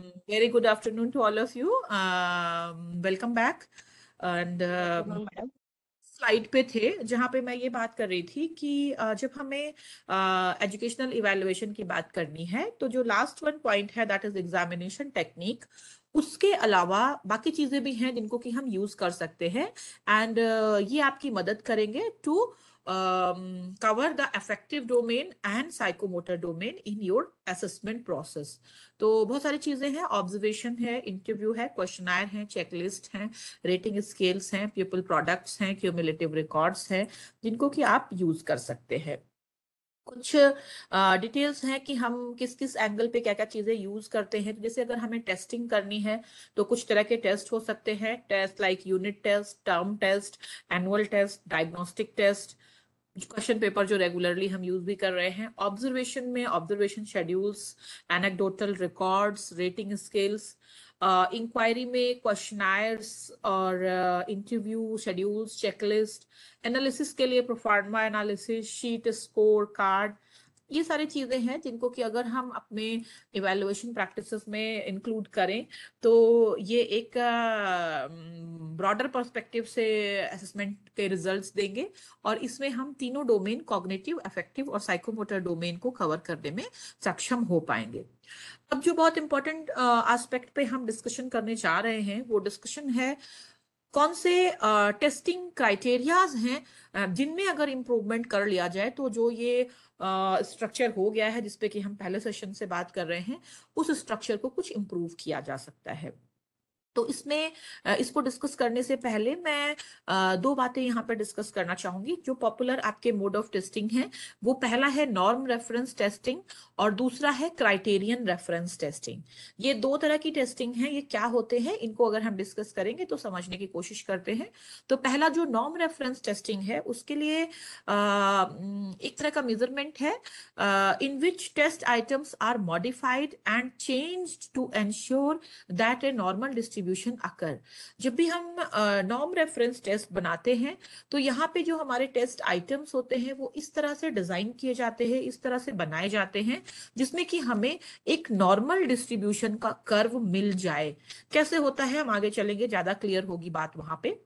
Mm, very good afternoon to all of you. Um, welcome back. And uh, slide पे थे जहाँ पे मैं ये बात कर रही थी कि जब हमें एजुकेशनल इवेलुएशन की बात करनी है तो जो लास्ट वन पॉइंट है दैट इज एग्जामिनेशन टेक्निक उसके अलावा बाकी चीजें भी हैं जिनको कि हम यूज कर सकते हैं एंड ये आपकी मदद करेंगे to um, cover the affective domain and psychomotor domain in your assessment process. तो बहुत सारी चीजें हैं ऑब्जर्वेशन है इंटरव्यू है क्वेश्चन आयर है चेकलिस्ट है रेटिंग स्केल्स हैं पीपल प्रोडक्ट्स हैं क्यूमुलेटिव रिकॉर्ड्स हैं जिनको कि आप यूज कर सकते हैं कुछ डिटेल्स हैं कि हम किस किस एंगल पे क्या क्या चीज़ें यूज़ करते हैं तो जैसे अगर हमें टेस्टिंग करनी है तो कुछ तरह के टेस्ट हो सकते हैं test like unit test term test annual test diagnostic test question paper जो रेगुलरली हम यूज भी कर रहे हैं ऑब्जर्वेशन में observation schedules anecdotal records rating scales inquiry में क्वेश्चन और इंटरव्यू शेड्यूल्स चेकलिस्ट एनालिसिस के लिए proforma analysis sheet score card ये सारी चीज़ें हैं जिनको कि अगर हम अपने इवेल्युएशन प्रैक्टिसेस में इंक्लूड करें तो ये एक ब्रॉडर पर्सपेक्टिव से असेसमेंट के रिजल्ट्स देंगे और इसमें हम तीनों डोमेन कॉग्नेटिव अफेक्टिव और साइकोमोटर डोमेन को कवर करने में सक्षम हो पाएंगे अब जो बहुत इंपॉर्टेंट एस्पेक्ट पे हम डिस्कशन करने जा रहे हैं वो डिस्कशन है uh, कौन से टेस्टिंग क्राइटेरियाज हैं जिनमें अगर इम्प्रूवमेंट कर लिया जाए तो जो ये स्ट्रक्चर हो गया है जिसपे कि हम पहले सेशन से बात कर रहे हैं उस स्ट्रक्चर को कुछ इम्प्रूव किया जा सकता है तो इसमें इसको डिस्कस करने से पहले मैं दो बातें यहाँ पर डिस्कस करना चाहूंगी जो पॉपुलर आपके मोड ऑफ टेस्टिंग है वो पहला है नॉर्म रेफरेंस टेस्टिंग और दूसरा है क्राइटेरियन रेफरेंस टेस्टिंग ये दो तरह की टेस्टिंग है ये क्या होते हैं इनको अगर हम डिस्कस करेंगे तो समझने की कोशिश करते हैं तो पहला जो नॉर्म रेफरेंस टेस्टिंग है उसके लिए एक तरह का मेजरमेंट है in which test items are modified and change to ensure that a normal डिस्ट्री डिस्ट्रीब्यूशन अकर जब भी हम नॉम रेफरेंस टेस्ट बनाते हैं तो यहाँ पे जो हमारे टेस्ट आइटम्स होते हैं वो इस तरह से डिजाइन किए जाते हैं इस तरह से बनाए जाते हैं जिसमें कि हमें एक नॉर्मल डिस्ट्रीब्यूशन का कर्व मिल जाए कैसे होता है हम आगे चलेंगे ज्यादा क्लियर होगी बात वहां पर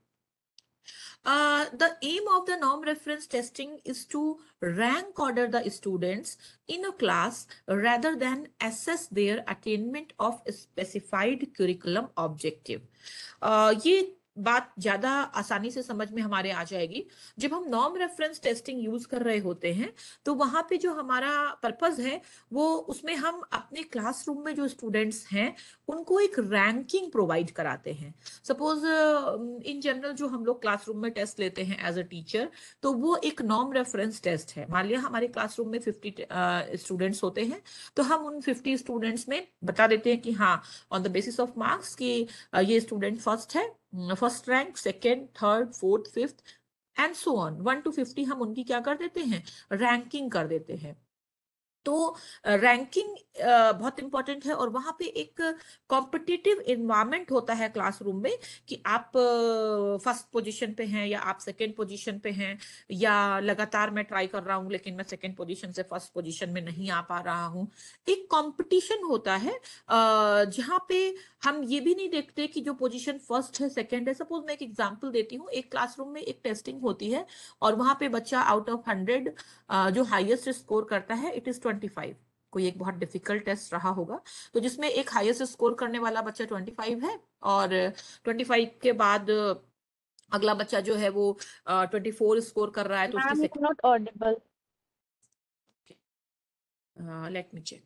Uh, the aim of the norm reference testing is to rank order the students in a class rather than assess their attainment of specified curriculum objective. Uh, बात ज्यादा आसानी से समझ में हमारे आ जाएगी जब हम नॉम रेफरेंस टेस्टिंग यूज कर रहे होते हैं तो वहां पे जो हमारा पर्पज है वो उसमें हम अपने क्लासरूम में जो स्टूडेंट्स हैं उनको एक रैंकिंग प्रोवाइड कराते हैं सपोज इन जनरल जो हम लोग क्लासरूम में टेस्ट लेते हैं एज अ टीचर तो वो एक नॉम रेफरेंस टेस्ट है मान लिया हमारे क्लासरूम में फिफ्टी स्टूडेंट्स uh, होते हैं तो हम उन फिफ्टी स्टूडेंट्स में बता देते हैं कि हाँ on the basis of marks की ये स्टूडेंट फर्स्ट है first rank second third fourth fifth and so on one two fifty हम उनकी क्या कर देते हैं रैंकिंग कर देते हैं तो रैंकिंग बहुत इंपॉर्टेंट है और वहाँ पे एक कॉम्पिटिटिव इन्वायरमेंट होता है क्लासरूम में कि आप फर्स्ट पोजीशन पे हैं या आप सेकंड पोजीशन पे हैं या लगातार मैं ट्राई कर रहा हूँ लेकिन मैं सेकंड पोजीशन से फर्स्ट पोजीशन में नहीं आ पा रहा हूँ एक कंपटीशन होता है जहाँ पे हम ये भी नहीं देखते कि जो पोजीशन फर्स्ट है सेकंड है सपोज मैं एक एग्जांपल देती हूँ एक क्लासरूम में एक टेस्टिंग होती है और वहां पे बच्चा आउट ऑफ हंड्रेड जो हाईएस्ट स्कोर करता है इट इज ट्वेंटी फाइव कोई एक बहुत डिफिकल्ट टेस्ट रहा होगा तो जिसमें एक हाईएस्ट स्कोर करने वाला बच्चा ट्वेंटी फाइव है और ट्वेंटी फाइव के बाद अगला बच्चा जो है वो ट्वेंटी फोर स्कोर कर रहा है तो लेट मी चेक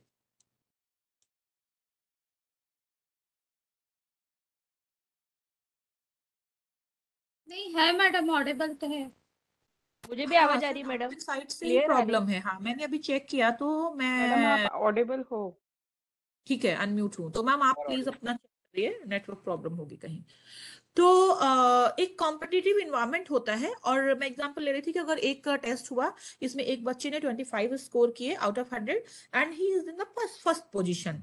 नहीं है मैडम ऑडिबल तो है मुझे भी आवाज हाँ, आ रही है मैडम साइड से ही प्रॉब्लम है हाँ मैंने अभी चेक किया तो मैं ऑडिबल हो ठीक है अनम्यूट हूँ तो मैम आप प्लीज अपना नेटवर्क प्रॉब्लम होगी कहीं तो एक कॉम्पिटिटिव इन्वायरमेंट होता है और मैं एग्जांपल ले रही थी कि अगर एक टेस्ट हुआ इसमें एक बच्चे ने 25 स्कोर किए out of 100 and he is in the first position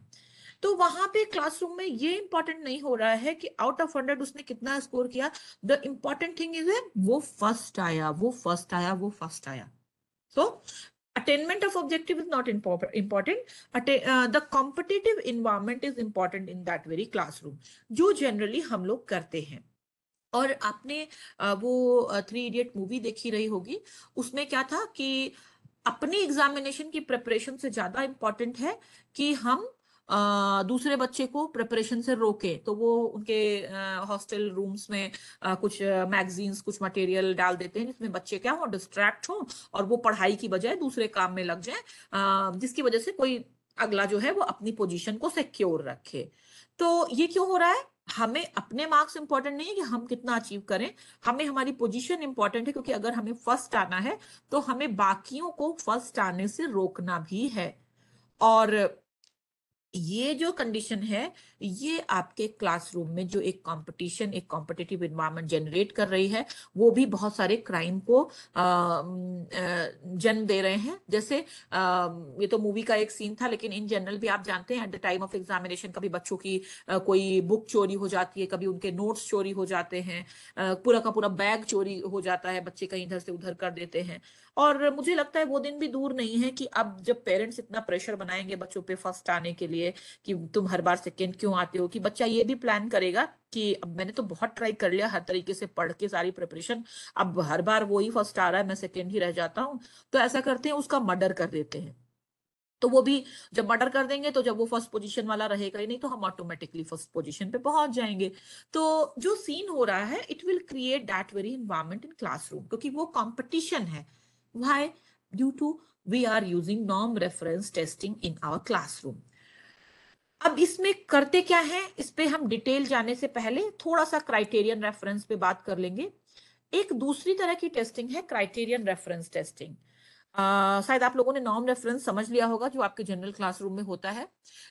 तो वहां पे क्लासरूम में ये इंपॉर्टेंट नहीं हो रहा है कि आउट ऑफ हंड्रेड उसने कितना स्कोर किया द इम्पॉर्टेंट थिंग इज है वो फर्स्ट आया वो फर्स्ट आया वो फर्स्ट आया so attainment of objective is not important uh, the competitive environment is important in that very classroom jo generally hum log karte hain aur हैं uh, wo uh, three idiot movie dekhi rahi hogi usme kya tha ki अपने examination ki preparation se zyada important hai ki hum दूसरे बच्चे को preparation से रोके तो वो उनके हॉस्टल रूम्स में कुछ मैगजीन्स कुछ मटेरियल डाल देते हैं जिसमें बच्चे क्या हो डिस्ट्रैक्ट हो और वो पढ़ाई की बजाय दूसरे काम में लग जाए जिसकी वजह से कोई अगला जो है वो अपनी पोजीशन को सिक्योर रखे तो ये क्यों हो रहा है हमें अपने मार्क्स इंपॉर्टेंट नहीं है कि हम कितना अचीव करें हमें हमारी पोजीशन इंपॉर्टेंट है क्योंकि अगर हमें फर्स्ट आना है तो हमें बाकियों को फर्स्ट आने से रोकना भी है और ये जो कंडीशन है ये आपके क्लासरूम में जो एक कंपटीशन एक कॉम्पिटिटिव इन्वायरमेंट जनरेट कर रही है वो भी बहुत सारे क्राइम को जन्म दे रहे हैं जैसे आ, ये तो मूवी का एक सीन था लेकिन इन जनरल भी आप जानते हैं at the time of examination कभी बच्चों की आ, कोई बुक चोरी हो जाती है कभी उनके नोट्स चोरी हो जाते हैं पूरा का पूरा बैग चोरी हो जाता है बच्चे कहीं इधर से उधर कर देते हैं और मुझे लगता है वो दिन भी दूर नहीं है कि अब जब पेरेंट्स इतना प्रेशर बनाएंगे बच्चों पे फर्स्ट आने के लिए लिए कि तुम हर बार सेकेंड क्यों आते हो कि बच्चा ये भी प्लान करेगा कि अब मैंने तो बहुत ट्राई कर लिया हर तरीके से पढ़ के सारी प्रिपरेशन अब हर बार वो ही फर्स्ट आ रहा है मैं सेकेंड ही रह जाता हूँ तो ऐसा करते हैं उसका मर्डर कर देते हैं तो वो भी जब मर्डर कर देंगे तो जब वो फर्स्ट पोजीशन वाला रहेगा ही नहीं तो हम ऑटोमेटिकली फर्स्ट पोजीशन पे पहुंच जाएंगे तो जो सीन हो रहा है it will create that very environment in classroom क्योंकि वो कंपटीशन है why due to we are using नॉम reference testing in our classroom अब इसमें करते क्या है इस पर हम डिटेल जाने से पहले थोड़ा सा क्राइटेरियन रेफरेंस पे बात कर लेंगे एक दूसरी तरह की टेस्टिंग है क्राइटेरियन रेफरेंस टेस्टिंग शायद आप लोगों ने नॉर्म रेफरेंस समझ लिया होगा जो आपके जनरल क्लासरूम में होता है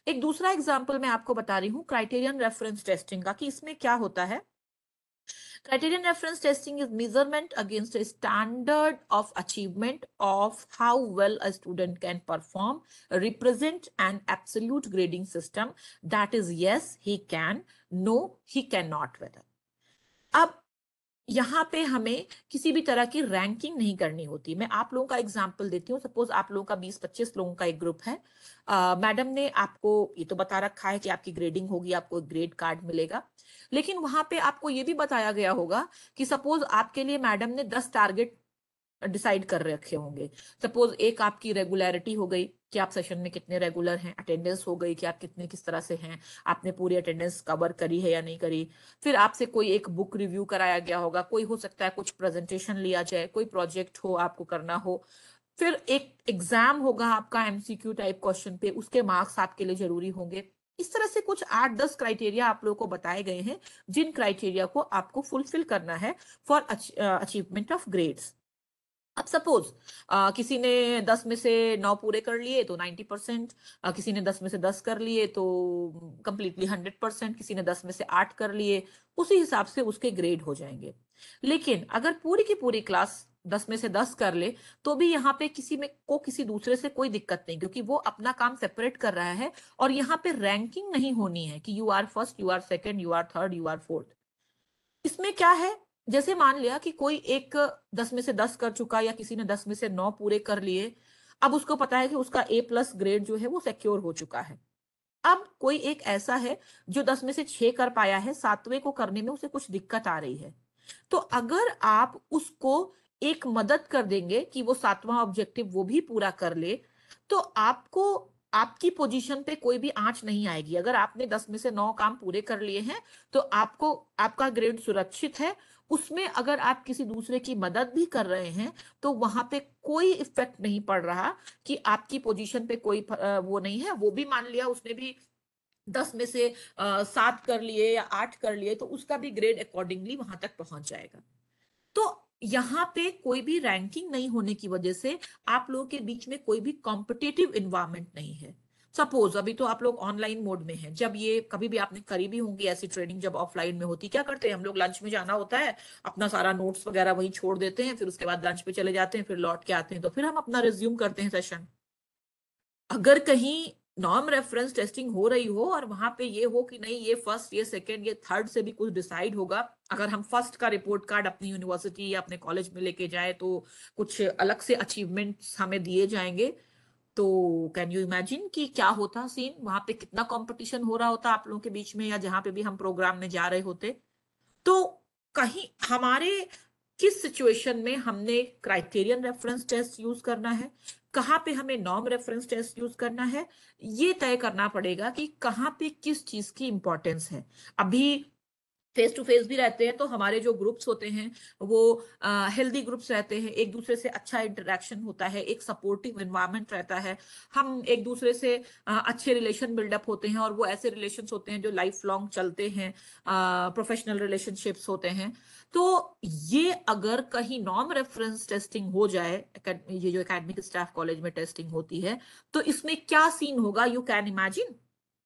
एक दूसरा एग्जाम्पल मैं आपको बता रही हूँ क्राइटेरियन रेफरेंस टेस्टिंग का कि इसमें क्या होता है Criterion reference testing is measurement against a standard of achievement of how well a student can perform, represent an absolute grading system that is yes, he can, no, he cannot whether. अब यहाँ पे हमें किसी भी तरह की ranking नहीं करनी होती मैं आप लोगों का एग्जाम्पल देती हूँ सपोज आप लोगों का 20-25 लोगों का एक ग्रुप है मैडम ने आपको ये तो बता रखा है कि आपकी ग्रेडिंग होगी आपको ग्रेड कार्ड मिलेगा लेकिन वहां पे आपको ये भी बताया गया होगा कि सपोज आपके लिए मैडम ने दस टारगेट डिसाइड कर रखे होंगे सपोज एक आपकी रेगुलरिटी हो गई कि आप सेशन में कितने रेगुलर हैं अटेंडेंस हो गई कि आप कितने किस तरह से हैं आपने पूरी अटेंडेंस कवर करी है या नहीं करी फिर आपसे कोई एक बुक रिव्यू कराया गया होगा कोई हो सकता है कुछ प्रेजेंटेशन लिया जाए कोई प्रोजेक्ट हो आपको करना हो फिर एक एग्जाम होगा आपका एमसीक्यू टाइप क्वेश्चन पे उसके मार्क्स आपके लिए जरूरी होंगे इस तरह से कुछ आठ दस क्राइटेरिया आप लोगों को बताए गए हैं जिन क्राइटेरिया को आपको फुलफिल करना है फॉर अचीवमेंट ऑफ ग्रेड्स अब सपोज किसी ने दस में से नौ पूरे कर लिए तो नाइन्टी परसेंट किसी ने दस में से दस कर लिए तो कम्प्लीटली हंड्रेड परसेंट किसी ने दस में से आठ कर लिए उसी हिसाब से उसके ग्रेड हो जाएंगे लेकिन अगर पूरी की पूरी क्लास दस में से दस कर ले तो भी यहाँ पे किसी में को किसी दूसरे से कोई दिक्कत नहीं क्योंकि वो अपना काम सेपरेट कर रहा है और यहाँ पे रैंकिंग नहीं होनी है कि you are first you are second you are third you are fourth इसमें क्या है जैसे मान लिया कि कोई एक दस में से दस कर चुका या किसी ने दस में से नौ पूरे कर लिए अब उसको पता है कि उसका ए प्लस ग्रेड जो है वो सिक्योर हो चुका है अब कोई एक ऐसा है जो दस में से छह कर पाया है सातवें को करने में उसे कुछ दिक्कत आ रही है तो अगर आप उसको एक मदद कर देंगे कि वो सातवां ऑब्जेक्टिव वो भी पूरा कर ले तो आपको आपकी पोजीशन पे कोई भी आंच नहीं आएगी अगर आपने दस में से नौ काम पूरे कर लिए हैं तो आपको आपका ग्रेड सुरक्षित है उसमें अगर आप किसी दूसरे की मदद भी कर रहे हैं तो वहां पे कोई इफेक्ट नहीं पड़ रहा कि आपकी पोजीशन पे कोई वो नहीं है वो भी मान लिया उसने भी दस में से सात कर लिए या आठ कर लिए तो उसका भी ग्रेड अकॉर्डिंगली वहां तक पहुंच जाएगा तो यहाँ पे कोई भी रैंकिंग नहीं होने की वजह से आप लोगों के बीच में कोई भी कॉम्पिटेटिव इन्वायरमेंट नहीं है सपोज अभी तो आप लोग ऑनलाइन मोड में हैं जब ये कभी भी आपने करी भी होंगी ऐसी ट्रेनिंग जब ऑफलाइन में होती क्या करते हैं हम लोग लंच में जाना होता है अपना सारा नोट्स वगैरह वहीं छोड़ देते हैं फिर उसके बाद लंच पे चले जाते हैं फिर लौट के आते हैं तो फिर हम अपना रिज्यूम करते हैं सेशन अगर कहीं नॉन रेफरेंस टेस्टिंग हो रही हो और वहां पे ये हो कि नहीं ये फर्स्ट ये सेकेंड ये थर्ड से भी कुछ डिसाइड होगा अगर हम फर्स्ट का रिपोर्ट कार्ड अपनी यूनिवर्सिटी या अपने कॉलेज में लेके जाए तो कुछ अलग से अचीवमेंट्स हमें दिए जाएंगे तो कैन यू इमेजिन कि क्या होता सीन वहां पे कितना कंपटीशन हो रहा होता आप लोगों के बीच में या जहां पे भी हम प्रोग्राम में जा रहे होते तो कहीं हमारे किस सिचुएशन में हमने क्राइटेरियन रेफरेंस टेस्ट यूज करना है कहाँ पे हमें नॉम रेफरेंस टेस्ट यूज करना है ये तय करना पड़ेगा कि कहाँ पे किस चीज की इंपॉर्टेंस है अभी फेस टू फेस भी रहते हैं तो हमारे जो ग्रुप्स होते हैं वो हेल्दी ग्रुप्स रहते हैं एक दूसरे से अच्छा इंटरेक्शन होता है एक सपोर्टिव इन्वायरमेंट रहता है हम एक दूसरे से आ, अच्छे रिलेशन बिल्डअप होते हैं और वो ऐसे रिलेशन होते हैं जो लाइफ लॉन्ग चलते हैं प्रोफेशनल रिलेशनशिप्स होते हैं तो ये अगर कहीं नॉन रेफरेंस टेस्टिंग हो जाए ये जो अकेडमिक स्टाफ कॉलेज में टेस्टिंग होती है तो इसमें क्या सीन होगा यू कैन इमेजिन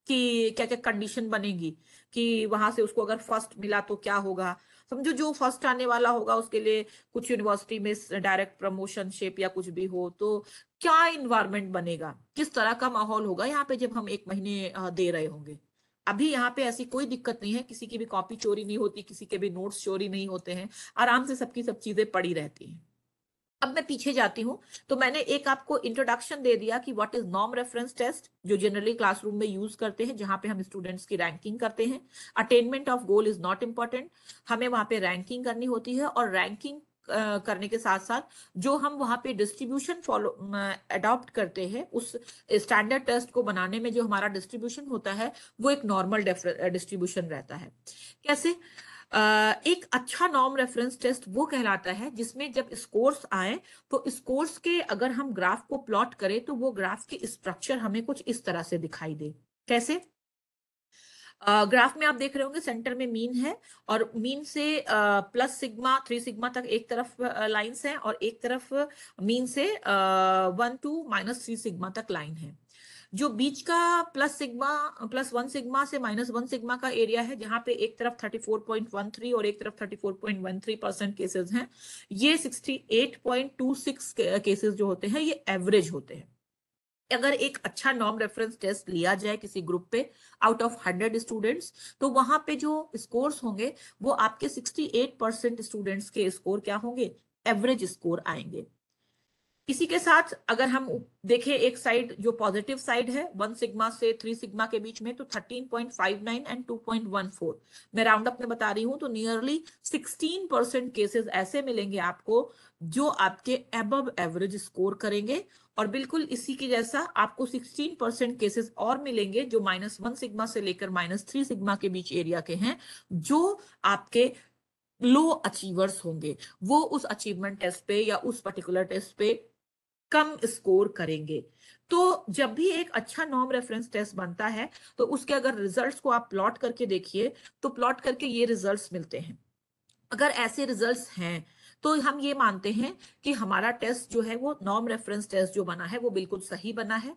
कि क्या क्या कंडीशन बनेगी कि वहां से उसको अगर फर्स्ट मिला तो क्या होगा समझो जो फर्स्ट आने वाला होगा उसके लिए कुछ यूनिवर्सिटी में डायरेक्ट प्रमोशनशिप या कुछ भी हो तो क्या इन्वायरमेंट बनेगा किस तरह का माहौल होगा यहाँ पे जब हम एक महीने दे रहे होंगे अभी यहाँ पे ऐसी कोई दिक्कत नहीं है किसी की भी कॉपी चोरी नहीं होती किसी के भी नोट्स चोरी नहीं होते हैं आराम से सबकी सब चीजें पड़ी रहती हैं अब मैं पीछे जाती हूँ तो मैंने एक आपको इंट्रोडक्शन दे दिया कि व्हाट इज नॉम रेफरेंस टेस्ट जो जनरली क्लासरूम में यूज करते हैं जहां पे हम स्टूडेंट्स की रैंकिंग करते हैं attainment of goal is not important हमें वहां पे रैंकिंग करनी होती है और रैंकिंग करने के साथ साथ जो हम वहां पे डिस्ट्रीब्यूशन फॉलो अडॉप्ट करते हैं उस स्टैंडर्ड टेस्ट को बनाने में जो हमारा डिस्ट्रीब्यूशन होता है वो एक नॉर्मल डिस्ट्रीब्यूशन रहता है कैसे एक अच्छा नॉम रेफरेंस टेस्ट वो कहलाता है जिसमें जब स्कोर्स आए तो स्कोर्स के अगर हम ग्राफ को प्लॉट करें तो वो ग्राफ के स्ट्रक्चर हमें कुछ इस तरह से दिखाई दे कैसे ग्राफ में आप देख रहे होंगे सेंटर में मीन है और मीन से प्लस सिग्मा थ्री सिग्मा तक एक तरफ लाइंस हैं और एक तरफ मीन से one two minus three sigma तक लाइन है जो बीच का plus sigma plus one sigma से माइनस वन सिग्मा का एरिया है जहां पे एक तरफ 34.13 और एक तरफ 34.13 परसेंट केसेज हैं ये 68.26 केसेस जो होते हैं ये एवरेज होते हैं अगर एक अच्छा नॉम रेफरेंस टेस्ट लिया जाए किसी ग्रुप पे आउट ऑफ हंड्रेड स्टूडेंट्स तो वहां पे जो स्कोर्स होंगे वो आपके 68 परसेंट स्टूडेंट्स के स्कोर क्या होंगे एवरेज स्कोर आएंगे इसी के साथ अगर हम देखें एक साइड जो पॉजिटिव साइड है वन सिग्मा से थ्री सिग्मा के बीच में तो thirteen point five nine and two point one four मैं राउंड अप में बता रही हूं तो नियरली सिक्सटीन परसेंट केसेस ऐसे मिलेंगे आपको जो आपके एबव एवरेज स्कोर करेंगे और बिल्कुल इसी के जैसा आपको 16 परसेंट केसेस और मिलेंगे जो माइनस वन सिग्मा से लेकर माइनस थ्री सिग्मा के बीच एरिया के हैं जो आपके लो अचीवर्स होंगे वो उस अचीवमेंट टेस्ट पे या उस पर्टिकुलर टेस्ट पे कम स्कोर करेंगे तो जब भी एक अच्छा नॉम रेफरेंस टेस्ट बनता है तो उसके अगर रिजल्ट्स को आप प्लॉट करके देखिए तो प्लॉट करके ये रिजल्ट्स मिलते हैं अगर ऐसे रिजल्ट्स हैं तो हम ये मानते हैं कि हमारा टेस्ट जो है वो नॉम रेफरेंस टेस्ट जो बना है वो बिल्कुल सही बना है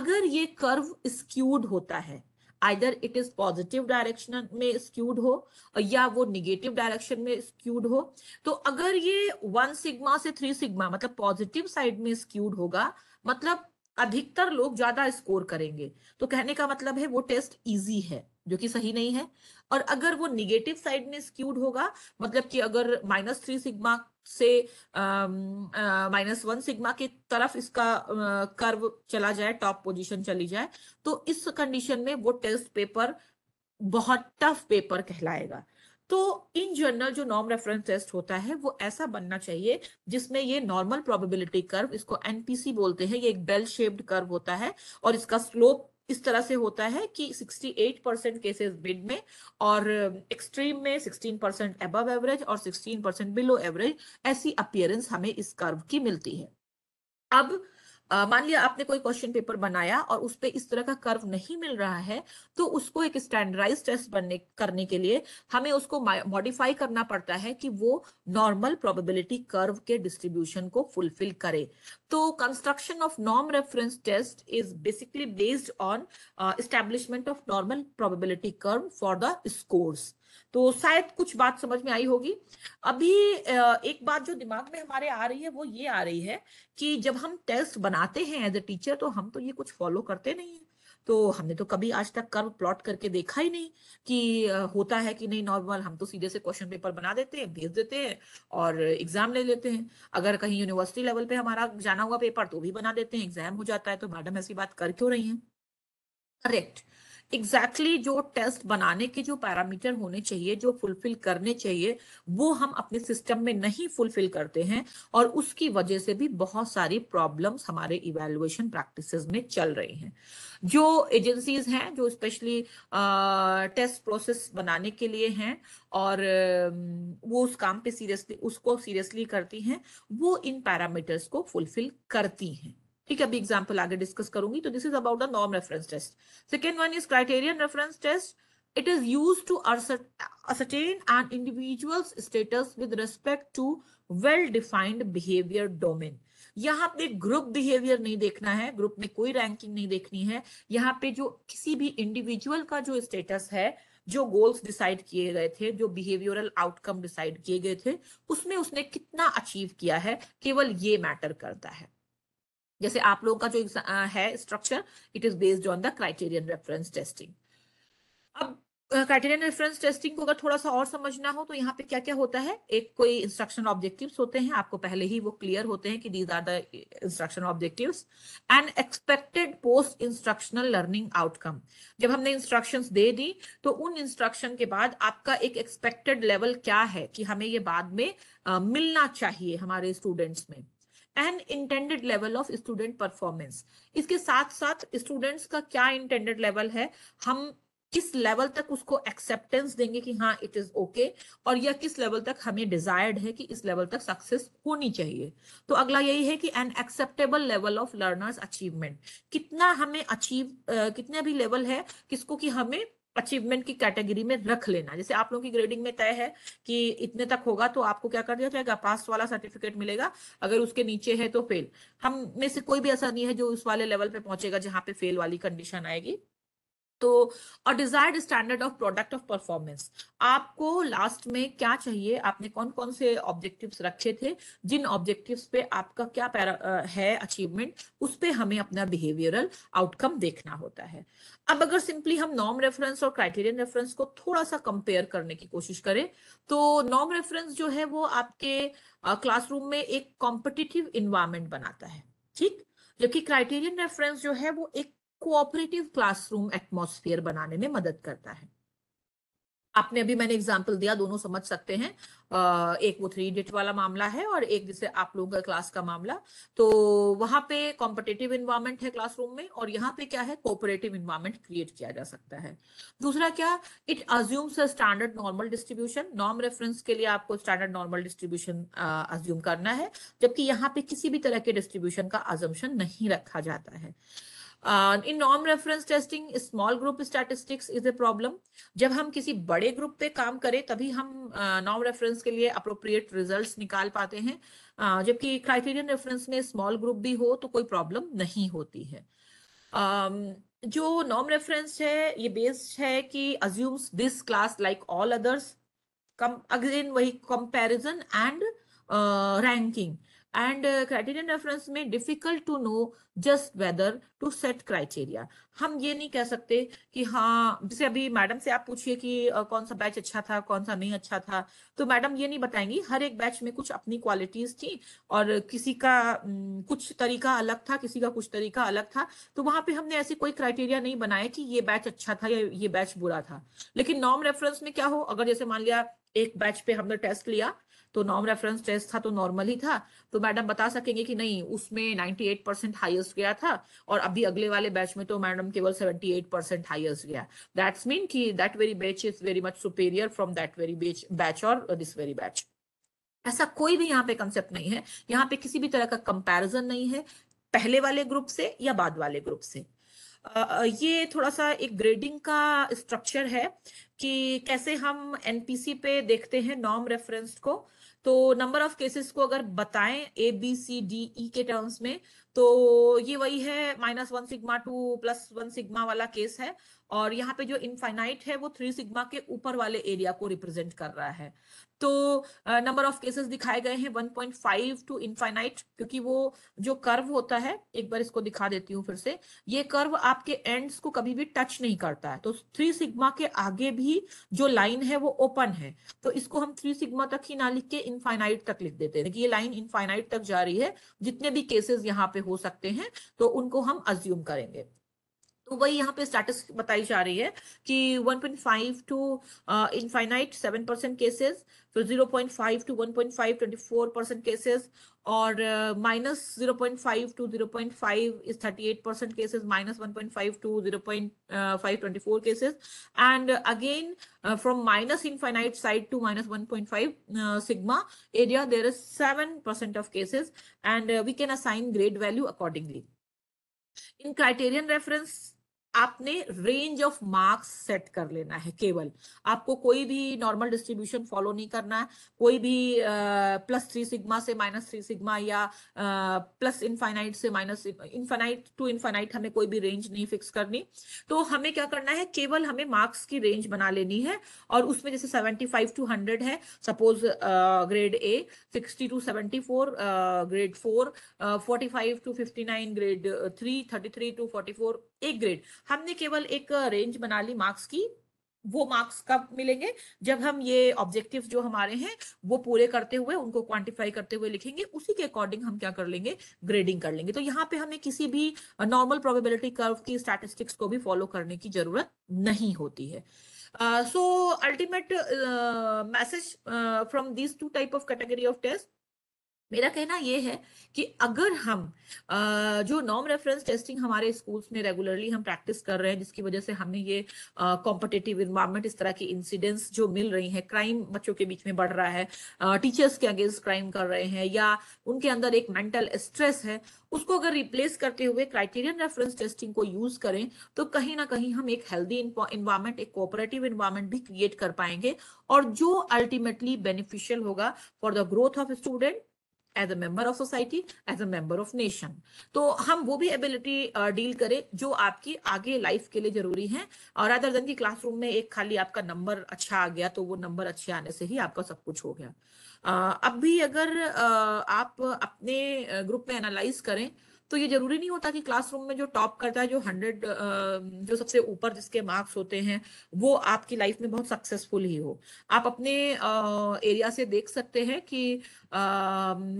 अगर ये कर्व स्क्यूड होता है either it is positive direction में स्क्यूड हो या वो निगेटिव डायरेक्शन में स्क्यूड हो तो अगर ये वन सिग्मा से थ्री सिग्मा मतलब पॉजिटिव साइड में स्क्यूड होगा मतलब अधिकतर लोग ज्यादा स्कोर करेंगे तो कहने का मतलब है वो टेस्ट इजी है जो कि सही नहीं है और अगर वो निगेटिव साइड में स्क्यूड होगा मतलब कि अगर माइनस थ्री सिग्मा से माइनस वन सिग्मा की तरफ इसका कर्व चला जाए टॉप पोजीशन चली जाए तो इस कंडीशन में वो टेस्ट पेपर बहुत टफ पेपर कहलाएगा तो इन जनरल जो नॉर्म रेफरेंस टेस्ट होता है वो ऐसा बनना चाहिए जिसमें ये नॉर्मल प्रोबेबिलिटी कर्व इसको एनपीसी बोलते हैं ये एक बेल शेप्ड कर्व होता है और इसका स्लोप इस तरह से होता है कि 68 परसेंट केसेस मिड में और एक्सट्रीम um, में 16 परसेंट अबव एवरेज और 16 परसेंट बिलो एवरेज ऐसी अपियरेंस हमें इस कर्व की मिलती है अब मान लिया आपने कोई क्वेश्चन पेपर बनाया और उस पर इस तरह का कर्व नहीं मिल रहा है तो उसको एक स्टैंडर्डाइज टेस्ट बनने करने के लिए हमें उसको मॉडिफाई करना पड़ता है कि वो नॉर्मल प्रोबेबिलिटी कर्व के डिस्ट्रीब्यूशन को फुलफिल करे तो construction of norm reference test is basically based on establishment of normal probability curve for the scores तो शायद कुछ बात समझ में आई होगी अभी एक बात जो दिमाग में हमारे आ रही है वो ये आ रही है कि जब हम टेस्ट बनाते हैं एज ए टीचर तो हम तो ये कुछ फॉलो करते नहीं है तो हमने तो कभी आज तक कर्व प्लॉट करके देखा ही नहीं कि होता है कि नहीं नॉर्मल हम तो सीधे से क्वेश्चन पेपर बना देते हैं भेज देते हैं और एग्जाम ले लेते हैं अगर कहीं यूनिवर्सिटी लेवल पे हमारा जाना हुआ पेपर तो भी बना देते हैं एग्जाम हो जाता है तो मैडम ऐसी बात कर क्यों रही है करेक्ट एग्जैक्टली exactly जो टेस्ट बनाने के जो पैरामीटर होने चाहिए जो फुलफिल करने चाहिए वो हम अपने सिस्टम में नहीं फुलफिल करते हैं और उसकी वजह से भी बहुत सारी प्रॉब्लम्स हमारे इवेल्युएशन प्रैक्टिसेस में चल रही हैं जो एजेंसीज हैं जो स्पेशली टेस्ट प्रोसेस बनाने के लिए हैं और वो उस काम पे सीरियसली उसको सीरियसली करती हैं वो इन पैरामीटर्स को फुलफिल करती हैं ठीक है अभी एग्जाम्पल आगे डिस्कस करूंगी तो this is about the norm reference test second one is criterion reference test it is use to ten and individual individual's status with respect to well defined behavior यहाँ पे ग्रुप बिहेवियर नहीं देखना है group में कोई ranking नहीं देखनी है यहाँ पे जो किसी भी इंडिविजुअल का जो स्टेटस है जो गोल्स डिसाइड किए गए थे जो बिहेवियरल आउटकम डिसाइड किए गए थे उसमें उसने कितना अचीव किया है केवल ये मैटर करता है जैसे आप लोगों का जो है structure it is based on the criterion reference testing अब क्राइटेरियन रेफरेंस टेस्टिंग को अगर थोड़ा सा और समझना हो तो यहाँ पे क्या क्या होता है एक कोई इंस्ट्रक्शन ऑब्जेक्टिव्स होते हैं आपको पहले ही वो क्लियर होते हैं कि these are the instruction objectives and expected post instructional learning outcome जब हमने इंस्ट्रक्शंस दे दी तो उन इंस्ट्रक्शन के बाद आपका एक एक्सपेक्टेड लेवल क्या है कि हमें ये बाद में आ, मिलना चाहिए हमारे स्टूडेंट्स में and intended level of student performance इसके साथ साथ स्टूडेंट्स का क्या इंटेंडेड लेवल है हम किस लेवल तक उसको एक्सेप्टेंस देंगे कि हाँ इट इज ओके और या किस लेवल तक हमें डिजायर्ड है कि इस लेवल तक सक्सेस होनी चाहिए तो अगला यही है कि an acceptable level of learners achievement कितना हमें अचीव uh, कितने भी लेवल है किसको कि हमें अचीवमेंट की कैटेगरी में रख लेना जैसे आप लोगों की ग्रेडिंग में तय है कि इतने तक होगा तो आपको क्या कर दिया जाएगा पास वाला सर्टिफिकेट मिलेगा अगर उसके नीचे है तो फेल हम में से कोई भी ऐसा नहीं है जो उस वाले लेवल पे पहुंचेगा जहां पे फेल वाली कंडीशन आएगी तो और desired standard of product of performance आपको लास्ट में क्या चाहिए आपने कौन कौन से ऑब्जेक्टिव्स रखे थे जिन ऑब्जेक्टिव्स पे आपका क्या है अचीवमेंट उस पर हमें अपना बिहेवियरल आउटकम देखना होता है अब अगर सिंपली हम नॉर्म रेफरेंस और क्राइटेरियन रेफरेंस को थोड़ा सा कंपेयर करने की कोशिश करें तो नॉर्म रेफरेंस जो है वो आपके क्लासरूम में एक कॉम्पिटिटिव इन्वायरमेंट बनाता है ठीक जबकि क्राइटेरियन रेफरेंस जो है वो एक कोऑपरेटिव क्लासरूम एटमोस्फियर बनाने में मदद करता है आपने अभी मैंने एग्जाम्पल दिया दोनों समझ सकते हैं एक वो थ्री डिट वाला मामला है और एक जैसे आप लोगों का क्लास का मामला तो वहां पे कॉम्पिटेटिव इन्वायरमेंट है क्लासरूम में और यहाँ पे क्या है कोऑपरेटिव इन्वायरमेंट क्रिएट किया जा सकता है दूसरा क्या it assumes standard normal distribution norm reference के लिए आपको स्टैंडर्ड नॉर्मल डिस्ट्रीब्यूशन अज्यूम करना है जबकि यहाँ पे किसी भी तरह के डिस्ट्रीब्यूशन का अजम्पन नहीं रखा जाता है Uh, in नॉम reference testing small group statistics is a problem जब हम किसी बड़े ग्रुप पे काम करें तभी हम नॉम uh, रेफरेंस के लिए अप्रोप्रिएट रिजल्ट्स निकाल पाते हैं uh, जबकि क्राइटेरियन रेफरेंस में स्मॉल ग्रुप भी हो तो कोई प्रॉब्लम नहीं होती है um, जो नॉम रेफरेंस है ये बेस्ड है कि assumes this class like all others come again वही comparison and ranking uh, and criterion reference में difficult to know just whether to set criteria हम ये नहीं कह सकते कि हाँ जैसे अभी मैडम से आप पूछिए कि कौन सा बैच अच्छा था कौन सा नहीं अच्छा था तो मैडम ये नहीं बताएंगी हर एक बैच में कुछ अपनी क्वालिटीज थी और किसी का कुछ तरीका अलग था किसी का कुछ तरीका अलग था तो वहां पे हमने ऐसे कोई क्राइटेरिया नहीं बनाए कि ये बैच अच्छा था या ये बैच बुरा था लेकिन नॉर्म रेफरेंस में क्या हो अगर जैसे मान लिया एक बैच पे हमने टेस्ट लिया तो नॉर्म रेफरेंस टेस्ट था तो नॉर्मल ही था तो मैडम बता सकेंगे कि नहीं उसमें 98 परसेंट हाइएस्ट गया था और अभी अगले वाले बैच में तो मैडम केवल 78 परसेंट हाइएस्ट गया दैट्स मीन की that very batch is very much superior from that very batch batch और दिस वेरी बैच ऐसा कोई भी यहाँ पे कंसेप्ट नहीं है यहाँ पे किसी भी तरह का कंपेरिजन नहीं है पहले वाले ग्रुप से या बाद वाले ग्रुप से ये थोड़ा सा एक ग्रेडिंग का स्ट्रक्चर है कि कैसे हम एनपीसी पे देखते हैं नॉर्म रेफरेंस को तो नंबर ऑफ केसेस को अगर बताएं A B C D E के टर्म्स में तो ये वही है minus one sigma to plus one sigma वाला केस है और यहाँ पे जो इनफाइनाइट है वो थ्री सिग्मा के ऊपर वाले एरिया को रिप्रेजेंट कर रहा है तो नंबर ऑफ केसेस दिखाए गए हैं 1.5 टू इनफाइनाइट क्योंकि वो जो कर्व होता है एक बार इसको दिखा देती हूँ फिर से ये कर्व आपके एंड्स को कभी भी टच नहीं करता है तो थ्री सिग्मा के आगे भी जो लाइन है वो ओपन है तो इसको हम थ्री सिग्मा तक ही ना लिख के इनफाइनाइट तक लिख देते हैं ये लाइन इनफाइनाइट तक जा रही है जितने भी केसेस यहाँ पे हो सकते हैं तो उनको हम अज्यूम करेंगे तो वही यहाँ पे स्टेटस बताई जा रही है कि 1.5 टू इनफाइनाइट 7 परसेंट केसेस फिर 0.5 टू 1.5 24 परसेंट केसेस और minus zero point to 0.5 point five is thirty percent cases minus 1.5 to 0.5 24 cases cases and again from minus infinite side to minus 1.5 sigma area there is 7% percent of cases and we can assign grade value accordingly in criterion reference आपने range of marks set कर लेना है केवल आपको कोई भी normal distribution follow नहीं करना है कोई भी प्लस थ्री सिग्मा से माइनस थ्री सिग्मा या प्लस इनफाइनाइट से माइनस इनफाइनाइट टू इनफाइनाइट हमें कोई भी रेंज नहीं फिक्स करनी तो हमें क्या करना है केवल हमें मार्क्स की रेंज बना लेनी है और उसमें जैसे सेवेंटी फाइव टू हंड्रेड है suppose grade A sixty to seventy four grade four forty five to fifty nine grade three thirty three to forty four एक ग्रेड हमने केवल एक रेंज बना ली मार्क्स की वो मार्क्स कब मिलेंगे जब हम ये ऑब्जेक्टिव जो हमारे हैं वो पूरे करते हुए उनको क्वांटिफाई करते हुए लिखेंगे उसी के अकॉर्डिंग हम क्या कर लेंगे ग्रेडिंग कर लेंगे तो यहाँ पे हमें किसी भी नॉर्मल प्रोबेबिलिटी कर्व की स्टैटिस्टिक्स को भी फॉलो करने की जरूरत नहीं होती है so ultimate message from these two type of category of test मेरा कहना यह है कि अगर हम जो नॉम रेफरेंस टेस्टिंग हमारे स्कूल्स में रेगुलरली हम प्रैक्टिस कर रहे हैं जिसकी वजह से हमें ये कॉम्पिटेटिव इन्वायरमेंट इस तरह की इंसिडेंट्स जो मिल रही हैं क्राइम बच्चों के बीच में बढ़ रहा है टीचर्स के अगेंस्ट क्राइम कर रहे हैं या उनके अंदर एक मेंटल स्ट्रेस है उसको अगर रिप्लेस करते हुए क्राइटेरियन रेफरेंस टेस्टिंग को यूज करें तो कहीं ना कहीं हम एक हेल्दी इन्वायरमेंट एक कोऑपरेटिव इन्वायरमेंट भी क्रिएट कर पाएंगे और जो अल्टीमेटली बेनिफिशियल होगा for the growth of student as a member of society as a member of nation तो हम वो भी एबिलिटी डील uh, करें जो आपकी आगे लाइफ के लिए जरूरी है और अदर देन की क्लासरूम में एक खाली आपका नंबर अच्छा आ गया तो वो नंबर अच्छे आने से ही आपका सब कुछ हो गया uh, अब भी अगर uh, आप अपने ग्रुप uh, में एनालाइज करें तो ये जरूरी नहीं होता कि क्लासरूम में जो टॉप करता है जो हंड्रेड जो सबसे ऊपर जिसके मार्क्स होते हैं वो आपकी लाइफ में बहुत सक्सेसफुल ही हो आप अपने एरिया से देख सकते हैं कि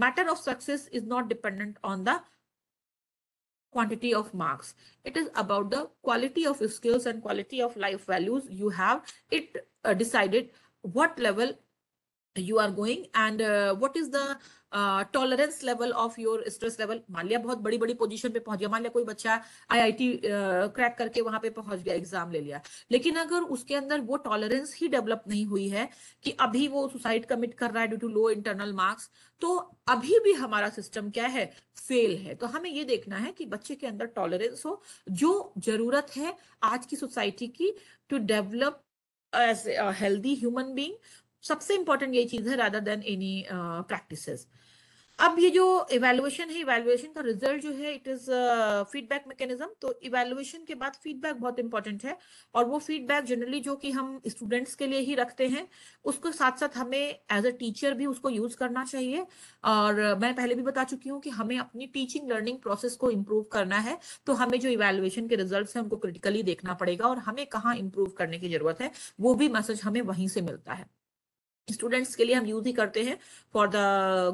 matter of success is not dependent on the quantity of marks it is about the quality of skills and quality of life values you have it uh, decided what level you are going and what is the tolerance level of your stress level मान लिया बहुत बड़ी बड़ी position पे पहुंच गया मान लिया कोई बच्चा आई आई टी क्रैक करके वहां पे पहुंच गया एग्जाम ले लिया लेकिन अगर उसके अंदर वो टॉलरेंस ही डेवलप नहीं हुई है कि अभी वो सुसाइड कमिट कर रहा है due to low internal marks तो अभी भी हमारा सिस्टम क्या है फेल है तो हमें ये देखना है कि बच्चे के अंदर टॉलरेंस हो जो जरूरत है आज की सोसाइटी की to develop as healthy human being सबसे इंपॉर्टेंट यही चीज है रादर देन एनी प्रैक्टिस अब ये जो इवेल्युएशन है इवेल्युएशन का रिजल्ट जो है इट इज फीडबैक मैकेनिज्म तो इवेल्युएशन के बाद फीडबैक बहुत इंपॉर्टेंट है और वो फीडबैक जनरली जो कि हम स्टूडेंट्स के लिए ही रखते हैं उसको साथ साथ हमें एज अ टीचर भी उसको यूज करना चाहिए और मैं पहले भी बता चुकी हूँ कि हमें अपनी टीचिंग लर्निंग प्रोसेस को इम्प्रूव करना है तो हमें जो इवेल्युएशन के रिजल्ट है उनको क्रिटिकली देखना पड़ेगा और हमें कहाँ इम्प्रूव करने की जरूरत है वो भी मैसेज हमें वहीं से मिलता है स्टूडेंट्स के लिए हम यूज ही करते हैं for the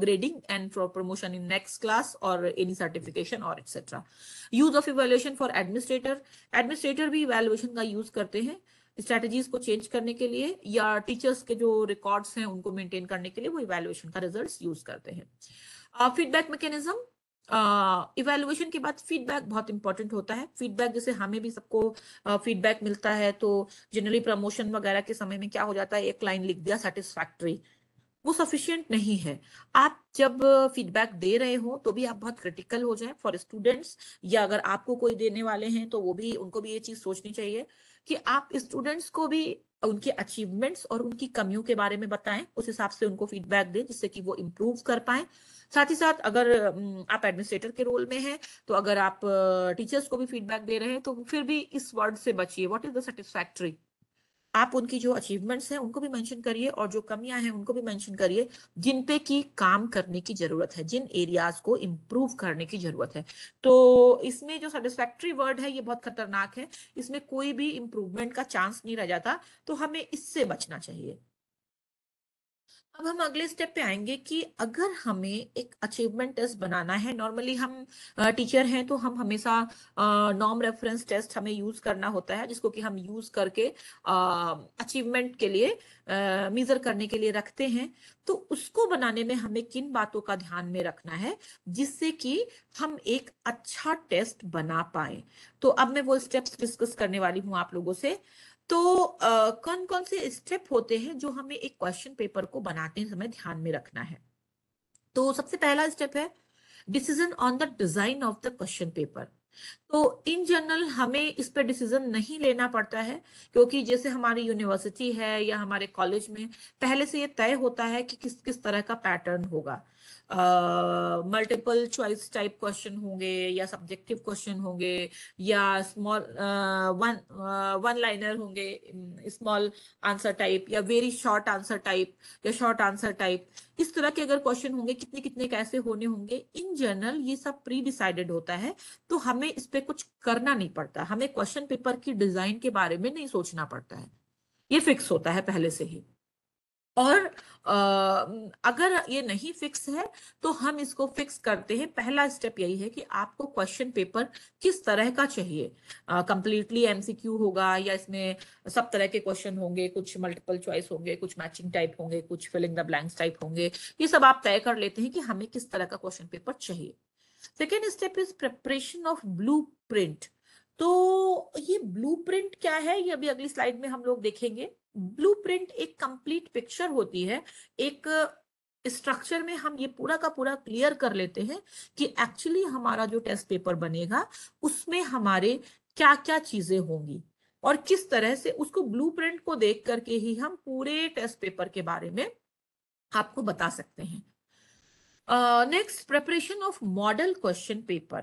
grading and for promotion in next class और एनी सर्टिफिकेशन और etcetera use of evaluation for administrator administrator भी इवेल्युएशन का यूज करते हैं स्ट्रेटेजीज को चेंज करने के लिए या टीचर्स के जो रिकॉर्ड्स हैं उनको मेंटेन करने के लिए वो इवेल्युएशन का रिजल्ट यूज करते हैं feedback uh, mechanism evaluation uh, के बाद फीडबैक बहुत इंपॉर्टेंट होता है फीडबैक जैसे हमें भी सबको फीडबैक uh, मिलता है तो जनरली प्रमोशन वगैरह के समय में क्या हो जाता है एक लाइन लिख दिया सेटिस्फैक्ट्री वो सफिशियंट नहीं है आप जब फीडबैक दे रहे हो तो भी आप बहुत क्रिटिकल हो जाए फॉर स्टूडेंट्स या अगर आपको कोई देने वाले हैं तो वो भी उनको भी ये चीज सोचनी चाहिए कि आप स्टूडेंट्स को भी उनके अचीवमेंट्स और उनकी कमियों के बारे में बताएं उस हिसाब से उनको फीडबैक दें जिससे कि वो इम्प्रूव कर पाए साथ ही साथ अगर आप एडमिनिस्ट्रेटर के रोल में हैं तो अगर आप टीचर्स को भी फीडबैक दे रहे हैं तो फिर भी इस वर्ड से बचिए व्हाट इज द सेटिस्फैक्ट्री आप उनकी जो अचीवमेंट्स हैं उनको भी मेंशन करिए और जो कमियां हैं उनको भी मेंशन करिए जिन पे की काम करने की जरूरत है जिन एरियाज को इम्प्रूव करने की जरूरत है तो इसमें जो सेटिस्फैक्ट्री वर्ड है ये बहुत खतरनाक है इसमें कोई भी इम्प्रूवमेंट का चांस नहीं रह जाता तो हमें इससे बचना चाहिए अब हम अगले स्टेप पे आएंगे कि अगर हमें एक अचीवमेंट टेस्ट बनाना है नॉर्मली हम टीचर हैं तो हम हमेशा नॉम रेफरेंस टेस्ट हमें यूज करना होता है जिसको कि हम यूज करके अचीवमेंट के लिए मेजर करने के लिए रखते हैं तो उसको बनाने में हमें किन बातों का ध्यान में रखना है जिससे कि हम एक अच्छा टेस्ट बना पाए तो अब मैं वो स्टेप्स डिस्कस करने वाली हूँ आप लोगों से तो आ, कौन कौन से स्टेप होते हैं जो हमें एक क्वेश्चन पेपर को बनाते समय ध्यान में रखना है तो सबसे पहला स्टेप है decision on the design of the question paper तो इन जनरल हमें इस पर डिसीजन नहीं लेना पड़ता है क्योंकि जैसे हमारी यूनिवर्सिटी है या हमारे कॉलेज में पहले से ये तय होता है कि किस किस तरह का पैटर्न होगा मल्टीपल चॉइस टाइप क्वेश्चन होंगे या सब्जेक्टिव क्वेश्चन होंगे या स्मॉल वन वन लाइनर होंगे स्मॉल आंसर टाइप या वेरी शॉर्ट आंसर टाइप या शॉर्ट आंसर टाइप इस तरह के अगर क्वेश्चन होंगे कितने कितने कैसे होने होंगे इन जनरल ये सब प्री डिसाइडेड होता है तो हमें इस पर कुछ करना नहीं पड़ता हमें क्वेश्चन पेपर की डिजाइन के बारे में नहीं सोचना पड़ता है ये फिक्स होता है पहले से ही और अगर ये नहीं फिक्स है तो हम इसको फिक्स करते हैं पहला स्टेप यही है कि आपको क्वेश्चन पेपर किस तरह का चाहिए कंप्लीटली एमसीक्यू होगा या इसमें सब तरह के क्वेश्चन होंगे कुछ मल्टीपल चॉइस होंगे कुछ मैचिंग टाइप होंगे कुछ फिलिंग द ब्लैंक्स टाइप होंगे ये सब आप तय कर लेते हैं कि हमें किस तरह का क्वेश्चन पेपर चाहिए second step is preparation of blue print तो ये ब्लूप्रिंट क्या है ये अभी अगली स्लाइड में हम लोग देखेंगे ब्लूप्रिंट एक कंप्लीट पिक्चर होती है एक स्ट्रक्चर uh, में हम ये पूरा का पूरा क्लियर कर लेते हैं कि एक्चुअली हमारा जो टेस्ट पेपर बनेगा उसमें हमारे क्या क्या चीजें होंगी और किस तरह से उसको ब्लूप्रिंट को देख करके ही हम पूरे टेस्ट पेपर के बारे में आपको बता सकते हैं next preparation of model question paper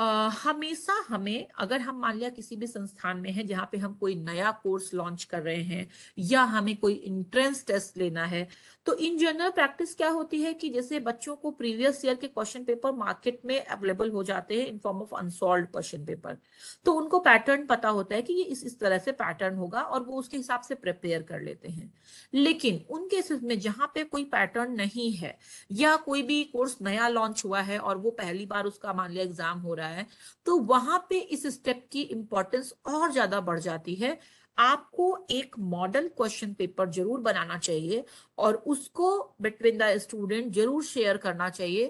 Uh, हमेशा हमें अगर हम मान लिया किसी भी संस्थान में है जहाँ पे हम कोई नया कोर्स लॉन्च कर रहे हैं या हमें कोई इंट्रेंस टेस्ट लेना है तो इन जनरल प्रैक्टिस क्या होती है कि जैसे बच्चों को प्रीवियस ईयर के क्वेश्चन पेपर मार्केट में अवेलेबल हो जाते हैं in form of unsolved question paper तो उनको पैटर्न पता होता है कि ये इस इस तरह से पैटर्न होगा और वो उसके हिसाब से प्रिपेयर कर लेते हैं लेकिन उन केसेस में जहाँ पे कोई पैटर्न नहीं है या कोई भी कोर्स नया लॉन्च हुआ है और वो पहली बार उसका मान लिया एग्जाम हो रहा है तो वहां पे इस स्टेप की इम्पोर्टेंस और ज्यादा बढ़ जाती है आपको एक मॉडल क्वेश्चन पेपर जरूर बनाना चाहिए और उसको बिटवीन द स्टूडेंट जरूर शेयर करना चाहिए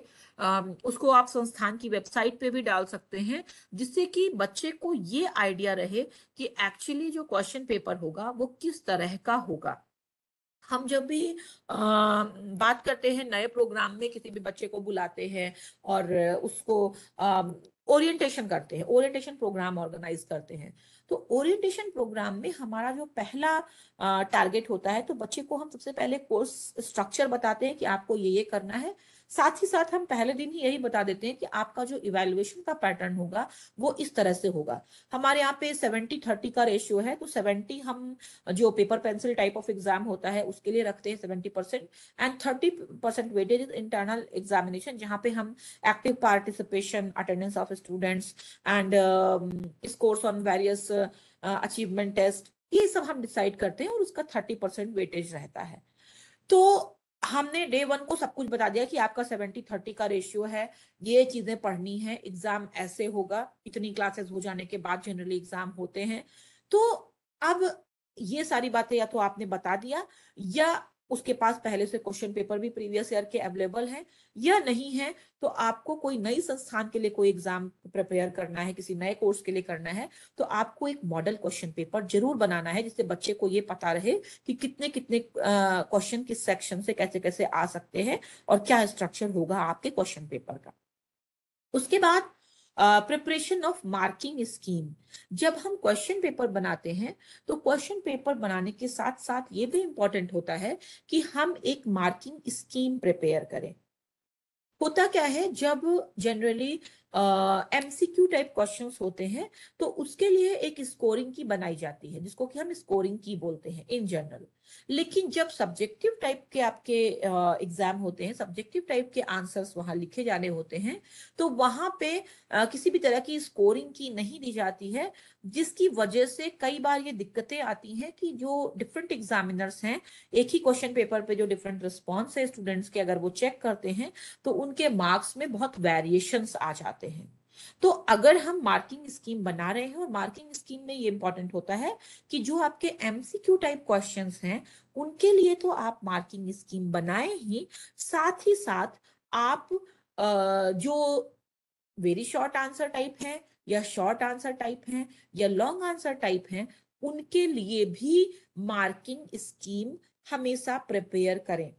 उसको आप संस्थान की वेबसाइट पे भी डाल सकते हैं जिससे कि बच्चे को ये आइडिया रहे कि एक्चुअली जो क्वेश्चन पेपर होगा वो किस तरह का होगा हम जब भी आ, बात करते हैं नए प्रोग्राम में किसी भी बच्चे को बुलाते हैं और उसको आ, ओरिएंटेशन करते हैं ओरिएंटेशन प्रोग्राम ऑर्गेनाइज करते हैं तो ओरिएंटेशन प्रोग्राम में हमारा जो पहला टारगेट होता है तो बच्चे को हम सबसे पहले कोर्स स्ट्रक्चर बताते हैं कि आपको ये ये करना है साथ ही साथ हम पहले दिन ही यही बता देते हैं कि आपका जो इवेल्युएशन का पैटर्न होगा वो इस तरह से होगा हमारे यहाँ पे सेवेंटी थर्टी का रेशियो है तो सेवेंटी हम जो paper pencil type of exam होता है उसके लिए रखते हैं seventy percent and thirty percent weightage internal examination जहाँ पे हम active participation attendance of students and scores on various achievement test ये सब हम डिसाइड करते हैं और उसका थर्टी परसेंट वेटेज रहता है तो हमने डे वन को सब कुछ बता दिया कि आपका सेवेंटी थर्टी का रेशियो है ये चीजें पढ़नी है एग्जाम ऐसे होगा इतनी क्लासेस हो जाने के बाद जनरली एग्जाम होते हैं तो अब ये सारी बातें या तो आपने बता दिया या उसके पास पहले से क्वेश्चन पेपर भी प्रीवियस ईयर के अवेलेबल है या नहीं है तो आपको कोई नई संस्थान के लिए कोई एग्जाम प्रिपेयर करना है किसी नए कोर्स के लिए करना है तो आपको एक मॉडल क्वेश्चन पेपर जरूर बनाना है जिससे बच्चे को ये पता रहे कि कितने कितने क्वेश्चन किस सेक्शन से कैसे कैसे आ सकते हैं और क्या स्ट्रक्चर होगा आपके क्वेश्चन पेपर का उसके बाद प्रिपरेशन ऑफ मार्किंग स्कीम जब हम क्वेश्चन पेपर बनाते हैं तो क्वेश्चन पेपर बनाने के साथ साथ ये भी इम्पोर्टेंट होता है कि हम एक मार्किंग स्कीम प्रिपेयर करें होता क्या है जब जनरली एमसीक्यू टाइप क्वेश्चंस होते हैं तो उसके लिए एक स्कोरिंग की बनाई जाती है जिसको कि हम स्कोरिंग की बोलते हैं इन जनरल लेकिन जब सब्जेक्टिव टाइप के आपके एग्जाम होते हैं सब्जेक्टिव टाइप के आंसर्स वहां लिखे जाने होते हैं तो वहां पे किसी भी तरह की स्कोरिंग की नहीं दी जाती है जिसकी वजह से कई बार ये दिक्कतें आती हैं कि जो डिफरेंट एग्जामिनर्स हैं एक ही क्वेश्चन पेपर पे जो डिफरेंट रिस्पॉन्स है स्टूडेंट्स के अगर वो चेक करते हैं तो उनके मार्क्स में बहुत वेरिएशंस आ जाते हैं तो अगर हम मार्किंग स्कीम बना रहे हैं और मार्किंग स्कीम में ये इंपॉर्टेंट होता है कि जो आपके एमसीक्यू टाइप क्वेश्चन हैं उनके लिए तो आप मार्किंग स्कीम बनाए ही साथ ही साथ आप जो वेरी शॉर्ट आंसर टाइप है या शॉर्ट आंसर टाइप है या लॉन्ग आंसर टाइप है उनके लिए भी मार्किंग स्कीम हमेशा प्रिपेयर करें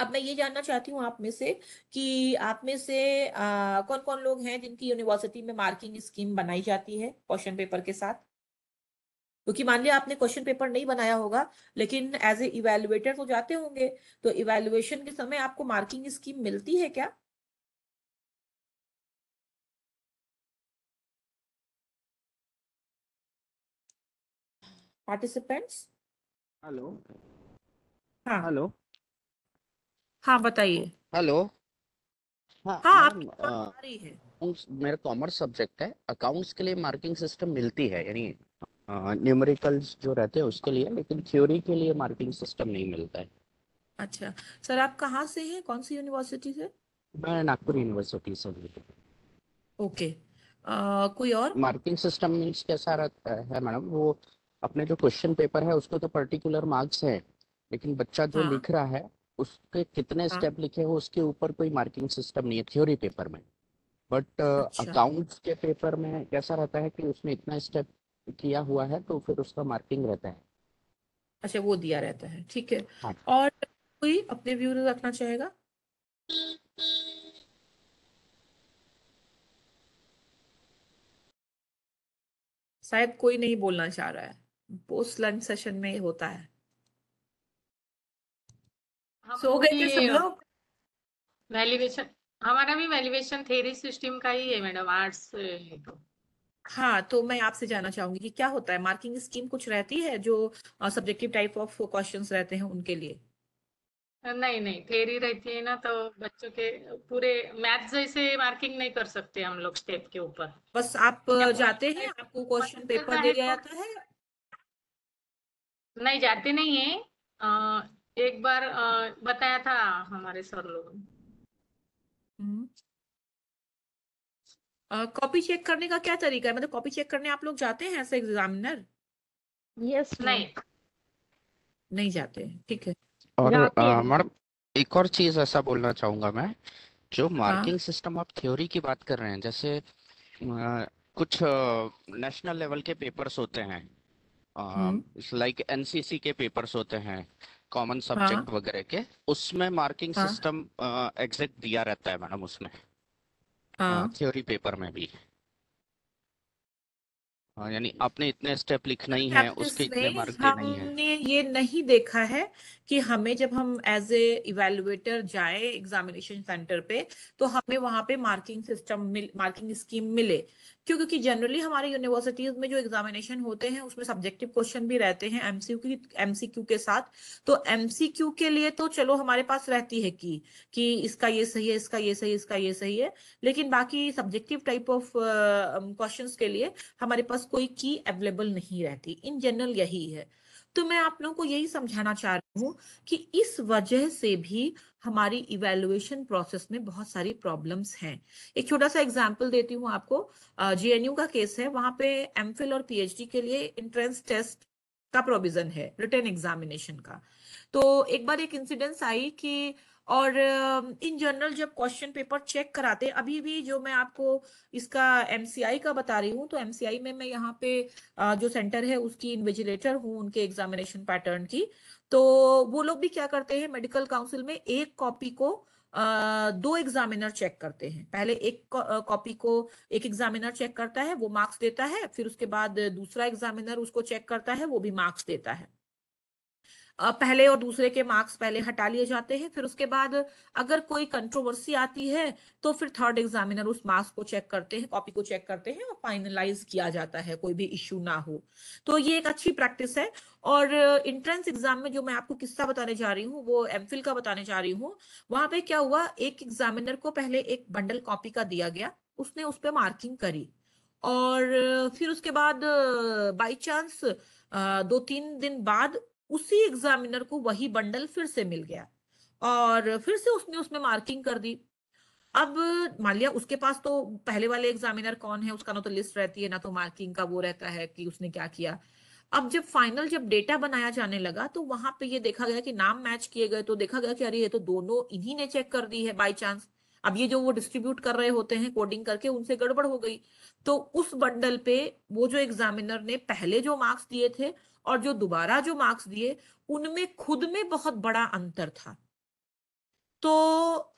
अब मैं ये जानना चाहती हूँ आप में से कि आप में से आ, कौन कौन लोग हैं जिनकी यूनिवर्सिटी में मार्किंग स्कीम बनाई जाती है क्वेश्चन पेपर के साथ क्योंकि मान लिया आपने क्वेश्चन पेपर नहीं बनाया होगा लेकिन एज ए इवेल्युएटर तो जाते होंगे तो इवेल्युएशन के समय आपको मार्किंग स्कीम मिलती है क्या पार्टिसिपेंट्स हेलो हाँ हेलो हाँ बताइए हेलो हाँ हाँ मैम, आपकी आ, आ रही है accounts मेरा कॉमर्स सब्जेक्ट है अकाउंट्स के लिए मार्किंग सिस्टम मिलती है यानी न्यूमेरिकल्स जो रहते हैं उसके लिए लेकिन थ्योरी के लिए मार्किंग सिस्टम नहीं मिलता है अच्छा सर आप कहाँ से हैं कौन सी यूनिवर्सिटी से मैं नागपुर यूनिवर्सिटी से ओके आ, कोई और मार्किंग सिस्टम मीन्स कैसा रहता है मैडम वो अपने जो क्वेश्चन पेपर है उसको तो पर्टिकुलर मार्क्स हैं लेकिन बच्चा जो हाँ. लिख रहा है उसके कितने स्टेप हाँ। लिखे हो उसके ऊपर कोई मार्किंग सिस्टम नहीं है थ्योरी पेपर में बट uh, अकाउंट्स अच्छा। के पेपर में कैसा रहता है कि उसने इतना स्टेप किया हुआ है तो फिर उसका मार्किंग रहता है अच्छा वो दिया रहता है ठीक है हाँ। और कोई अपने व्यू रखना चाहेगा शायद कोई नहीं बोलना चाह रहा है पोस्ट लंच सेशन में होता है सो गए थे सब लोग वैल्यूएशन हमारा भी वैल्यूएशन थ्योरी सिस्टम का ही है मैडम आर्ट्स तो। हाँ तो मैं आपसे जानना चाहूंगी कि क्या होता है मार्किंग स्कीम कुछ रहती है जो सब्जेक्टिव टाइप ऑफ क्वेश्चंस रहते हैं उनके लिए नहीं नहीं थेरी रहती है ना तो बच्चों के पूरे मैथ जैसे मार्किंग नहीं कर सकते हम लोग स्टेप के ऊपर बस आप जाते हैं आपको क्वेश्चन पेपर दिया जाता है नहीं जाते नहीं है एक बार बताया था हमारे सर लोगों कॉपी चेक हम्म। करने का क्या तरीका है मतलब कॉपी चेक करने आप लोग जाते हैं ऐसे एग्जामिनर यस नहीं नहीं जाते ठीक है और मैडम एक और चीज ऐसा बोलना चाहूंगा मैं जो मार्किंग हाँ। सिस्टम आप थ्योरी की बात कर रहे हैं जैसे आ, कुछ नेशनल लेवल के पेपर्स होते हैं लाइक एनसीसी हम्म। के पेपर्स होते हैं कॉमन सब्जेक्ट हाँ। वगैरह के उसमें मार्किंग सिस्टम एग्जैक्ट दिया रहता है मैडम उसमें थ्योरी हाँ। पेपर में भी हाँ, यानी आपने इतने स्टेप लिखना ही है उसके इतने मार्क देना ही है हमने ये नहीं देखा है कि हमें जब हम एज ए इवेल्युएटर जाए एग्जामिनेशन सेंटर पे तो हमें वहाँ पे मार्किंग सिस्टम मिल मार्किंग स्कीम मिले क्यों क्योंकि जनरली हमारे यूनिवर्सिटीज में जो एग्जामिनेशन होते हैं उसमें सब्जेक्टिव क्वेश्चन भी रहते हैं एमसीक्यू की एमसीक्यू के साथ तो एमसीक्यू के लिए तो चलो हमारे पास रहती है की कि इसका ये सही है इसका ये सही है इसका ये सही है लेकिन बाकी सब्जेक्टिव टाइप ऑफ क्वेश्चन के लिए हमारे पास पास कोई की अवेलेबल नहीं रहती इन जनरल यही है तो मैं आप लोगों को यही समझाना चाह रही हूँ कि इस वजह से भी हमारी इवेलुएशन प्रोसेस में बहुत सारी प्रॉब्लम्स हैं एक छोटा सा एग्जांपल देती हूँ आपको जेएनयू का केस है वहां पे एमफिल और पीएचडी के लिए एंट्रेंस टेस्ट का प्रोविजन है रिटर्न एग्जामिनेशन का तो एक बार एक इंसिडेंस आई कि और इन जनरल जब क्वेश्चन पेपर चेक कराते अभी भी जो मैं आपको इसका एमसीआई का बता रही हूँ तो एमसीआई में मैं यहाँ पे जो सेंटर है उसकी इन्विजिलेटर हूँ उनके एग्जामिनेशन पैटर्न की तो वो लोग भी क्या करते हैं मेडिकल काउंसिल में एक कॉपी को दो एग्जामिनर चेक करते हैं पहले एक कॉपी को एक एग्जामिनर चेक करता है वो मार्क्स देता है फिर उसके बाद दूसरा एग्जामिनर उसको चेक करता है वो भी मार्क्स देता है पहले और दूसरे के मार्क्स पहले हटा लिए जाते हैं फिर उसके बाद अगर कोई कंट्रोवर्सी आती है तो फिर थर्ड एग्जामिनर उस मार्क्स को चेक करते हैं कॉपी को चेक करते हैं और फाइनलाइज किया जाता है कोई भी इश्यू ना हो तो ये एक अच्छी प्रैक्टिस है और इंट्रेंस एग्जाम में जो मैं आपको किस्सा बताने जा रही हूँ वो एम का बताने जा रही हूँ वहां पे क्या हुआ एक एग्जामिनर को पहले एक बंडल कॉपी का दिया गया उसने उस पर मार्किंग करी और फिर उसके बाद बाई चांस दो तीन दिन बाद उसी एग्जामिनर को वही बंडल फिर से मिल गया और फिर से उसने उसमें मार्किंग कर दी अब मान लिया उसके पास तो पहले वाले एग्जामिनर कौन है उसका ना तो लिस्ट रहती है ना तो मार्किंग का वो रहता है कि उसने क्या किया अब जब फाइनल जब डेटा बनाया जाने लगा तो वहां पे ये देखा गया कि नाम मैच किए गए तो देखा गया कि अरे ये तो दोनों इन्हीं ने चेक कर दी है बाय चांस अब ये जो वो डिस्ट्रीब्यूट कर रहे होते हैं कोडिंग करके उनसे गड़बड़ हो गई तो उस बंडल पे वो जो एग्जामिनर ने पहले जो मार्क्स दिए थे और जो दोबारा जो मार्क्स दिए उनमें खुद में बहुत बड़ा अंतर था तो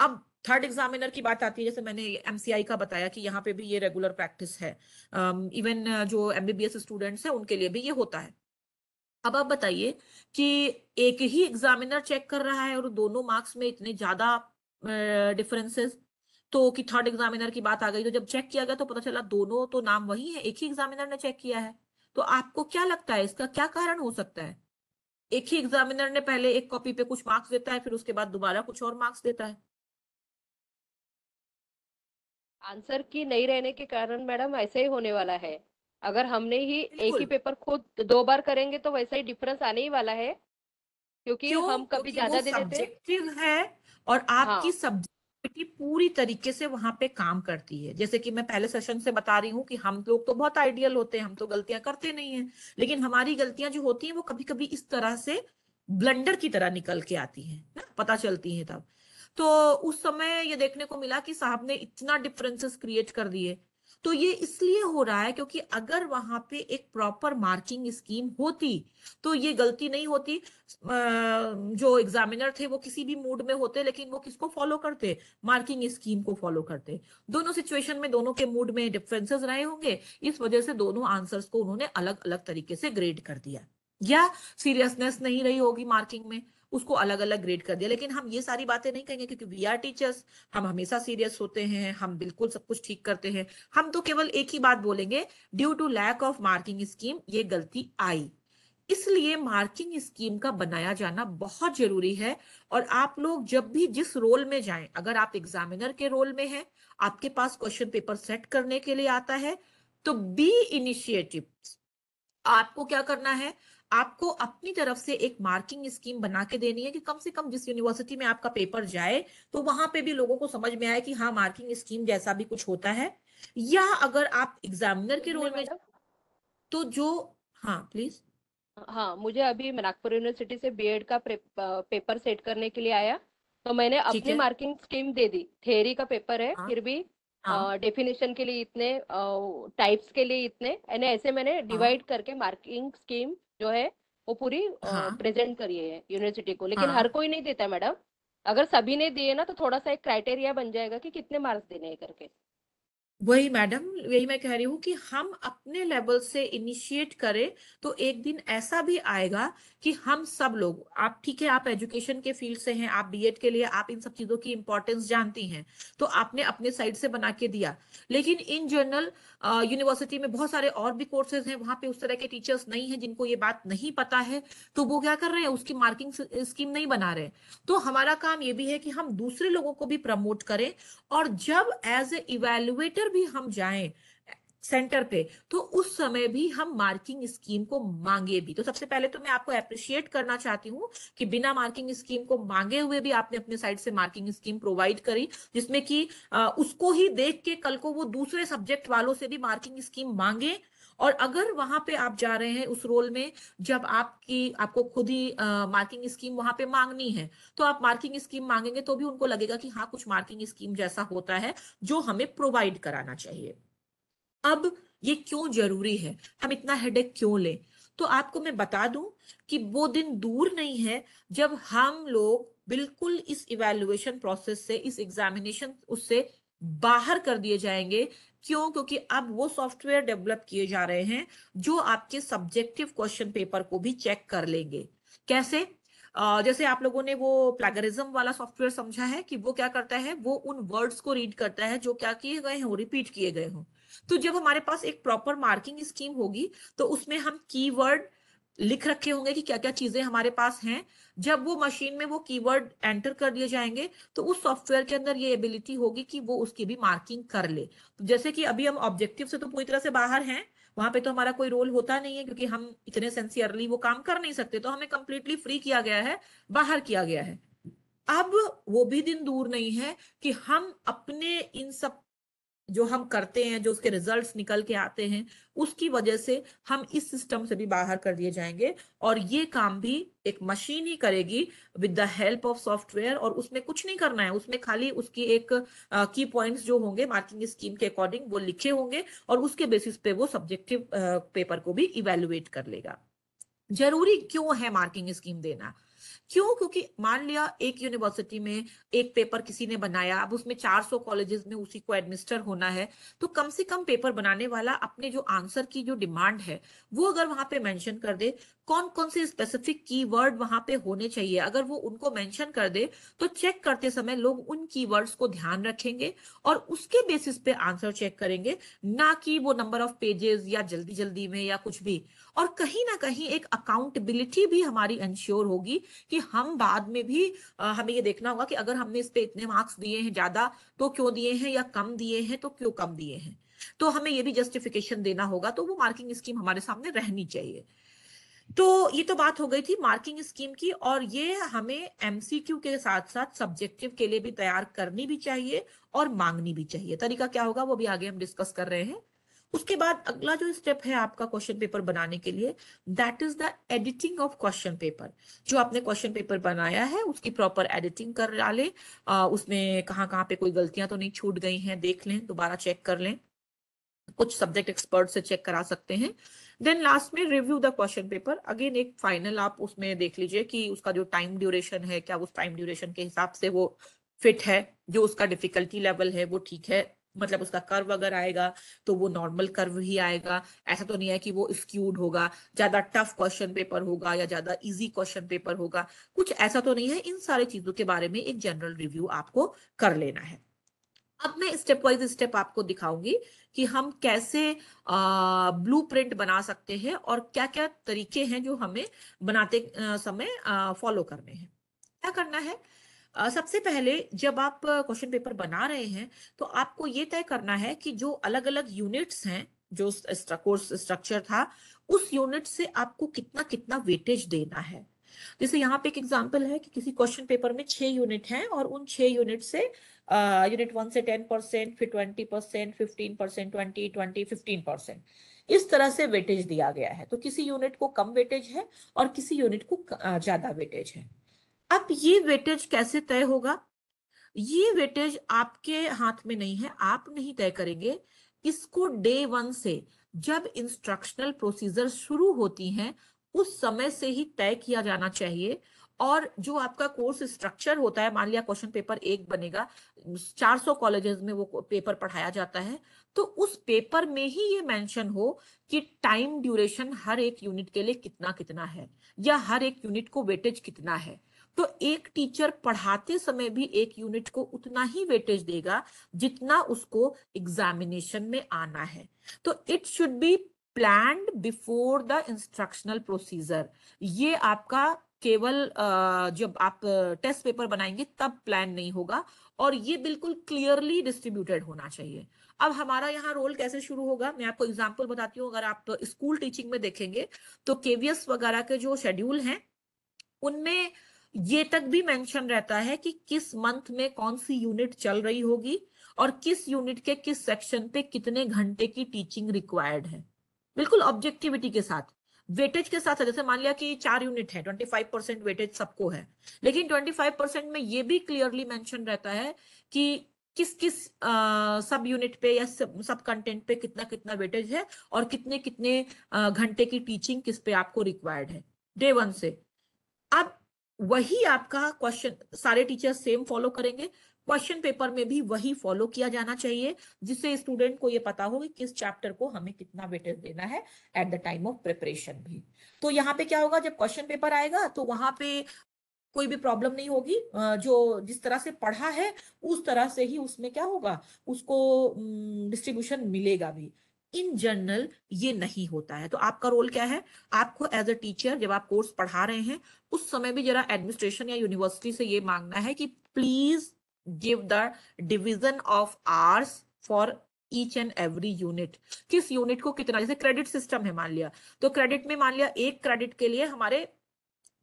अब थर्ड एग्जामिनर की बात आती है जैसे मैंने एमसीआई का बताया कि यहाँ पे भी ये रेगुलर प्रैक्टिस है इवन um, जो एमबीबीएस स्टूडेंट्स हैं उनके लिए भी ये होता है अब आप बताइए कि एक ही एग्जामिनर चेक कर रहा है और दोनों मार्क्स में इतने ज्यादा डिफरेंसेस uh, तो कि थर्ड एग्जामिनर की बात आ गई तो जब चेक किया गया तो पता चला दोनों तो नाम वही है एक ही एग्जामिनर ने चेक किया है तो आपको क्या लगता है इसका क्या कारण हो सकता है एक ही एग्जामिनर ने पहले एक कॉपी पे कुछ मार्क्स देता है फिर उसके बाद दोबारा कुछ और मार्क्स देता है आंसर की नहीं रहने के कारण मैडम ऐसे ही होने वाला है अगर हमने ही एक ही पेपर खुद दो बार करेंगे तो वैसा ही डिफरेंस आने ही वाला है क्योंकि क्यों? हम कभी ज्यादा दे देते हैं और आपकी हाँ. सब्जेक्ट कमेटी पूरी तरीके से वहां पे काम करती है जैसे कि मैं पहले सेशन से बता रही हूँ कि हम लोग तो बहुत आइडियल होते हैं हम तो गलतियां करते नहीं है लेकिन हमारी गलतियां जो होती हैं वो कभी कभी इस तरह से ब्लंडर की तरह निकल के आती है ना पता चलती है तब तो उस समय ये देखने को मिला कि साहब ने इतना डिफरेंसेस क्रिएट कर दिए तो ये इसलिए हो रहा है क्योंकि अगर वहां पे एक प्रॉपर मार्किंग स्कीम होती तो ये गलती नहीं होती जो एग्जामिनर थे वो किसी भी मूड में होते लेकिन वो किसको फॉलो करते मार्किंग स्कीम को फॉलो करते दोनों सिचुएशन में दोनों के मूड में डिफरेंसेस रहे होंगे इस वजह से दोनों आंसर्स को उन्होंने अलग अलग तरीके से ग्रेड कर दिया या सीरियसनेस नहीं रही होगी मार्किंग में उसको अलग अलग ग्रेड कर दिया लेकिन हम ये सारी बातें नहीं कहेंगे क्योंकि वी आर टीचर्स हम हमेशा सीरियस होते हैं हम बिल्कुल सब कुछ ठीक करते हैं हम तो केवल एक ही बात बोलेंगे due to lack of marking scheme ये गलती आई इसलिए मार्किंग स्कीम का बनाया जाना बहुत जरूरी है और आप लोग जब भी जिस रोल में जाएं अगर आप एग्जामिनर के रोल में हैं आपके पास क्वेश्चन पेपर सेट करने के लिए आता है तो बी इनिशिएटिव आपको क्या करना है आपको अपनी तरफ से एक मार्किंग स्कीम बना के देनी है कि कम से कम जिस यूनिवर्सिटी में आपका पेपर जाए तो वहां पे भी लोगों को समझ में आए कि हाँ मार्किंग स्कीम जैसा भी कुछ होता है या अगर आप एग्जामिनर के रोल में तो जो हाँ प्लीज हाँ मुझे अभी मनाकपुर यूनिवर्सिटी से बीएड का पेपर सेट करने के लिए आया तो मैंने अपनी मार्किंग स्कीम दे दी थेरी का पेपर है हाँ। फिर भी डेफिनेशन हाँ। के लिए इतने टाइप्स के लिए इतने ऐसे मैंने डिवाइड हाँ। करके मार्किंग स्कीम जो है वो पूरी प्रेजेंट करिए यूनिवर्सिटी को लेकिन हाँ. हर कोई नहीं देता मैडम अगर सभी ने दिए ना तो थोड़ा सा एक क्राइटेरिया बन जाएगा कि कितने मार्क्स देने हैं करके वही मैडम यही मैं कह रही हूँ कि हम अपने लेवल से इनिशिएट करें तो एक दिन ऐसा भी आएगा कि हम सब लोग आप ठीक है आप एजुकेशन के फील्ड से हैं आप बीएड के लिए आप इन सब चीजों की इंपॉर्टेंस जानती हैं तो आपने अपने साइड से बना के दिया लेकिन इन जनरल यूनिवर्सिटी में बहुत सारे और भी कोर्सेज हैं वहां पे उस तरह के टीचर्स नहीं है जिनको ये बात नहीं पता है तो वो क्या कर रहे हैं उसकी मार्किंग स्कीम नहीं बना रहे तो हमारा काम ये भी है कि हम दूसरे लोगों को भी प्रमोट करें और जब एज ए इवेल्युएटर अगर भी हम जाएं सेंटर पे तो उस समय भी हम मार्किंग स्कीम को मांगे भी तो सबसे पहले तो मैं आपको अप्रिशिएट करना चाहती हूँ कि बिना मार्किंग स्कीम को मांगे हुए भी आपने अपने साइड से मार्किंग स्कीम प्रोवाइड करी जिसमें कि उसको ही देख के कल को वो दूसरे सब्जेक्ट वालों से भी मार्किंग स्कीम मांगे और अगर वहां पे आप जा रहे हैं उस रोल में जब आपकी आपको खुद ही मार्किंग स्कीम वहां पे मांगनी है तो आप मार्किंग स्कीम मांगेंगे तो भी उनको लगेगा कि हाँ कुछ मार्किंग स्कीम जैसा होता है जो हमें प्रोवाइड कराना चाहिए अब ये क्यों जरूरी है हम इतना हेडेक क्यों लें तो आपको मैं बता दूं कि वो दिन दूर नहीं है जब हम लोग बिल्कुल इस इवेल्युएशन प्रोसेस से इस एग्जामिनेशन उससे बाहर कर दिए जाएंगे क्यों क्योंकि अब वो सॉफ्टवेयर डेवलप किए जा रहे हैं जो आपके सब्जेक्टिव क्वेश्चन पेपर को भी चेक कर लेंगे कैसे Uh, जैसे आप लोगों ने वो प्लेगरिज्म वाला सॉफ्टवेयर समझा है कि वो क्या करता है वो उन वर्ड्स को रीड करता है जो क्या किए गए वो रिपीट किए गए हों तो जब हमारे पास एक प्रॉपर मार्किंग स्कीम होगी तो उसमें हम कीवर्ड लिख रखे होंगे कि क्या क्या चीजें हमारे पास हैं जब वो मशीन में वो कीवर्ड एंटर कर दिए जाएंगे तो उस सॉफ्टवेयर के अंदर ये एबिलिटी होगी कि वो उसकी भी मार्किंग कर ले तो जैसे कि अभी हम ऑब्जेक्टिव से तो पूरी तरह से बाहर हैं वहां पे तो हमारा कोई रोल होता नहीं है क्योंकि हम इतने सेंसियरली वो काम कर नहीं सकते तो हमें कंप्लीटली फ्री किया गया है बाहर किया गया है अब वो भी दिन दूर नहीं है कि हम अपने इन सब जो हम करते हैं जो उसके रिजल्ट्स निकल के आते हैं उसकी वजह से हम इस सिस्टम से भी बाहर कर दिए जाएंगे और ये काम भी एक मशीन ही करेगी with the help of software और उसमें कुछ नहीं करना है उसमें खाली उसकी एक की uh, पॉइंट्स जो होंगे मार्किंग स्कीम के अकॉर्डिंग वो लिखे होंगे और उसके बेसिस पे वो सब्जेक्टिव पेपर uh, को भी इवेल्युएट कर लेगा जरूरी क्यों है मार्किंग स्कीम देना क्यों क्योंकि मान लिया एक यूनिवर्सिटी में एक पेपर किसी ने बनाया अब उसमें 400 कॉलेजेस में उसी को एडमिनिस्टर होना है तो कम से कम पेपर बनाने वाला अपने जो आंसर की जो डिमांड है वो अगर वहां पे मेंशन कर दे कौन कौन से स्पेसिफिक कीवर्ड वहां पे होने चाहिए अगर वो उनको मेंशन कर दे तो चेक करते समय लोग उन कीवर्ड्स को ध्यान रखेंगे और उसके बेसिस पे आंसर चेक करेंगे ना कि वो नंबर ऑफ पेजेस या जल्दी जल्दी में या कुछ भी और कहीं ना कहीं एक अकाउंटेबिलिटी भी हमारी इंश्योर होगी कि हम बाद में भी आ, हमें ये देखना होगा कि अगर हमने इस पे इतने मार्क्स दिए हैं ज्यादा तो क्यों दिए हैं या कम दिए हैं तो क्यों कम दिए हैं तो हमें ये भी जस्टिफिकेशन देना होगा तो वो मार्किंग स्कीम हमारे सामने रहनी चाहिए तो ये तो बात हो गई थी मार्किंग स्कीम की और ये हमें एमसीक्यू के साथ साथ सब्जेक्टिव के लिए भी तैयार करनी भी चाहिए और मांगनी भी चाहिए तरीका क्या होगा वो भी आगे हम डिस्कस कर रहे हैं उसके बाद अगला जो स्टेप है आपका क्वेश्चन पेपर बनाने के लिए that is the editing of question paper जो आपने क्वेश्चन पेपर बनाया है उसकी प्रॉपर एडिटिंग कर डाले उसमें कहाँ कहाँ पे कोई गलतियां तो नहीं छूट गई हैं देख लें दोबारा चेक कर लें कुछ सब्जेक्ट एक्सपर्ट से चेक करा सकते हैं देन लास्ट में review the question paper again एक फाइनल आप उसमें देख लीजिए कि उसका जो टाइम ड्यूरेशन है क्या उस टाइम ड्यूरेशन के हिसाब से वो फिट है जो उसका डिफिकल्टी लेवल है वो ठीक है मतलब उसका कर्व अगर आएगा तो वो नॉर्मल कर्व ही आएगा ऐसा तो नहीं है कि वो स्क्यूड होगा ज्यादा टफ क्वेश्चन पेपर होगा या ज्यादा इजी क्वेश्चन पेपर होगा कुछ ऐसा तो नहीं है इन सारे चीजों के बारे में एक जनरल रिव्यू आपको कर लेना है अब मैं स्टेप वाइज स्टेप आपको दिखाऊंगी कि हम कैसे ब्लू प्रिंट बना सकते हैं और क्या क्या तरीके हैं जो हमें बनाते समय फॉलो करने हैं क्या करना है सबसे पहले जब आप क्वेश्चन पेपर बना रहे हैं तो आपको ये तय करना है कि जो अलग अलग यूनिट्स हैं जो कोर्स स्ट्रक्चर था उस यूनिट से आपको कितना कितना वेटेज देना है जैसे यहाँ पे एक एग्जाम्पल है कि किसी क्वेश्चन पेपर में छह यूनिट हैं और उन छह यूनिट से यूनिट वन से टेन परसेंट फिर twenty percent fifteen percent twenty twenty fifteen percent इस तरह से वेटेज दिया गया है तो किसी यूनिट को कम वेटेज है और किसी यूनिट को ज्यादा वेटेज है अब ये वेटेज कैसे तय होगा ये वेटेज आपके हाथ में नहीं है आप नहीं तय करेंगे इसको डे वन से जब इंस्ट्रक्शनल प्रोसीजर शुरू होती हैं उस समय से ही तय किया जाना चाहिए और जो आपका कोर्स स्ट्रक्चर होता है मान लिया क्वेश्चन पेपर एक बनेगा 400 कॉलेजेस में वो पेपर पढ़ाया जाता है तो उस पेपर में ही ये मेंशन हो कि टाइम ड्यूरेशन हर एक यूनिट के लिए कितना कितना है या हर एक यूनिट को वेटेज कितना है तो एक टीचर पढ़ाते समय भी एक यूनिट को उतना ही वेटेज देगा जितना उसको एग्जामिनेशन में आना है तो it should be plan before the instructional procedure ये आपका केवल जब आप टेस्ट पेपर बनाएंगे तब प्लान नहीं होगा और ये बिल्कुल क्लियरली डिस्ट्रीब्यूटेड होना चाहिए अब हमारा यहाँ रोल कैसे शुरू होगा मैं आपको एग्जाम्पल बताती हूँ अगर आप स्कूल टीचिंग में देखेंगे तो केवीएस वगैरह के जो शेड्यूल हैं उनमें ये तक भी मेंशन रहता है कि किस मंथ में कौन सी यूनिट चल रही होगी और किस यूनिट के किस सेक्शन पे कितने घंटे की टीचिंग रिक्वायर्ड है बिल्कुल ऑब्जेक्टिविटी के साथ वेटेज के साथ है जैसे मान लिया कि चार यूनिट है 25 परसेंट वेटेज सबको है लेकिन 25 परसेंट में ये भी क्लियरली मेंशन रहता है कि किस किस आ, सब यूनिट पे या सब, सब कंटेंट पे कितना कितना वेटेज है और कितने कितने घंटे की टीचिंग किस पे आपको रिक्वायर्ड है डे वन से अब वही आपका क्वेश्चन सारे टीचर सेम फॉलो करेंगे क्वेश्चन पेपर में भी वही फॉलो किया जाना चाहिए जिससे स्टूडेंट को ये पता हो कि किस चैप्टर को हमें कितना वेटेज देना है at the time of preparation भी तो यहाँ पे क्या होगा जब क्वेश्चन पेपर आएगा तो वहां पे कोई भी प्रॉब्लम नहीं होगी जो जिस तरह से पढ़ा है उस तरह से ही उसमें क्या होगा उसको डिस्ट्रीब्यूशन मिलेगा भी इन जनरल ये नहीं होता है तो आपका रोल क्या है आपको एज अ टीचर जब आप कोर्स पढ़ा रहे हैं उस समय भी जरा एडमिनिस्ट्रेशन या यूनिवर्सिटी से ये मांगना है कि please give the division of hours for each and every unit किस यूनिट को कितना जैसे क्रेडिट सिस्टम है मान लिया तो क्रेडिट में मान लिया एक क्रेडिट के लिए हमारे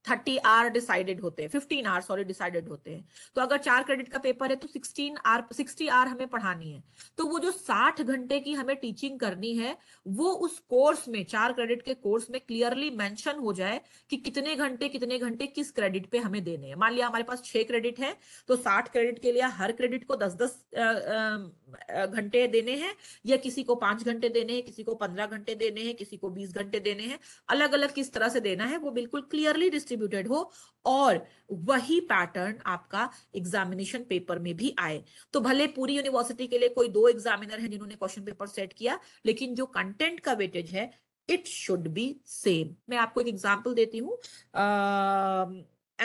थर्टी आर डिसाइडेड होते हैं फिफ्टीन आर सॉरी डिसाइडेड होते हैं तो अगर चार क्रेडिट का पेपर है तो सिक्सटीन आर सिक्सटी आर हमें पढ़ानी है तो वो जो साठ घंटे की हमें टीचिंग करनी है वो उस कोर्स में चार क्रेडिट के कोर्स में क्लियरली मेंशन हो जाए कि कितने घंटे कितने घंटे किस क्रेडिट पे हमें देने हैं मान लिया हमारे पास छह क्रेडिट है तो साठ क्रेडिट के लिए हर क्रेडिट को दस दस घंटे देने हैं या किसी को पांच घंटे देने हैं किसी को पंद्रह घंटे देने हैं किसी को बीस घंटे देने हैं अलग अलग किस तरह से देना है वो बिल्कुल क्लियरली डिस्ट्रीब्यूटेड हो और वही पैटर्न आपका एग्जामिनेशन पेपर में भी आए तो भले पूरी यूनिवर्सिटी के लिए कोई दो एग्जामिनर है जिन्होंने क्वेश्चन पेपर सेट किया लेकिन जो कंटेंट का वेटेज है इट शुड बी सेम मैं आपको एक एग्जाम्पल देती हूँ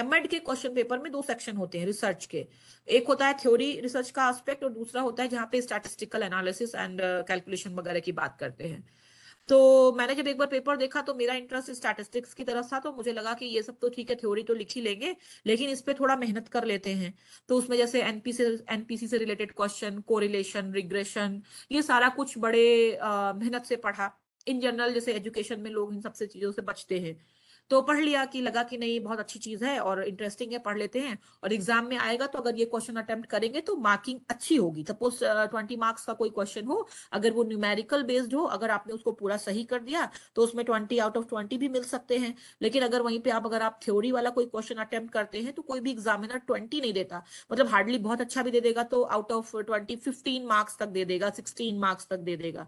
एमएड के क्वेश्चन पेपर में दो सेक्शन होते हैं रिसर्च के एक होता है थ्योरी रिसर्च का एस्पेक्ट और दूसरा होता है जहां पे स्टैटिस्टिकल एनालिसिस एंड कैलकुलेशन वगैरह की बात करते हैं तो मैंने जब एक बार पेपर देखा तो मेरा इंटरेस्ट स्टैटिस्टिक्स की तरफ था तो मुझे लगा कि ये सब तो ठीक है थ्योरी तो लिख ही लेंगे लेकिन इस पर थोड़ा मेहनत कर लेते हैं तो उसमें जैसे एनपीसी एनपीसी से रिलेटेड क्वेश्चन कोरिलेशन रिग्रेशन ये सारा कुछ बड़े मेहनत से पढ़ा इन जनरल जैसे एजुकेशन में लोग इन सबसे चीजों से बचते हैं तो पढ़ लिया कि लगा कि नहीं बहुत अच्छी चीज है और इंटरेस्टिंग है पढ़ लेते हैं और एग्जाम में आएगा तो अगर ये क्वेश्चन अटेम्प्ट करेंगे तो मार्किंग अच्छी होगी सपोज ट्वेंटी मार्क्स का कोई क्वेश्चन हो अगर वो न्यूमेरिकल बेस्ड हो अगर आपने उसको पूरा सही कर दिया तो उसमें ट्वेंटी आउट ऑफ ट्वेंटी भी मिल सकते हैं लेकिन अगर वहीं पर आप अगर आप थ्योरी वाला कोई क्वेश्चन अटेम्प्ट करते हैं तो कोई भी एग्जामिनर ट्वेंटी नहीं देता मतलब हार्डली बहुत अच्छा भी दे देगा तो out of twenty fifteen marks तक दे देगा सिक्सटीन मार्क्स तक दे देगा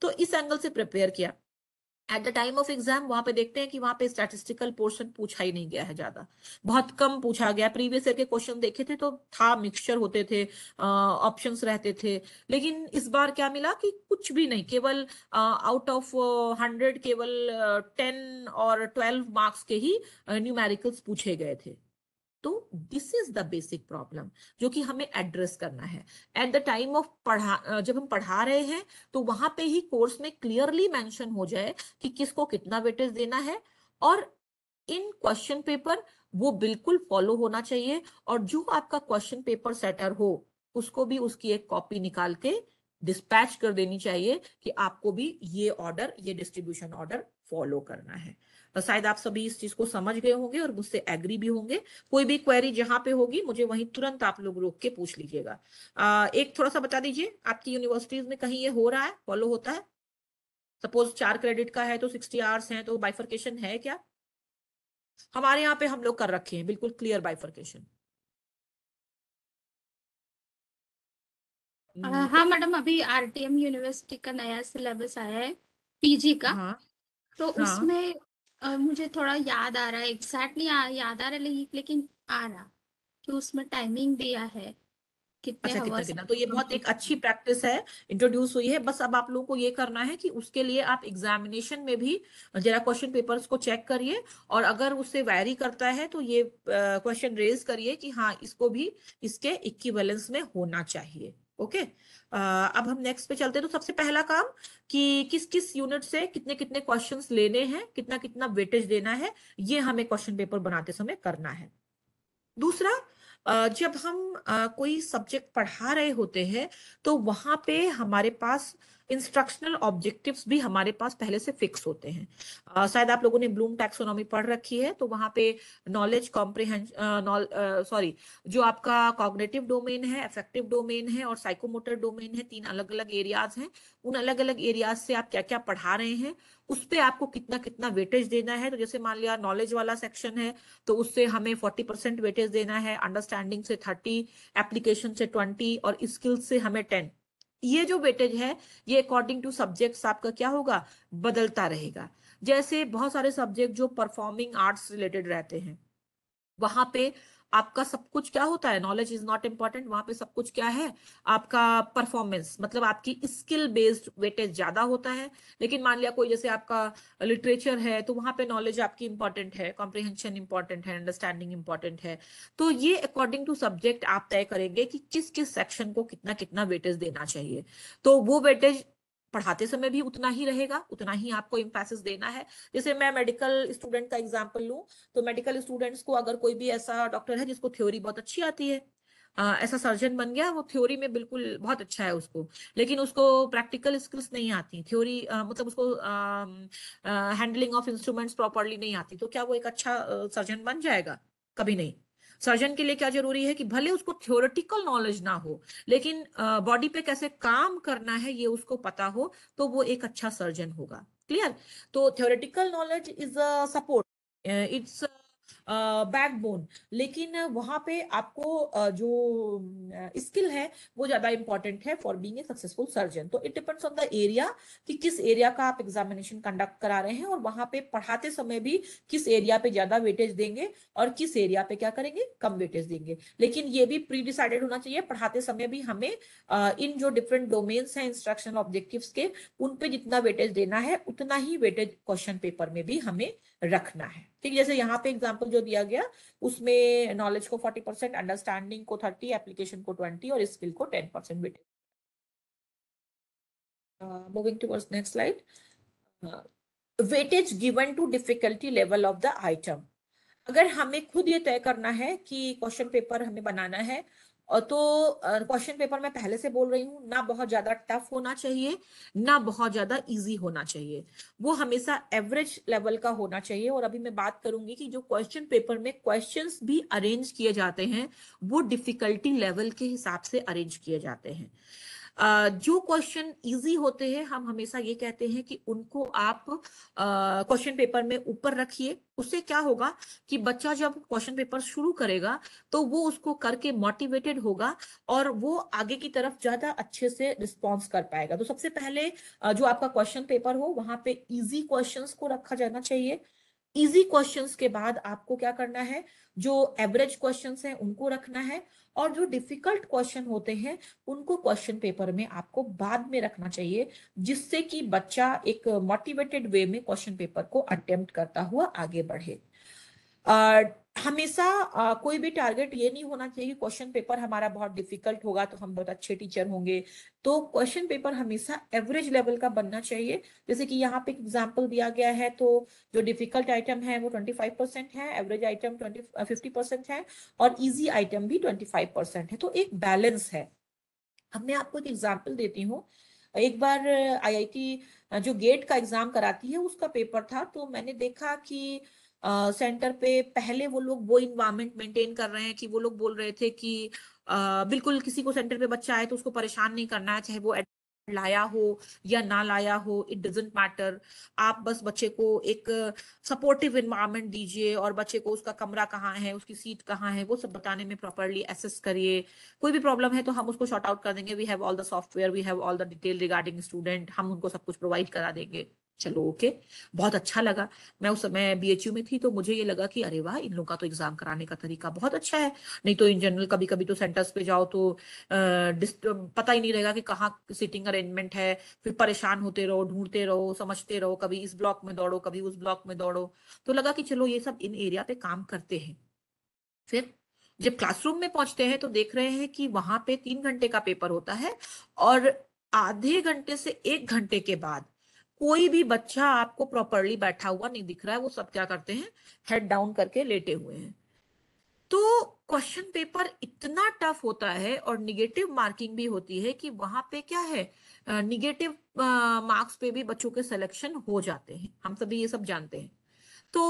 तो इस एंगल से प्रिपेयर किया at the time of exam वहां पे देखते हैं कि वहां पे स्टैटिस्टिकल पोर्शन पूछा ही नहीं गया है ज्यादा बहुत कम पूछा गया प्रीवियस ईयर के क्वेश्चन देखे थे तो था मिक्सचर होते थे ऑप्शन uh, रहते थे लेकिन इस बार क्या मिला कि कुछ भी नहीं केवल आउट ऑफ हंड्रेड केवल टेन uh, और ट्वेल्व मार्क्स के ही न्यूमेरिकल्स uh, पूछे गए थे तो this is the basic problem जो कि हमें एड्रेस करना है एट द टाइम ऑफ पढ़ा जब हम पढ़ा रहे हैं तो वहां पे ही कोर्स में क्लियरली मेंशन हो जाए कि किसको कितना वेटेज देना है और इन क्वेश्चन पेपर वो बिल्कुल फॉलो होना चाहिए और जो आपका क्वेश्चन पेपर सेटर हो उसको भी उसकी एक कॉपी निकाल के डिस्पैच कर देनी चाहिए कि आपको भी ये ऑर्डर ये डिस्ट्रीब्यूशन ऑर्डर फॉलो करना है तो शायद आप सभी इस चीज को समझ गए होंगे और मुझसे एग्री भी होंगे कोई भी क्वेरी जहां पे होगी मुझे वहीं तुरंत आप लोग रोक के पूछ लीजिएगा एक थोड़ा सा बता दीजिए आपकी यूनिवर्सिटीज में कहीं ये हो रहा है फॉलो होता है सपोज चार क्रेडिट का है तो सिक्सटी आवर्स है तो बाइफर्केशन है क्या हमारे यहाँ पे हम लोग कर रखे हैं बिल्कुल क्लियर बाइफर्केशन हाँ मैडम अभी आरटीएम यूनिवर्सिटी का नया सिलेबस आया है पीजी का हाँ, तो हाँ, उसमें uh, मुझे थोड़ा याद आ रहा है एग्जैक्टली exactly याद आ रहा है लेकिन आ रहा कि उसमें टाइमिंग दिया है कितने अच्छा कितना कितना तो ये बहुत एक अच्छी प्रैक्टिस है इंट्रोड्यूस हुई है बस अब आप लोगों को ये करना है कि उसके लिए आप एग्जामिनेशन में भी जरा क्वेश्चन पेपर्स को चेक करिए और अगर उससे वैरी करता है तो ये क्वेश्चन रेज करिए कि हाँ इसको भी इसके इक्की में होना चाहिए ओके okay? uh, अब हम नेक्स्ट पे चलते हैं तो सबसे पहला काम कि किस किस यूनिट से कितने कितने क्वेश्चंस लेने हैं कितना कितना वेटेज देना है ये हमें क्वेश्चन पेपर बनाते समय करना है दूसरा जब हम कोई सब्जेक्ट पढ़ा रहे होते हैं तो वहां पे हमारे पास इंस्ट्रक्शनल ऑब्जेक्टिव्स भी हमारे पास पहले से फिक्स होते हैं uh, शायद आप लोगों ने ब्लूम टैक्सोनॉमी पढ़ रखी है तो वहाँ पे नॉलेज कॉम्प्रिहें सॉरी जो आपका कॉग्नेटिव डोमेन है एफेक्टिव डोमेन है और साइकोमोटर डोमेन है तीन अलग अलग एरियाज हैं उन अलग अलग एरियाज से आप क्या क्या पढ़ा रहे हैं उस पर आपको कितना कितना वेटेज देना है तो जैसे मान लिया नॉलेज वाला सेक्शन है तो उससे हमें फोर्टी परसेंट वेटेज देना है अंडरस्टैंडिंग से थर्टी एप्लीकेशन से ट्वेंटी और स्किल्स से हमें टेन ये जो वेटेज है ये अकॉर्डिंग टू सब्जेक्ट्स आपका क्या होगा बदलता रहेगा जैसे बहुत सारे सब्जेक्ट जो परफॉर्मिंग आर्ट्स रिलेटेड रहते हैं वहां पे आपका सब कुछ क्या होता है नॉलेज इज नॉट इम्पॉर्टेंट वहां पे सब कुछ क्या है आपका परफॉर्मेंस मतलब आपकी स्किल बेस्ड वेटेज ज्यादा होता है लेकिन मान लिया कोई जैसे आपका लिटरेचर है तो वहां पे नॉलेज आपकी इंपॉर्टेंट है कॉम्प्रिहेंशन इंपॉर्टेंट है अंडरस्टैंडिंग इंपॉर्टेंट है तो ये अकॉर्डिंग टू सब्जेक्ट आप तय करेंगे कि किस किस सेक्शन को कितना कितना वेटेज देना चाहिए तो वो वेटेज पढ़ाते समय भी उतना ही रहेगा उतना ही आपको इम्फेसिस देना है जैसे मैं मेडिकल स्टूडेंट का एग्जाम्पल लूँ तो मेडिकल स्टूडेंट्स को अगर कोई भी ऐसा डॉक्टर है जिसको थ्योरी बहुत अच्छी आती है आ, ऐसा सर्जन बन गया वो थ्योरी में बिल्कुल बहुत अच्छा है उसको लेकिन उसको प्रैक्टिकल स्किल्स नहीं आती थ्योरी आ, मतलब उसको हैंडलिंग ऑफ इंस्ट्रूमेंट्स प्रॉपरली नहीं आती तो क्या वो एक अच्छा सर्जन बन जाएगा कभी नहीं सर्जन के लिए क्या जरूरी है कि भले उसको थ्योरेटिकल नॉलेज ना हो लेकिन बॉडी पे कैसे काम करना है ये उसको पता हो तो वो एक अच्छा सर्जन होगा क्लियर तो theoretical knowledge is a support it's backbone लेकिन वहां पे आपको जो स्किल है वो ज्यादा इंपॉर्टेंट है for being a successful surgeon तो it depends on the area कि किस एरिया का आप एग्जामिनेशन कंडक्ट करा रहे हैं और वहां पे पढ़ाते समय भी किस एरिया पे ज्यादा वेटेज देंगे और किस एरिया पे क्या करेंगे कम वेटेज देंगे लेकिन ये भी प्री डिसाइडेड होना चाहिए पढ़ाते समय भी हमें इन जो डिफरेंट डोमेन्स हैं इंस्ट्रक्शनल ऑब्जेक्टिव के उन पे जितना वेटेज देना है उतना ही वेटेज क्वेश्चन पेपर में भी हमें रखना है ठीक जैसे यहाँ पे एग्जाम्पल जो दिया गया उसमें नॉलेज को फोर्टी परसेंट अंडरस्टैंडिंग को थर्टी एप्लीकेशन को ट्वेंटी और स्किल को टेन परसेंट बेटे moving towards next slide weightage given to difficulty level of the item अगर हमें खुद ये तय करना है कि क्वेश्चन पेपर हमें बनाना है तो क्वेश्चन पेपर मैं पहले से बोल रही हूँ ना बहुत ज्यादा टफ होना चाहिए ना बहुत ज्यादा इजी होना चाहिए वो हमेशा एवरेज लेवल का होना चाहिए और अभी मैं बात करूंगी कि जो क्वेश्चन पेपर में क्वेश्चंस भी अरेंज किए जाते हैं वो डिफिकल्टी लेवल के हिसाब से अरेंज किए जाते हैं जो क्वेश्चन इजी होते हैं हम हमेशा ये कहते हैं कि उनको आप क्वेश्चन पेपर में ऊपर रखिए उससे क्या होगा कि बच्चा जब क्वेश्चन पेपर शुरू करेगा तो वो उसको करके मोटिवेटेड होगा और वो आगे की तरफ ज्यादा अच्छे से रिस्पॉन्स कर पाएगा तो सबसे पहले जो आपका क्वेश्चन पेपर हो वहां पे इजी क्वेश्चन को रखा जाना चाहिए इजी क्वेश्चंस के बाद आपको क्या करना है जो एवरेज क्वेश्चंस हैं उनको रखना है और जो डिफिकल्ट क्वेश्चन होते हैं उनको क्वेश्चन पेपर में आपको बाद में रखना चाहिए जिससे कि बच्चा एक मोटिवेटेड वे में क्वेश्चन पेपर को अटेम्प्ट करता हुआ आगे बढ़े हमेशा कोई भी टारगेट ये नहीं होना चाहिए कि क्वेश्चन पेपर हमारा बहुत डिफिकल्ट होगा तो हम बहुत अच्छे टीचर होंगे तो क्वेश्चन पेपर हमेशा एवरेज लेवल का बनना चाहिए जैसे कि यहाँ पे एग्जाम्पल दिया गया है तो जो डिफिकल्ट आइटम है वो ट्वेंटी फाइव परसेंट है average item twenty fifty percent है और इजी आइटम भी ट्वेंटी फाइव परसेंट है तो एक बैलेंस है अब मैं आपको एक एग्जाम्पल देती हूँ एक बार आई जो गेट का एग्जाम कराती है उसका पेपर था तो मैंने देखा कि सेंटर पे पहले वो लोग वो इन्वायरमेंट मेंटेन कर रहे हैं कि वो लोग बोल रहे थे कि बिल्कुल किसी को सेंटर पे बच्चा आए तो उसको परेशान नहीं करना है चाहे वो लाया हो या ना लाया हो इट डजेंट मैटर आप बस बच्चे को एक सपोर्टिव इन्वायरमेंट दीजिए और बच्चे को उसका कमरा कहाँ है उसकी सीट कहाँ है वो सब बताने में प्रॉपरली एसेस करिए कोई भी प्रॉब्लम है तो हम उसको शॉर्ट आउट कर देंगे we have all the software we have all the detail regarding student हम उनको सब कुछ प्रोवाइड करा देंगे चलो ओके बहुत अच्छा लगा मैं उस समय यू में थी तो मुझे ये लगा कि अरे वाह इन लोगों का तो एग्जाम कराने का तरीका बहुत अच्छा है नहीं तो इन जनरल कभी कभी तो सेंटर्स पे जाओ तो पता ही नहीं रहेगा कि कहाँ सिटिंग अरेंजमेंट है फिर परेशान होते रहो ढूंढते रहो समझते रहो कभी इस ब्लॉक में दौड़ो कभी उस ब्लॉक में दौड़ो तो लगा कि चलो ये सब इन एरिया पे काम करते हैं फिर जब क्लासरूम में पहुंचते हैं तो देख रहे हैं कि वहां पे तीन घंटे का पेपर होता है और आधे घंटे से एक घंटे के बाद कोई भी बच्चा आपको प्रॉपरली बैठा हुआ नहीं दिख रहा है वो सब क्या करते हैं हेड डाउन करके लेटे हुए हैं तो क्वेश्चन पेपर इतना टफ होता है और निगेटिव मार्किंग भी होती है कि वहां पे क्या है निगेटिव मार्क्स पे भी बच्चों के सिलेक्शन हो जाते हैं हम सभी ये सब जानते हैं तो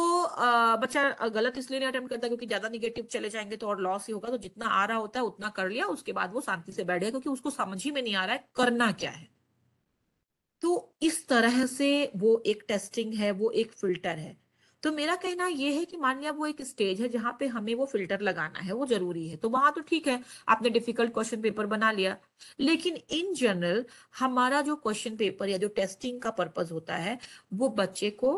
बच्चा गलत इसलिए नहीं अटेम्प्ट करता क्योंकि ज्यादा निगेटिव चले जाएंगे तो और लॉस ही होगा तो जितना आ रहा होता है उतना कर लिया उसके बाद वो शांति से बैठ गया क्योंकि उसको समझ ही में नहीं आ रहा है करना क्या है तो इस तरह से वो एक टेस्टिंग है वो एक फिल्टर है तो मेरा कहना यह है कि मान लिया वो एक स्टेज है जहां पे हमें वो फिल्टर लगाना है वो जरूरी है तो वहां तो ठीक है आपने डिफिकल्ट क्वेश्चन पेपर बना लिया लेकिन इन जनरल हमारा जो क्वेश्चन पेपर या जो टेस्टिंग का पर्पज होता है वो बच्चे को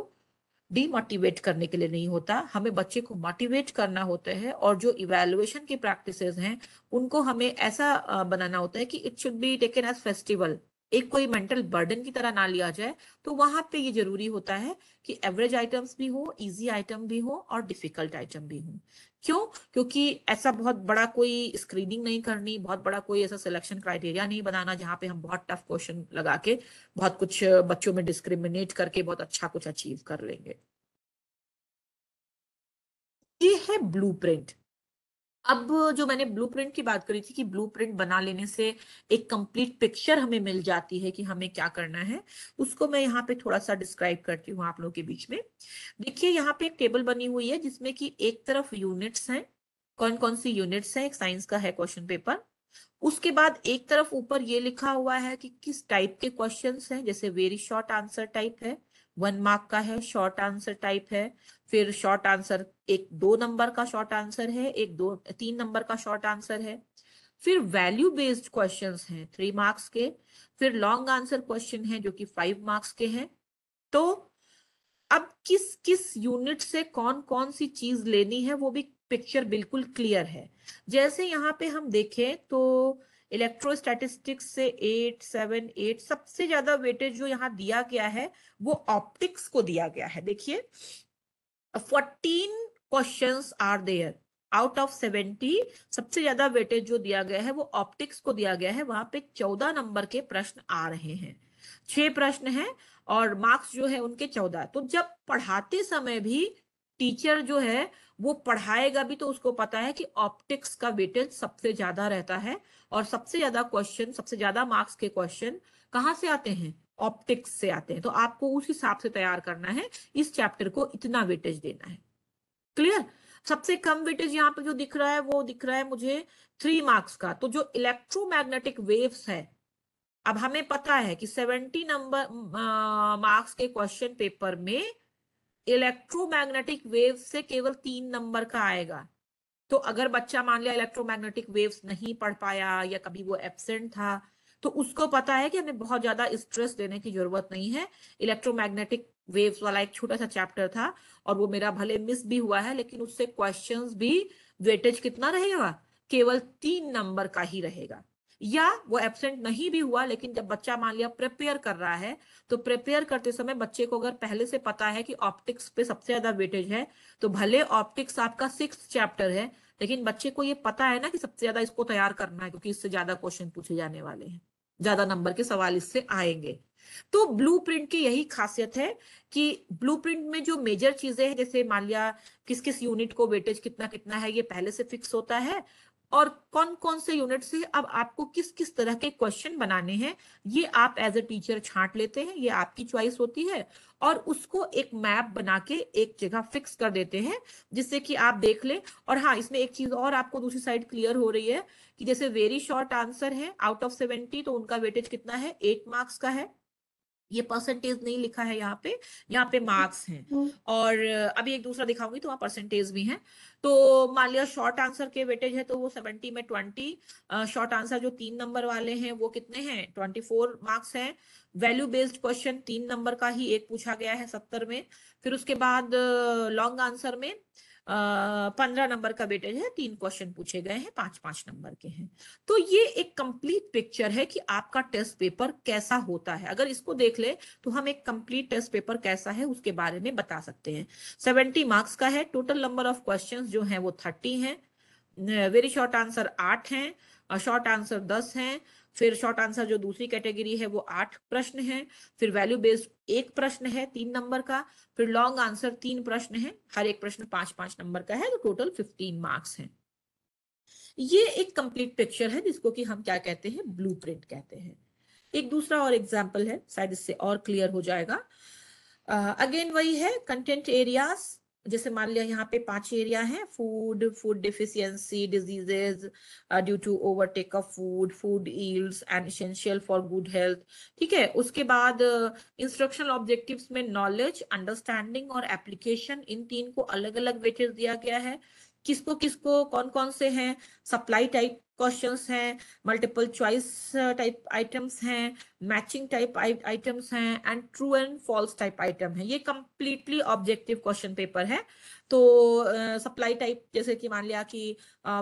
डीमोटिवेट करने के लिए नहीं होता हमें बच्चे को मोटिवेट करना होता है और जो इवेलुएशन की प्रैक्टिसेस हैं उनको हमें ऐसा बनाना होता है कि it should be taken as festival एक कोई मेंटल बर्डन की तरह ना लिया जाए तो वहां पे ये जरूरी होता है कि एवरेज आइटम्स भी हो इजी आइटम भी हो और डिफिकल्ट आइटम भी हो क्यों क्योंकि ऐसा बहुत बड़ा कोई स्क्रीनिंग नहीं करनी बहुत बड़ा कोई ऐसा सिलेक्शन क्राइटेरिया नहीं बनाना जहां पे हम बहुत टफ क्वेश्चन लगा के बहुत कुछ बच्चों में डिस्क्रिमिनेट करके बहुत अच्छा कुछ अचीव कर लेंगे ये है प्रिंट अब जो मैंने ब्लूप्रिंट की बात करी थी कि ब्लूप्रिंट बना लेने से एक कंप्लीट पिक्चर हमें मिल जाती है कि हमें क्या करना है उसको मैं यहाँ पे थोड़ा सा डिस्क्राइब करती हूँ आप लोगों के बीच में देखिए यहाँ पे एक टेबल बनी हुई है जिसमें कि एक तरफ यूनिट्स हैं कौन कौन सी यूनिट्स हैं एक साइंस का है क्वेश्चन पेपर उसके बाद एक तरफ ऊपर ये लिखा हुआ है कि किस टाइप के क्वेश्चन हैं जैसे वेरी शॉर्ट आंसर टाइप है वन मार्क का है शॉर्ट आंसर टाइप है फिर शॉर्ट आंसर एक दो नंबर का शॉर्ट आंसर है एक दो तीन नंबर का शॉर्ट आंसर है फिर वैल्यू बेस्ड क्वेश्चंस हैं थ्री मार्क्स के फिर लॉन्ग आंसर क्वेश्चन है जो कि फाइव मार्क्स के हैं तो अब किस किस यूनिट से कौन कौन सी चीज लेनी है वो भी पिक्चर बिल्कुल क्लियर है जैसे यहाँ पे हम देखें तो इलेक्ट्रोस्टैटिस्टिक्स से एट सेवन एट सबसे ज्यादा वेटेज जो यहाँ दिया गया है वो ऑप्टिक्स को दिया गया है देखिए fourteen question are there out of seventy सबसे ज्यादा वेटेज जो दिया गया है वो ऑप्टिक्स को दिया गया है वहां पे चौदह नंबर के प्रश्न आ रहे हैं छह प्रश्न हैं और मार्क्स जो है उनके चौदह तो जब पढ़ाते समय भी टीचर जो है वो पढ़ाएगा भी तो उसको पता है कि ऑप्टिक्स का वेटेज सबसे ज्यादा रहता है और सबसे ज्यादा क्वेश्चन सबसे ज्यादा मार्क्स के क्वेश्चन कहाँ से आते हैं ऑप्टिक्स से आते हैं तो आपको उस हिसाब से तैयार करना है इस चैप्टर को इतना वेटेज देना है क्लियर सबसे कम वेटेज यहाँ पे जो दिख रहा है वो दिख रहा है मुझे थ्री मार्क्स का तो जो इलेक्ट्रोमैग्नेटिक वेव्स है अब हमें पता है कि सेवेंटी नंबर मार्क्स के क्वेश्चन पेपर में इलेक्ट्रोमैग्नेटिक वेव से केवल तीन नंबर का आएगा तो अगर बच्चा मान लिया इलेक्ट्रोमैग्नेटिक वेव्स नहीं पढ़ पाया या कभी वो एब्सेंट था तो उसको पता है कि हमें बहुत ज्यादा स्ट्रेस देने की जरूरत नहीं है इलेक्ट्रोमैग्नेटिक वेव्स वाला एक छोटा सा चैप्टर था और वो मेरा भले मिस भी हुआ है लेकिन उससे क्वेश्चन भी वेटेज कितना रहेगा केवल तीन नंबर का ही रहेगा या वो एबसेंट नहीं भी हुआ लेकिन जब बच्चा मान लिया प्रिपेयर कर रहा है तो प्रिपेयर करते समय बच्चे को अगर पहले से पता है कि ऑप्टिक्स पे सबसे ज्यादा वेटेज है तो भले ऑप्टिक्स आपका सिक्स चैप्टर है लेकिन बच्चे को ये पता है ना कि सबसे ज्यादा इसको तैयार करना है क्योंकि इससे ज्यादा क्वेश्चन पूछे जाने वाले हैं ज्यादा नंबर के सवाल इससे आएंगे तो ब्लूप्रिंट की यही खासियत है कि ब्लूप्रिंट में जो मेजर चीजें हैं जैसे मान लिया किस किस यूनिट को वेटेज कितना कितना है ये पहले से फिक्स होता है और कौन कौन से यूनिट से अब आपको किस किस तरह के क्वेश्चन बनाने हैं ये आप एज ए टीचर छांट लेते हैं ये आपकी चॉइस होती है और उसको एक मैप बना के एक जगह फिक्स कर देते हैं जिससे कि आप देख लें और हाँ इसमें एक चीज और आपको दूसरी साइड क्लियर हो रही है कि जैसे वेरी शॉर्ट आंसर है आउट ऑफ सेवेंटी तो उनका वेटेज कितना है एट मार्क्स का है ये परसेंटेज नहीं लिखा है यहाँ पे यहाँ पे मार्क्स हैं हम्म। और अभी एक दूसरा दिखाऊंगी तो वहां परसेंटेज भी है तो मान लिया शॉर्ट आंसर के वेटेज है तो वो सेवेंटी में ट्वेंटी शॉर्ट आंसर जो तीन नंबर वाले हैं वो कितने हैं ट्वेंटी फोर मार्क्स हैं वैल्यू बेस्ड क्वेश्चन तीन नंबर का ही एक पूछा गया है सत्तर में फिर उसके बाद लॉन्ग आंसर में पंद्रह नंबर का बेटे है तीन क्वेश्चन पूछे गए हैं पांच पांच नंबर के हैं तो ये एक कंप्लीट पिक्चर है कि आपका टेस्ट पेपर कैसा होता है अगर इसको देख ले तो हम एक कंप्लीट टेस्ट पेपर कैसा है उसके बारे में बता सकते हैं सेवेंटी मार्क्स का है टोटल नंबर ऑफ क्वेश्चन जो है वो थर्टी है वेरी शॉर्ट आंसर आठ है शॉर्ट आंसर दस है फिर शॉर्ट आंसर जो दूसरी कैटेगरी है वो आठ प्रश्न है फिर वैल्यू बेस्ड एक प्रश्न है तीन नंबर का फिर लॉन्ग आंसर तीन प्रश्न है हर एक प्रश्न पांच पांच नंबर का है तो टोटल फिफ्टीन मार्क्स है ये एक कंप्लीट पिक्चर है जिसको कि हम क्या कहते हैं ब्लू कहते हैं एक दूसरा और एग्जाम्पल है शायद इससे और क्लियर हो जाएगा अगेन uh, वही है कंटेंट एरियाज जैसे मान लिया यहाँ पे पांच एरिया है food food deficiency diseases due to overtake of food food yields and essential for good health ठीक है उसके बाद इंस्ट्रक्शनल uh, ऑब्जेक्टिव्स में नॉलेज अंडरस्टैंडिंग और एप्लीकेशन इन तीन को अलग अलग वेटेज दिया गया है किसको किसको कौन कौन से हैं सप्लाई टाइप क्वेश्चंस हैं मल्टीपल चॉइस टाइप आइटम्स हैं मैचिंग टाइप आइटम्स हैं and true and false type item है ये कम्प्लीटली ऑब्जेक्टिव क्वेश्चन पेपर है तो सप्लाई uh, टाइप जैसे कि मान लिया कि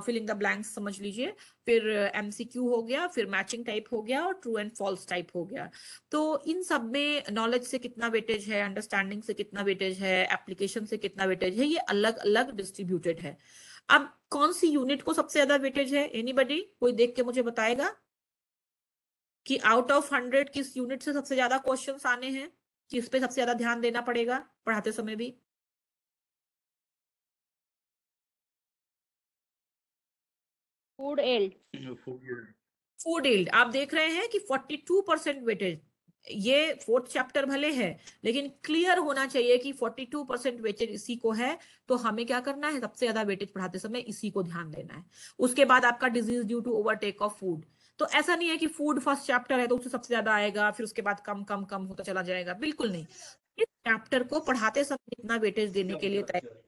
फिलिंग द ब्लैंक्स समझ लीजिए फिर एमसीक्यू uh, हो गया फिर मैचिंग टाइप हो गया और ट्रू एंड फॉल्स टाइप हो गया तो इन सब में नॉलेज से कितना वेटेज है अंडरस्टैंडिंग से कितना वेटेज है एप्लीकेशन से कितना वेटेज है ये अलग अलग डिस्ट्रीब्यूटेड है अब कौन सी यूनिट को सबसे ज्यादा वेटेज है एनीबडी कोई देख के मुझे बताएगा कि आउट ऑफ हंड्रेड किस यूनिट से सबसे ज्यादा क्वेश्चन आने हैं कि इस पे सबसे ज्यादा ध्यान देना पड़ेगा पढ़ाते समय भी फूड एल्ड फूड एल्ड आप देख रहे हैं कि 42 परसेंट वेटेज ये फोर्थ चैप्टर भले है लेकिन क्लियर होना चाहिए कि 42 परसेंट वेटेज इसी को है तो हमें क्या करना है सबसे ज्यादा वेटेज पढ़ाते समय इसी को ध्यान देना है उसके बाद आपका disease due to overtake of food तो ऐसा नहीं है कि फूड फर्स्ट चैप्टर है तो उसे सबसे ज्यादा आएगा फिर उसके बाद कम कम कम होता चला जाएगा बिल्कुल नहीं इस चैप्टर को पढ़ाते समय इतना वेटेज देने के लिए तैयार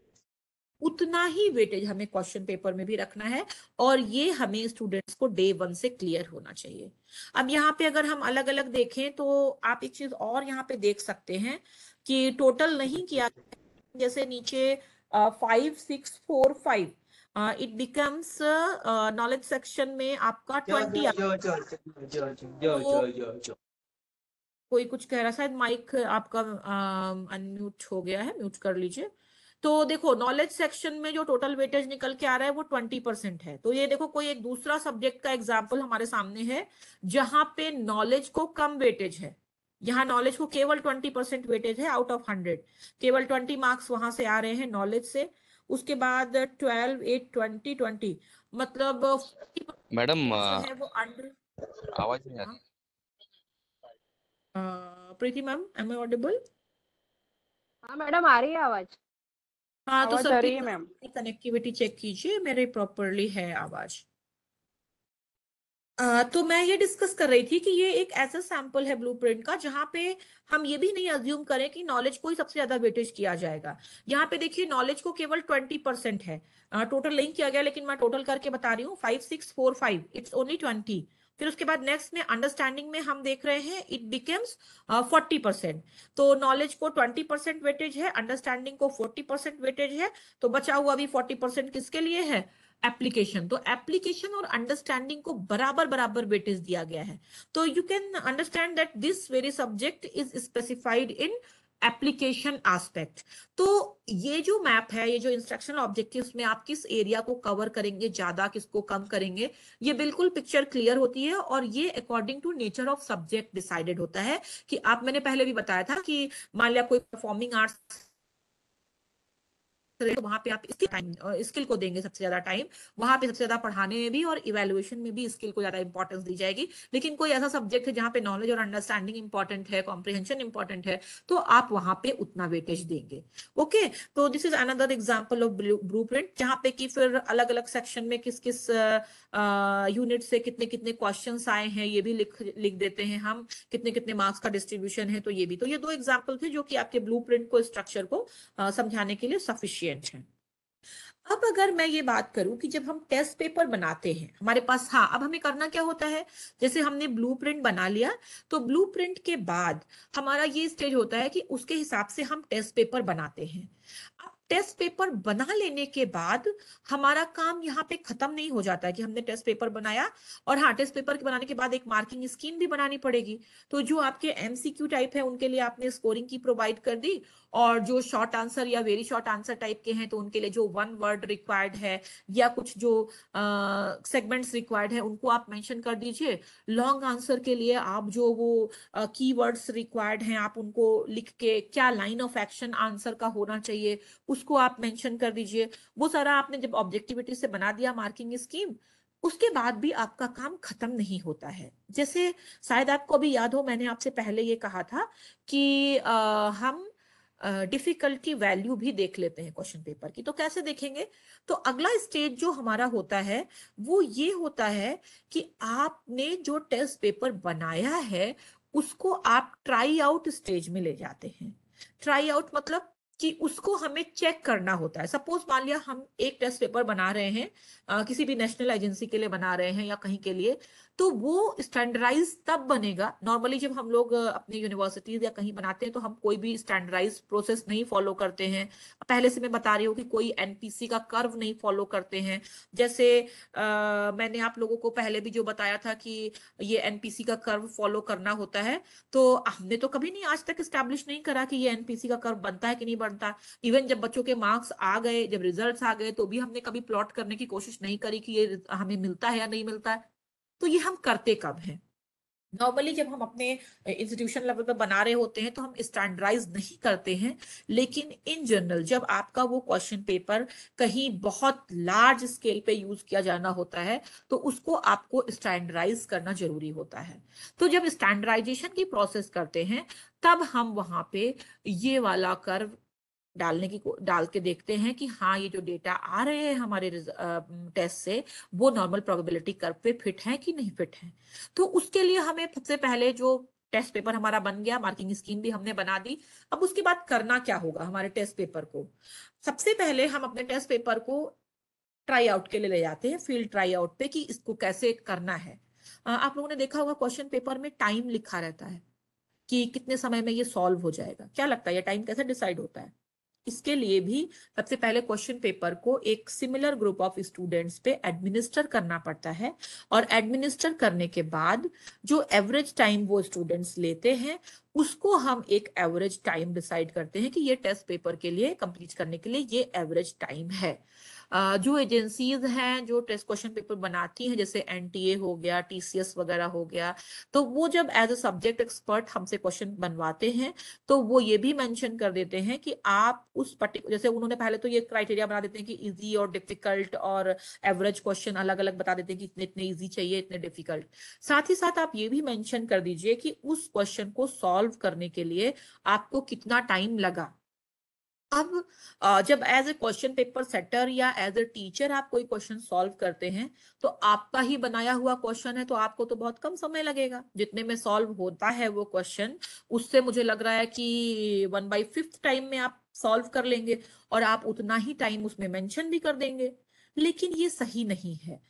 उतना ही वेटेज हमें क्वेश्चन पेपर में भी रखना है और ये हमें स्टूडेंट्स को डे वन से क्लियर होना चाहिए अब यहाँ पे अगर हम अलग अलग देखें तो आप एक चीज और यहाँ पे देख सकते हैं कि टोटल नहीं किया जैसे नीचे five six four five it becomes knowledge section में आपका ट्वेंटी तो कोई कुछ कह रहा शायद माइक आपका अनम्यूट uh, हो गया है म्यूट कर लीजिए तो देखो नॉलेज सेक्शन में जो टोटल वेटेज निकल के आ रहा है वो ट्वेंटी परसेंट है तो ये देखो कोई एक दूसरा सब्जेक्ट का एग्जाम्पल हमारे सामने है जहां पे नॉलेज को कम वेटेज है यहाँ नॉलेज को केवल ट्वेंटी परसेंट वेटेज है आउट ऑफ हंड्रेड केवल ट्वेंटी मार्क्स वहां से आ रहे हैं नॉलेज से उसके बाद ट्वेल्व एट ट्वेंटी ट्वेंटी मतलब मैडम आवाज नहीं Preeti ma'am am I audible हाँ मैडम आ रही है आवाज हाँ तो सब मैम कनेक्टिविटी चेक कीजिए मेरे प्रॉपरली है आवाज आ, तो मैं ये डिस्कस कर रही थी कि ये एक ऐसा सैंपल है ब्लूप्रिंट का जहाँ पे हम ये भी नहीं अज्यूम करें कि नॉलेज को ही सबसे ज्यादा वेटेज किया जाएगा यहाँ पे देखिए नॉलेज को केवल ट्वेंटी परसेंट है टोटल नहीं किया गया लेकिन मैं टोटल करके बता रही हूँ five six four five it's only twenty फिर उसके बाद नेक्स्ट में अंडरस्टैंडिंग में हम देख रहे हैं इट बिकेम्स फोर्टी परसेंट तो नॉलेज को ट्वेंटी परसेंट वेटेज है अंडरस्टैंडिंग को फोर्टी परसेंट वेटेज है तो बचा हुआ भी फोर्टी परसेंट किसके लिए है एप्लीकेशन तो एप्लीकेशन और अंडरस्टैंडिंग को बराबर बराबर वेटेज दिया गया है तो you can understand that this very subject is specified in application aspect तो ये जो मैप है ये जो इंस्ट्रक्शनल ऑब्जेक्टिव में आप किस एरिया को कवर करेंगे ज्यादा किसको कम करेंगे ये बिल्कुल पिक्चर क्लियर होती है और ये according to nature of subject decided होता है कि आप मैंने पहले भी बताया था कि मान लिया कोई परफॉर्मिंग आर्ट्स करें तो वहां पे आप इसके टाइम स्किल को देंगे सबसे ज्यादा टाइम वहां पे सबसे ज्यादा पढ़ाने में भी और इवेल्युएशन में भी स्किल को ज्यादा इंपॉर्टेंस दी जाएगी लेकिन कोई ऐसा सब्जेक्ट है जहां पे नॉलेज और अंडरस्टैंडिंग इंपॉर्टेंट है कॉम्प्रिहेंशन इंपॉर्टेंट है तो आप वहां पे उतना वेटेज देंगे ओके तो this is another example of blue print जहाँ पे की फिर अलग अलग सेक्शन में किस किस यूनिट से कितने कितने क्वेश्चन आए हैं ये भी लिख लिख देते हैं हम कितने कितने मार्क्स का डिस्ट्रीब्यूशन है तो ये भी तो ये दो एग्जाम्पल थे जो कि आपके ब्लू को स्ट्रक्चर को समझाने के लिए सफिशियंट इंग्रेडिएंट हैं अब अगर मैं ये बात करूं कि जब हम टेस्ट पेपर बनाते हैं हमारे पास हाँ अब हमें करना क्या होता है जैसे हमने ब्लूप्रिंट बना लिया तो ब्लूप्रिंट के बाद हमारा ये स्टेज होता है कि उसके हिसाब से हम टेस्ट पेपर बनाते हैं अब टेस्ट पेपर बना लेने के बाद हमारा काम यहाँ पे खत्म नहीं हो जाता है कि हमने टेस्ट पेपर बनाया और हाँ टेस्ट पेपर के बनाने के बाद एक मार्किंग स्कीम भी बनानी पड़ेगी तो जो आपके एमसीक्यू टाइप है उनके लिए आपने स्कोरिंग की प्रोवाइड कर दी और जो शॉर्ट आंसर या वेरी शॉर्ट आंसर टाइप के हैं तो उनके लिए जो वन वर्ड रिक्वायर्ड है या कुछ जो सेगमेंट्स uh, रिक्वायर्ड है उनको आप मेंशन कर दीजिए लॉन्ग आंसर के लिए आप जो वो कीवर्ड्स uh, रिक्वायर्ड हैं आप उनको लिख के क्या लाइन ऑफ एक्शन आंसर का होना चाहिए उसको आप मैंशन कर दीजिए वो सारा आपने जब ऑब्जेक्टिविटी से बना दिया मार्किंग स्कीम उसके बाद भी आपका काम खत्म नहीं होता है जैसे शायद आपको अभी याद हो मैंने आपसे पहले ये कहा था कि आ, हम डिफिकल्टी uh, वैल्यू भी देख लेते हैं क्वेश्चन पेपर की तो कैसे देखेंगे तो अगला स्टेज जो हमारा होता है वो ये होता है कि आपने जो टेस्ट पेपर बनाया है उसको आप ट्राई आउट स्टेज में ले जाते हैं ट्राई आउट मतलब कि उसको हमें चेक करना होता है सपोज मान लिया हम एक टेस्ट पेपर बना रहे हैं आ, किसी भी नेशनल एजेंसी के लिए बना रहे हैं या कहीं के लिए तो वो स्टैंडर्डाइज तब बनेगा नॉर्मली जब हम लोग अपने यूनिवर्सिटीज या कहीं बनाते हैं तो हम कोई भी स्टैंडर्डाइज प्रोसेस नहीं फॉलो करते हैं पहले से मैं बता रही हूँ कि कोई एनपीसी का कर्व नहीं फॉलो करते हैं जैसे आ, मैंने आप लोगों को पहले भी जो बताया था कि ये एनपीसी का कर्व फॉलो करना होता है तो हमने तो कभी नहीं आज तक स्टैब्लिश नहीं करा कि ये एनपीसी का कर्व बनता है कि नहीं बनता इवन जब बच्चों के मार्क्स आ गए जब रिजल्ट आ गए तो भी हमने कभी प्लॉट करने की कोशिश नहीं करी कि ये हमें मिलता है या नहीं मिलता है तो ये हम करते कब हैं नॉर्मली जब हम अपने इंस्टीट्यूशन लेवल पर बना रहे होते हैं तो हम स्टैंडर्डाइज नहीं करते हैं लेकिन इन जनरल जब आपका वो क्वेश्चन पेपर कहीं बहुत लार्ज स्केल पे यूज किया जाना होता है तो उसको आपको स्टैंडर्डाइज करना जरूरी होता है तो जब स्टैंडर्डाइजेशन की प्रोसेस करते हैं तब हम वहां पे ये वाला कर्व डालने की डाल के देखते हैं कि हाँ ये जो डेटा आ रहे हैं हमारे टेस्ट से वो नॉर्मल प्रोबेबिलिटी कर्व पे फिट है कि नहीं फिट है तो उसके लिए हमें सबसे पहले जो टेस्ट पेपर हमारा बन गया मार्किंग स्कीम भी हमने बना दी अब उसके बाद करना क्या होगा हमारे टेस्ट पेपर को सबसे पहले हम अपने टेस्ट पेपर को ट्राई आउट के लिए ले जाते हैं फील्ड ट्राई आउट पे कि इसको कैसे करना है आप लोगों ने देखा होगा क्वेश्चन पेपर में टाइम लिखा रहता है कि कितने समय में ये सॉल्व हो जाएगा क्या लगता है ये टाइम कैसे डिसाइड होता है इसके लिए भी सबसे पहले क्वेश्चन पेपर को एक सिमिलर ग्रुप ऑफ स्टूडेंट्स पे एडमिनिस्टर करना पड़ता है और एडमिनिस्टर करने के बाद जो एवरेज टाइम वो स्टूडेंट्स लेते हैं उसको हम एक एवरेज टाइम डिसाइड करते हैं कि ये टेस्ट पेपर के लिए कंप्लीट करने के लिए ये एवरेज टाइम है जो एजेंसीज हैं जो टेस्ट क्वेश्चन पेपर बनाती हैं जैसे एनटीए हो गया टीसीएस वगैरह हो गया तो वो जब एज अ सब्जेक्ट एक्सपर्ट हमसे क्वेश्चन बनवाते हैं तो वो ये भी मेंशन कर देते हैं कि आप उस पर्टिकुलर जैसे उन्होंने पहले तो ये क्राइटेरिया बना देते हैं कि इजी और डिफिकल्ट और एवरेज क्वेश्चन अलग अलग बता देते हैं कि इतने इतने ईजी चाहिए इतने डिफिकल्ट साथ ही साथ आप ये भी मैंशन कर दीजिए कि उस क्वेश्चन को सॉल्व करने के लिए आपको कितना टाइम लगा अब जब as a question paper setter या एज ए टीचर आप कोई क्वेश्चन सॉल्व करते हैं तो आपका ही बनाया हुआ क्वेश्चन है तो आपको तो बहुत कम समय लगेगा जितने में सॉल्व होता है वो क्वेश्चन उससे मुझे लग रहा है कि वन बाई फिफ्थ टाइम में आप सॉल्व कर लेंगे और आप उतना ही टाइम उसमें मेंशन भी कर देंगे लेकिन ये सही नहीं है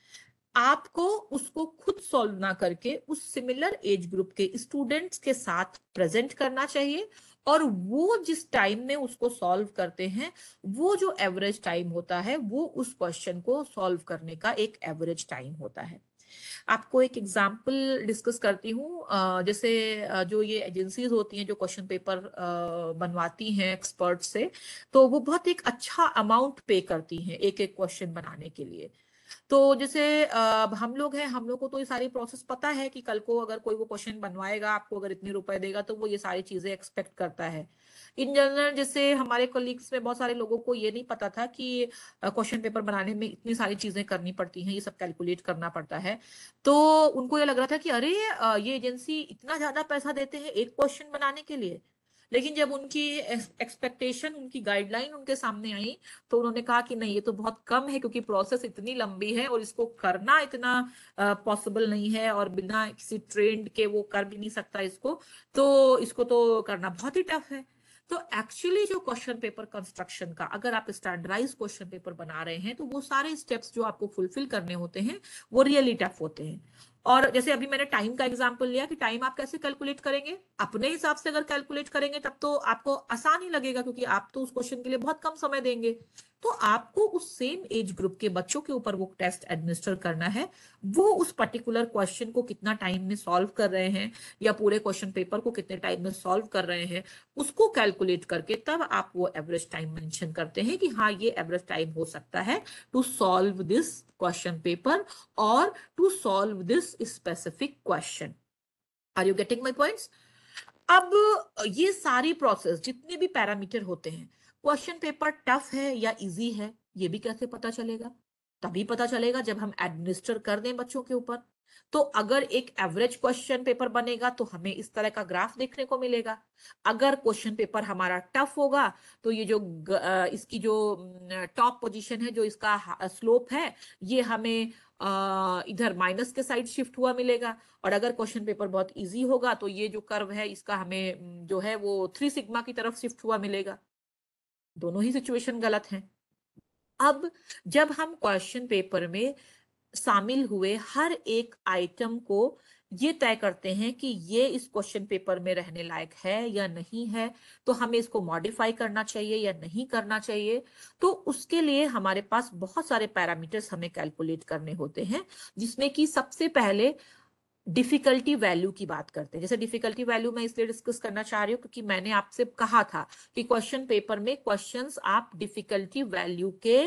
आपको उसको खुद सॉल्व ना करके उस सिमिलर एज ग्रुप के स्टूडेंट्स के साथ प्रेजेंट करना चाहिए और वो जिस टाइम में उसको सॉल्व करते हैं वो जो एवरेज टाइम होता है वो उस क्वेश्चन को सॉल्व करने का एक एवरेज टाइम होता है आपको एक एग्जाम्पल डिस्कस करती हूँ जैसे जो ये एजेंसीज होती हैं जो क्वेश्चन पेपर बनवाती हैं एक्सपर्ट से तो वो बहुत एक अच्छा अमाउंट पे करती हैं एक एक क्वेश्चन बनाने के लिए तो जैसे हम लोग हैं हम लोग को तो ये सारी प्रोसेस पता है कि कल को अगर कोई वो क्वेश्चन बनवाएगा आपको अगर इतने रुपए देगा तो वो ये सारी चीजें एक्सपेक्ट करता है इन जनरल जैसे हमारे कलीग्स में बहुत सारे लोगों को ये नहीं पता था कि क्वेश्चन पेपर बनाने में इतनी सारी चीजें करनी पड़ती हैं ये सब कैलकुलेट करना पड़ता है तो उनको ये लग रहा था कि अरे ये एजेंसी इतना ज्यादा पैसा देते हैं एक क्वेश्चन बनाने के लिए लेकिन जब उनकी एक्सपेक्टेशन उनकी गाइडलाइन उनके सामने आई तो उन्होंने कहा कि नहीं ये तो बहुत कम है क्योंकि प्रोसेस इतनी लंबी है और इसको करना इतना पॉसिबल नहीं है और बिना किसी ट्रेंड के वो कर भी नहीं सकता इसको तो इसको तो करना बहुत ही टफ है तो एक्चुअली जो क्वेश्चन पेपर कंस्ट्रक्शन का अगर आप स्टैंडर्डाइज क्वेश्चन पेपर बना रहे हैं तो वो सारे स्टेप्स जो आपको फुलफिल करने होते हैं वो रियली टफ होते हैं और जैसे अभी मैंने टाइम का एग्जाम्पल लिया कि टाइम आप कैसे कैलकुलेट करेंगे अपने हिसाब से अगर कैलकुलेट करेंगे तब तो आपको आसान ही लगेगा क्योंकि आप तो उस क्वेश्चन के लिए बहुत कम समय देंगे तो आपको उस सेम एज ग्रुप के बच्चों के ऊपर वो टेस्ट एडमिनिस्टर करना है वो उस पर्टिकुलर क्वेश्चन को कितना टाइम में सॉल्व कर रहे हैं या पूरे क्वेश्चन पेपर को कितने टाइम में सॉल्व कर रहे हैं उसको कैलकुलेट करके तब आप वो एवरेज टाइम मेंशन करते हैं कि हाँ ये एवरेज टाइम हो सकता है to solve this question paper और to solve this specific question are you getting my point अब ये सारी प्रोसेस जितने भी पैरामीटर होते हैं क्वेश्चन पेपर टफ है या इजी है ये भी कैसे पता चलेगा तभी पता चलेगा जब हम एडमिनिस्टर कर दें बच्चों के ऊपर तो अगर एक एवरेज क्वेश्चन पेपर बनेगा तो हमें इस तरह का ग्राफ देखने को मिलेगा अगर क्वेश्चन पेपर हमारा टफ होगा तो ये जो इसकी जो टॉप पोजीशन है जो इसका स्लोप है ये हमें इधर माइनस के साइड शिफ्ट हुआ मिलेगा और अगर क्वेश्चन पेपर बहुत इजी होगा तो ये जो कर्व है इसका हमें जो है वो थ्री सिग्मा की तरफ शिफ्ट हुआ मिलेगा दोनों ही सिचुएशन गलत हैं अब जब हम क्वेश्चन पेपर में शामिल हुए हर एक आइटम को ये तय करते हैं कि ये इस क्वेश्चन पेपर में रहने लायक है या नहीं है तो हमें इसको मॉडिफाई करना चाहिए या नहीं करना चाहिए तो उसके लिए हमारे पास बहुत सारे पैरामीटर्स हमें कैलकुलेट करने होते हैं जिसमें कि सबसे पहले डिफिकल्टी वैल्यू की बात करते हैं जैसे डिफिकल्टी वैल्यू मैं इसलिए डिस्कस करना चाह रही हूँ क्योंकि मैंने आपसे कहा था कि क्वेश्चन पेपर में क्वेश्चन आप डिफिकल्टी वैल्यू के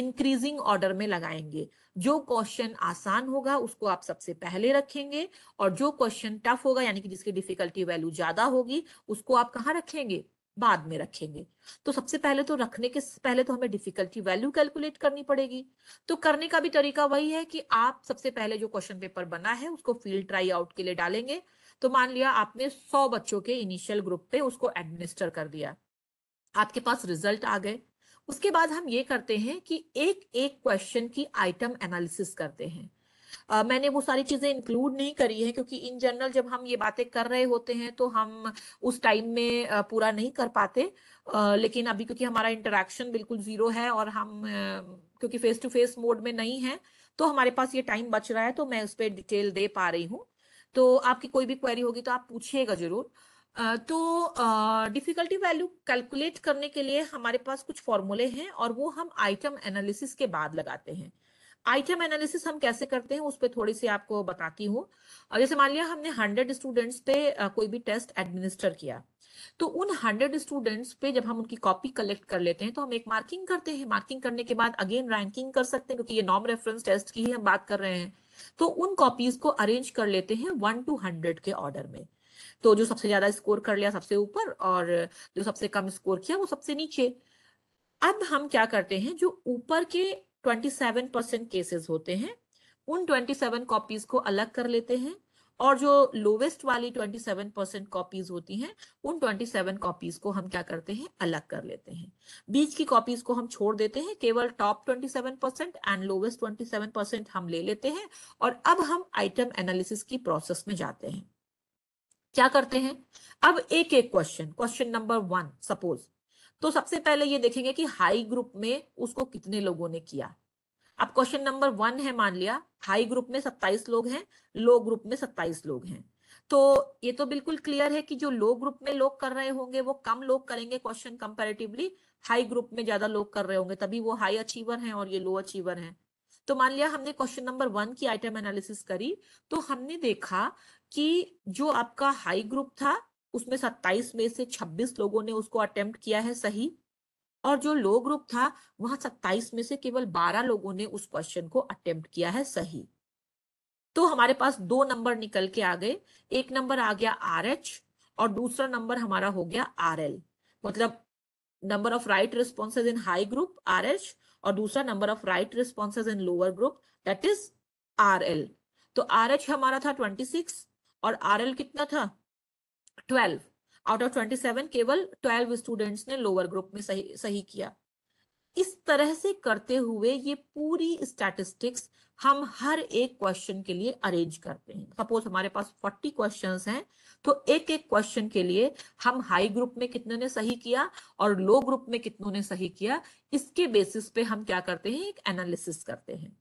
इंक्रीजिंग ऑर्डर में लगाएंगे जो क्वेश्चन आसान होगा उसको आप सबसे पहले रखेंगे और जो क्वेश्चन टफ होगा यानी कि जिसकी डिफिकल्टी वैल्यू ज्यादा होगी उसको आप कहाँ रखेंगे बाद में रखेंगे तो सबसे पहले तो रखने के पहले तो हमें डिफिकल्टी वैल्यू कैलकुलेट करनी पड़ेगी तो करने का भी तरीका वही है कि आप सबसे पहले जो क्वेश्चन पेपर बना है उसको फील्ड ट्राई आउट के लिए डालेंगे तो मान लिया आपने सौ बच्चों के इनिशियल ग्रुप पे उसको एडमिनिस्टर कर दिया आपके पास रिजल्ट आ गए उसके बाद हम ये करते हैं कि एक एक क्वेश्चन की आइटम एनालिसिस करते हैं आ, मैंने वो सारी चीजें इंक्लूड नहीं करी है क्योंकि इन जनरल जब हम ये बातें कर रहे होते हैं तो हम उस टाइम में पूरा नहीं कर पाते आ, लेकिन अभी क्योंकि हमारा इंटरेक्शन बिल्कुल जीरो है और हम क्योंकि फेस टू फेस मोड में नहीं है तो हमारे पास ये टाइम बच रहा है तो मैं उस पर डिटेल दे पा रही हूँ तो आपकी कोई भी क्वेरी होगी तो आप पूछिएगा जरूर तो डिफिकल्टी वैल्यू कैलकुलेट करने के लिए हमारे पास कुछ फॉर्मूले हैं और वो हम आइटम एनालिसिस के बाद लगाते हैं आइटम एनालिसिस हम कैसे करते हैं उस पर थोड़ी सी आपको बताती हूँ जैसे मान लिया हमने हंड्रेड स्टूडेंट्स पे कोई भी टेस्ट एडमिनिस्टर किया तो उन हंड्रेड स्टूडेंट्स पे जब हम उनकी कॉपी कलेक्ट कर लेते हैं तो हम एक मार्किंग करते हैं मार्किंग करने के बाद अगेन रैंकिंग कर सकते हैं क्योंकि ये नॉम रेफरेंस टेस्ट की ही हम बात कर रहे हैं तो उन कॉपीज को अरेंज कर लेते हैं वन टू हंड्रेड के ऑर्डर में तो जो सबसे ज्यादा स्कोर कर लिया सबसे ऊपर और जो सबसे कम स्कोर किया वो सबसे नीचे अब हम क्या करते हैं जो ऊपर के 27 परसेंट केसेस होते हैं उन 27 कॉपीज को अलग कर लेते हैं और जो लोवेस्ट वाली 27 परसेंट कॉपीज होती हैं उन 27 कॉपीज को हम क्या करते हैं अलग कर लेते हैं बीच की कॉपीज को हम छोड़ देते हैं केवल top 27 percent and lowest 27 percent हम ले लेते हैं और अब हम आइटम एनालिसिस की प्रोसेस में जाते हैं क्या करते हैं अब एक एक question question number one suppose तो सबसे पहले ये देखेंगे कि हाई ग्रुप में उसको कितने लोगों ने किया अब क्वेश्चन नंबर वन है मान लिया हाई ग्रुप में सत्ताईस लोग हैं लो ग्रुप में सत्ताईस लोग हैं तो ये तो बिल्कुल क्लियर है कि जो लो ग्रुप में लोग कर रहे होंगे वो कम लोग करेंगे क्वेश्चन कंपेरेटिवली हाई ग्रुप में ज्यादा लोग कर रहे होंगे तभी वो हाई अचीवर हैं और ये लो अचीवर हैं तो मान लिया हमने क्वेश्चन नंबर वन की आइटम एनालिसिस करी तो हमने देखा कि जो आपका हाई ग्रुप था उसमें 27 में से 26 लोगों ने उसको अटेम्प्ट किया है सही और जो लो ग्रुप था वहां 27 में से केवल 12 लोगों ने उस क्वेश्चन को अटेम्प्ट किया है सही तो हमारे पास दो नंबर निकल के आ गए एक नंबर आ गया आर एच और दूसरा नंबर हमारा हो गया आर एल मतलब number of right responses in high group R H और दूसरा number of right responses in lower group that is R L तो आर एच हमारा था ट्वेंटी सिक्स और आर एल कितना था twelve out of twenty seven केवल twelve students ने लोअर ग्रुप में सही सही किया इस तरह से करते हुए ये पूरी स्टैटिस्टिक्स हम हर एक क्वेश्चन के लिए अरेंज करते हैं सपोज हमारे पास 40 क्वेश्चंस हैं तो एक एक क्वेश्चन के लिए हम हाई ग्रुप में कितने ने सही किया और लो ग्रुप में कितनों ने सही किया इसके बेसिस पे हम क्या करते हैं एक एनालिसिस करते हैं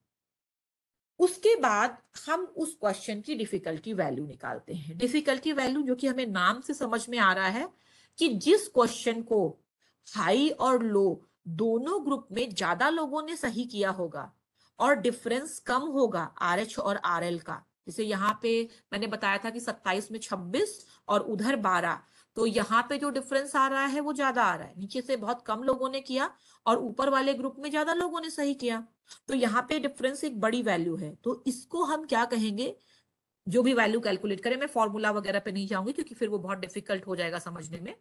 उसके बाद हम उस क्वेश्चन की डिफिकल्टी वैल्यू निकालते हैं डिफिकल्टी वैल्यू जो कि हमें नाम से समझ में आ रहा है कि जिस क्वेश्चन को हाई और लो दोनों ग्रुप में ज्यादा लोगों ने सही किया होगा और डिफरेंस कम होगा आर एच और आर एल का जैसे यहाँ पे मैंने बताया था कि 27 में 26 और उधर 12 तो यहाँ पे जो डिफरेंस आ रहा है वो ज्यादा आ रहा है नीचे से बहुत कम लोगों ने किया और ऊपर वाले ग्रुप में ज्यादा लोगों ने सही किया तो यहाँ पे डिफरेंस एक बड़ी वैल्यू है तो इसको हम क्या कहेंगे जो भी वैल्यू कैलकुलेट करें मैं फॉर्मूला वगैरह पे नहीं जाऊंगी क्योंकि फिर वो बहुत डिफिकल्ट हो जाएगा समझने में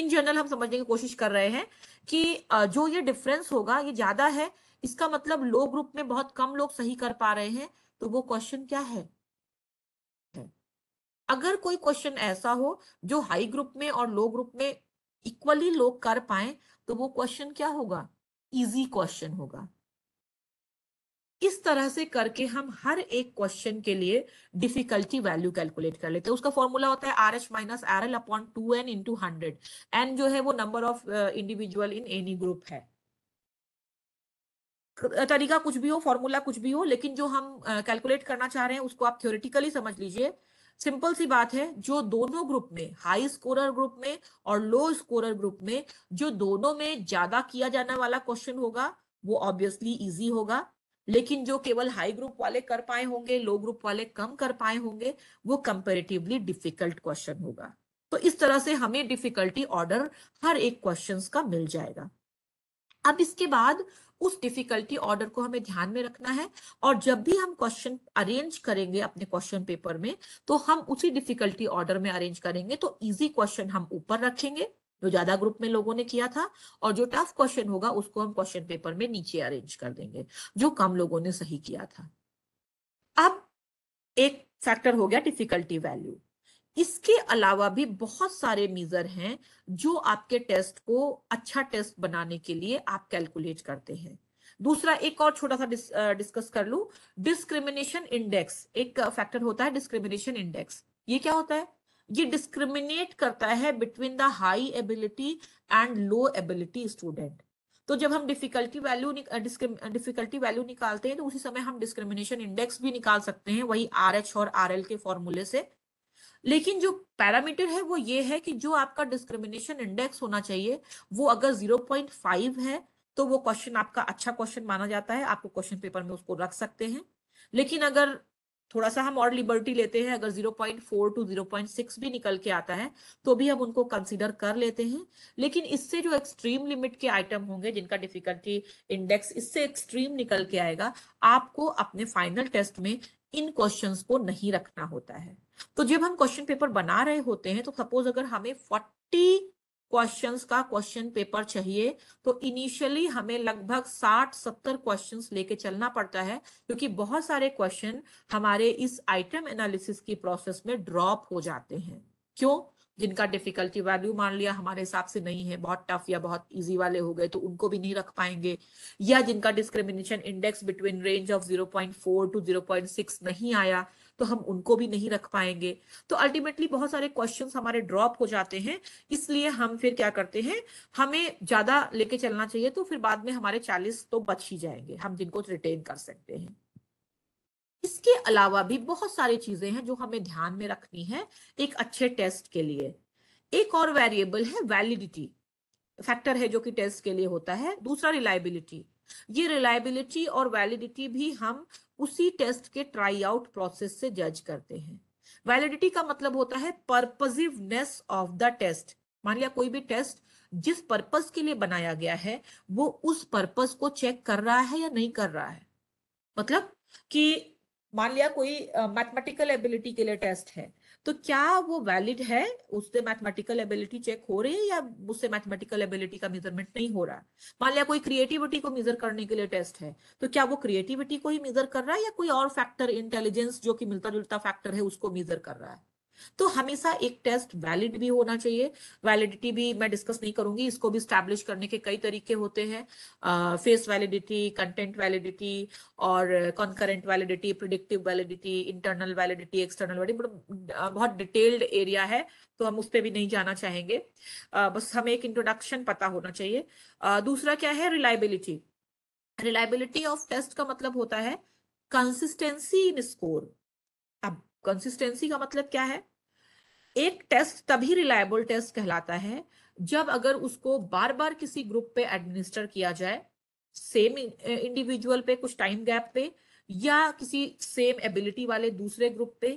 इन जनरल हम समझने की कोशिश कर रहे हैं कि जो ये डिफरेंस होगा ये ज्यादा है इसका मतलब लो ग्रुप में बहुत कम लोग सही कर पा रहे हैं तो वो क्वेश्चन क्या है अगर कोई क्वेश्चन ऐसा हो जो हाई ग्रुप में और लो ग्रुप में इक्वली लोग कर पाए तो वो क्वेश्चन क्या होगा इजी क्वेश्चन होगा इस तरह से करके हम हर एक क्वेश्चन के लिए डिफिकल्टी वैल्यू कैलकुलेट कर लेते हैं उसका फॉर्मूला होता है R H minus R L upon two N into hundred N जो है वो number of individual in any group है तरीका कुछ भी हो फॉर्मूला कुछ भी हो लेकिन जो हम कैलकुलेट uh, करना चाह रहे हैं उसको आप थ्योरेटिकली समझ लीजिए सिंपल सी बात है जो दोनों ग्रुप में हाई स्कोरर ग्रुप में और लो स्कोरर ग्रुप में जो दोनों में ज्यादा किया जाने वाला क्वेश्चन होगा वो ऑब्वियसली इजी होगा लेकिन जो केवल हाई ग्रुप वाले कर पाए होंगे लो ग्रुप वाले कम कर पाए होंगे वो कंपेरेटिवली डिफिकल्ट क्वेश्चन होगा तो इस तरह से हमें डिफिकल्टी ऑर्डर हर एक क्वेश्चन का मिल जाएगा अब इसके बाद उस डिफिकल्टी ऑर्डर को हमें ध्यान में रखना है और जब भी हम क्वेश्चन अरेंज करेंगे अपने क्वेश्चन पेपर में तो हम उसी डिफिकल्टी ऑर्डर में अरेंज करेंगे तो इजी क्वेश्चन हम ऊपर रखेंगे जो ज्यादा ग्रुप में लोगों ने किया था और जो टफ क्वेश्चन होगा उसको हम क्वेश्चन पेपर में नीचे अरेंज कर देंगे जो कम लोगों ने सही किया था अब एक फैक्टर हो गया डिफिकल्टी वैल्यू इसके अलावा भी बहुत सारे मीजर हैं जो आपके टेस्ट को अच्छा टेस्ट बनाने के लिए आप कैलकुलेट करते हैं दूसरा एक और छोटा सा डिस, डिस्कस कर लू डिस्क्रिमिनेशन इंडेक्स एक फैक्टर होता है डिस्क्रिमिनेशन इंडेक्स ये क्या होता है ये डिस्क्रिमिनेट करता है between the high ability and low ability student तो जब हम डिफिकल्टी वैल्यू डिफिकल्टी वैल्यू निकालते हैं तो उसी समय हम डिस्क्रिमिनेशन इंडेक्स भी निकाल सकते हैं वही आर एच और आर एल के फॉर्मूले से लेकिन जो पैरामीटर है वो ये है कि जो आपका डिस्क्रिमिनेशन इंडेक्स होना चाहिए वो अगर 0.5 है तो वो क्वेश्चन आपका अच्छा क्वेश्चन माना जाता है आपको क्वेश्चन पेपर में उसको रख सकते हैं लेकिन अगर थोड़ा सा हम और लिबर्टी लेते हैं अगर 0.4 टू 0.6 भी निकल के आता है तो भी हम उनको कंसीडर कर लेते हैं लेकिन इससे जो एक्सट्रीम लिमिट के आइटम होंगे जिनका डिफिकल्टी इंडेक्स इससे एक्सट्रीम निकल के आएगा आपको अपने फाइनल टेस्ट में इन क्वेश्चंस को नहीं रखना होता है तो जब हम क्वेश्चन पेपर बना रहे होते हैं तो सपोज अगर हमें फोर्टी क्वेश्चंस का क्वेश्चन पेपर चाहिए तो इनिशियली हमें लगभग 60-70 क्वेश्चंस लेके चलना पड़ता है क्योंकि बहुत सारे क्वेश्चन हमारे इस आइटम एनालिसिस की प्रोसेस में ड्रॉप हो जाते हैं क्यों जिनका डिफिकल्टी वैल्यू मान लिया हमारे हिसाब से नहीं है बहुत टफ या बहुत इजी वाले हो गए तो उनको भी नहीं रख पाएंगे या जिनका discrimination index between range of 0.4 to 0.6 नहीं आया तो हम उनको भी नहीं रख पाएंगे तो अल्टीमेटली बहुत सारे क्वेश्चन हमारे ड्रॉप हो जाते हैं इसलिए हम फिर क्या करते हैं हमें ज्यादा लेके चलना चाहिए तो फिर बाद में हमारे चालीस तो बच ही जाएंगे हम जिनको रिटेन कर सकते हैं इसके अलावा भी बहुत सारी चीजें हैं जो हमें ध्यान में रखनी है एक अच्छे टेस्ट के लिए एक और वेरिएबल है वैलिडिटी फैक्टर है जो कि टेस्ट के लिए होता है दूसरा रिलायबिलिटी ये रिलायबिलिटी और वैलिडिटी भी हम उसी टेस्ट के ट्राई आउट प्रोसेस से जज करते हैं वैलिडिटी का मतलब होता है परपजिवनेस ऑफ द टेस्ट मान लिया कोई भी टेस्ट जिस पर्पज के लिए बनाया गया है वो उस पर्पज को चेक कर रहा है या नहीं कर रहा है मतलब कि मान लिया कोई मैथमेटिकल एबिलिटी के लिए टेस्ट है तो क्या वो वैलिड है उससे मैथमेटिकल एबिलिटी चेक हो रही है या उससे मैथमेटिकल एबिलिटी का मेजरमेंट नहीं हो रहा मान लिया कोई क्रिएटिविटी को मेजर करने के लिए टेस्ट है तो क्या वो क्रिएटिविटी को ही मेजर कर रहा है या कोई और फैक्टर इंटेलिजेंस जो कि मिलता जुलता फैक्टर है उसको मेजर कर रहा है तो हमेशा एक टेस्ट वैलिड भी होना चाहिए वैलिडिटी भी मैं डिस्कस नहीं करूंगी इसको भी स्टैब्लिश करने के कई तरीके होते हैं फेस वैलिडिटी कंटेंट वैलिडिटी और concurrent validity predictive validity internal validity external validity बहुत डिटेल्ड एरिया है तो हम उस पर भी नहीं जाना चाहेंगे uh, बस हमें एक इंट्रोडक्शन पता होना चाहिए uh, दूसरा क्या है रिलायबिलिटी रिलायबिलिटी ऑफ टेस्ट का मतलब होता है कंसिस्टेंसी इन स्कोर अब कंसिस्टेंसी का मतलब क्या है एक टेस्ट तभी रिलायबल टेस्ट कहलाता है जब अगर उसको बार बार किसी ग्रुप पे एडमिनिस्टर किया जाए सेम इंडिविजुअल पे कुछ टाइम गैप पे या किसी सेम एबिलिटी वाले दूसरे ग्रुप पे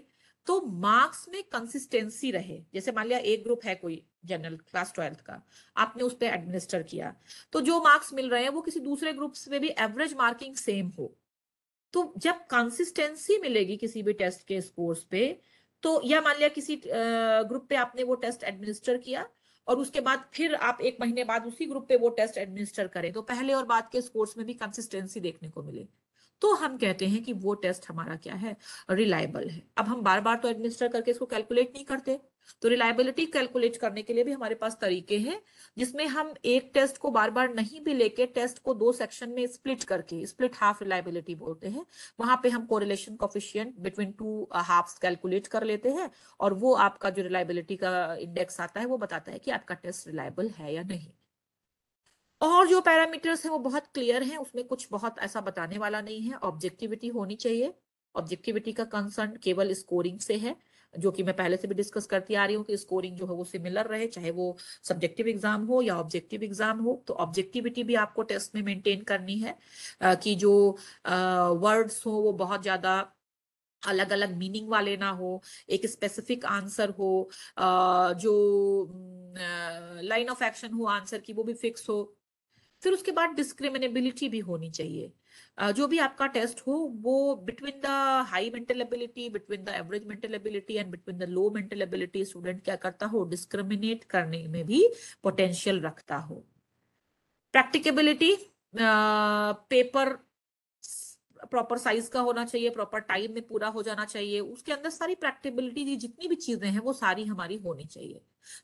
तो मार्क्स में कंसिस्टेंसी रहे जैसे मान लिया एक ग्रुप है कोई जनरल क्लास ट्वेल्थ का आपने उस पर एडमिनिस्टर किया तो जो मार्क्स मिल रहे हैं वो किसी दूसरे ग्रुप्स में भी एवरेज मार्किंग सेम हो तो जब कंसिस्टेंसी मिलेगी किसी भी टेस्ट के स्कोर्स पे तो या मान लिया किसी ग्रुप पे आपने वो टेस्ट एडमिनिस्टर किया और उसके बाद फिर आप एक महीने बाद उसी ग्रुप पे वो टेस्ट एडमिनिस्टर करें तो पहले और बाद के स्कोर्स में भी कंसिस्टेंसी देखने को मिले तो हम कहते हैं कि वो टेस्ट हमारा क्या है रिलायबल है अब हम बार बार तो एडमिनिस्टर करके इसको कैलकुलेट नहीं करते तो रिलायबिलिटी कैलकुलेट करने के लिए भी हमारे पास तरीके हैं जिसमें हम एक टेस्ट को बार बार नहीं भी लेके टेस्ट को दो सेक्शन में स्प्लिट करके स्प्लिट हाफ रिलायबिलिटी बोलते हैं वहां पे हम correlation coefficient between two half calculate कर लेते हैं और वो आपका जो रिलायबिलिटी का इंडेक्स आता है वो बताता है कि आपका टेस्ट रिलायबल है या नहीं और जो पैरामीटर्स हैं वो बहुत क्लियर हैं उसमें कुछ बहुत ऐसा बताने वाला नहीं है ऑब्जेक्टिविटी होनी चाहिए ऑब्जेक्टिविटी का कंसर्न केवल स्कोरिंग से है जो कि मैं पहले से भी डिस्कस करती आ रही हूँ कि स्कोरिंग जो है वो सिमिलर रहे चाहे वो सब्जेक्टिव एग्जाम हो या ऑब्जेक्टिव एग्जाम हो तो ऑब्जेक्टिविटी भी आपको टेस्ट में मेंटेन करनी है कि जो वर्ड्स हो वो बहुत ज़्यादा अलग अलग मीनिंग वाले ना हो एक स्पेसिफिक आंसर हो जो लाइन ऑफ एक्शन हो आंसर की वो भी फिक्स हो फिर उसके बाद डिस्क्रिमिनेबिलिटी भी होनी चाहिए जो भी आपका टेस्ट हो वो between the high mental ability between the average mental ability and between the low mental ability student क्या करता हो डिस्क्रिमिनेट करने में भी पोटेंशियल रखता हो प्रैक्टिकेबिलिटी पेपर प्रॉपर साइज का होना चाहिए प्रॉपर टाइम में पूरा हो जाना चाहिए उसके अंदर सारी प्रैक्टिबिलिटी जितनी भी चीजें हैं वो सारी हमारी होनी चाहिए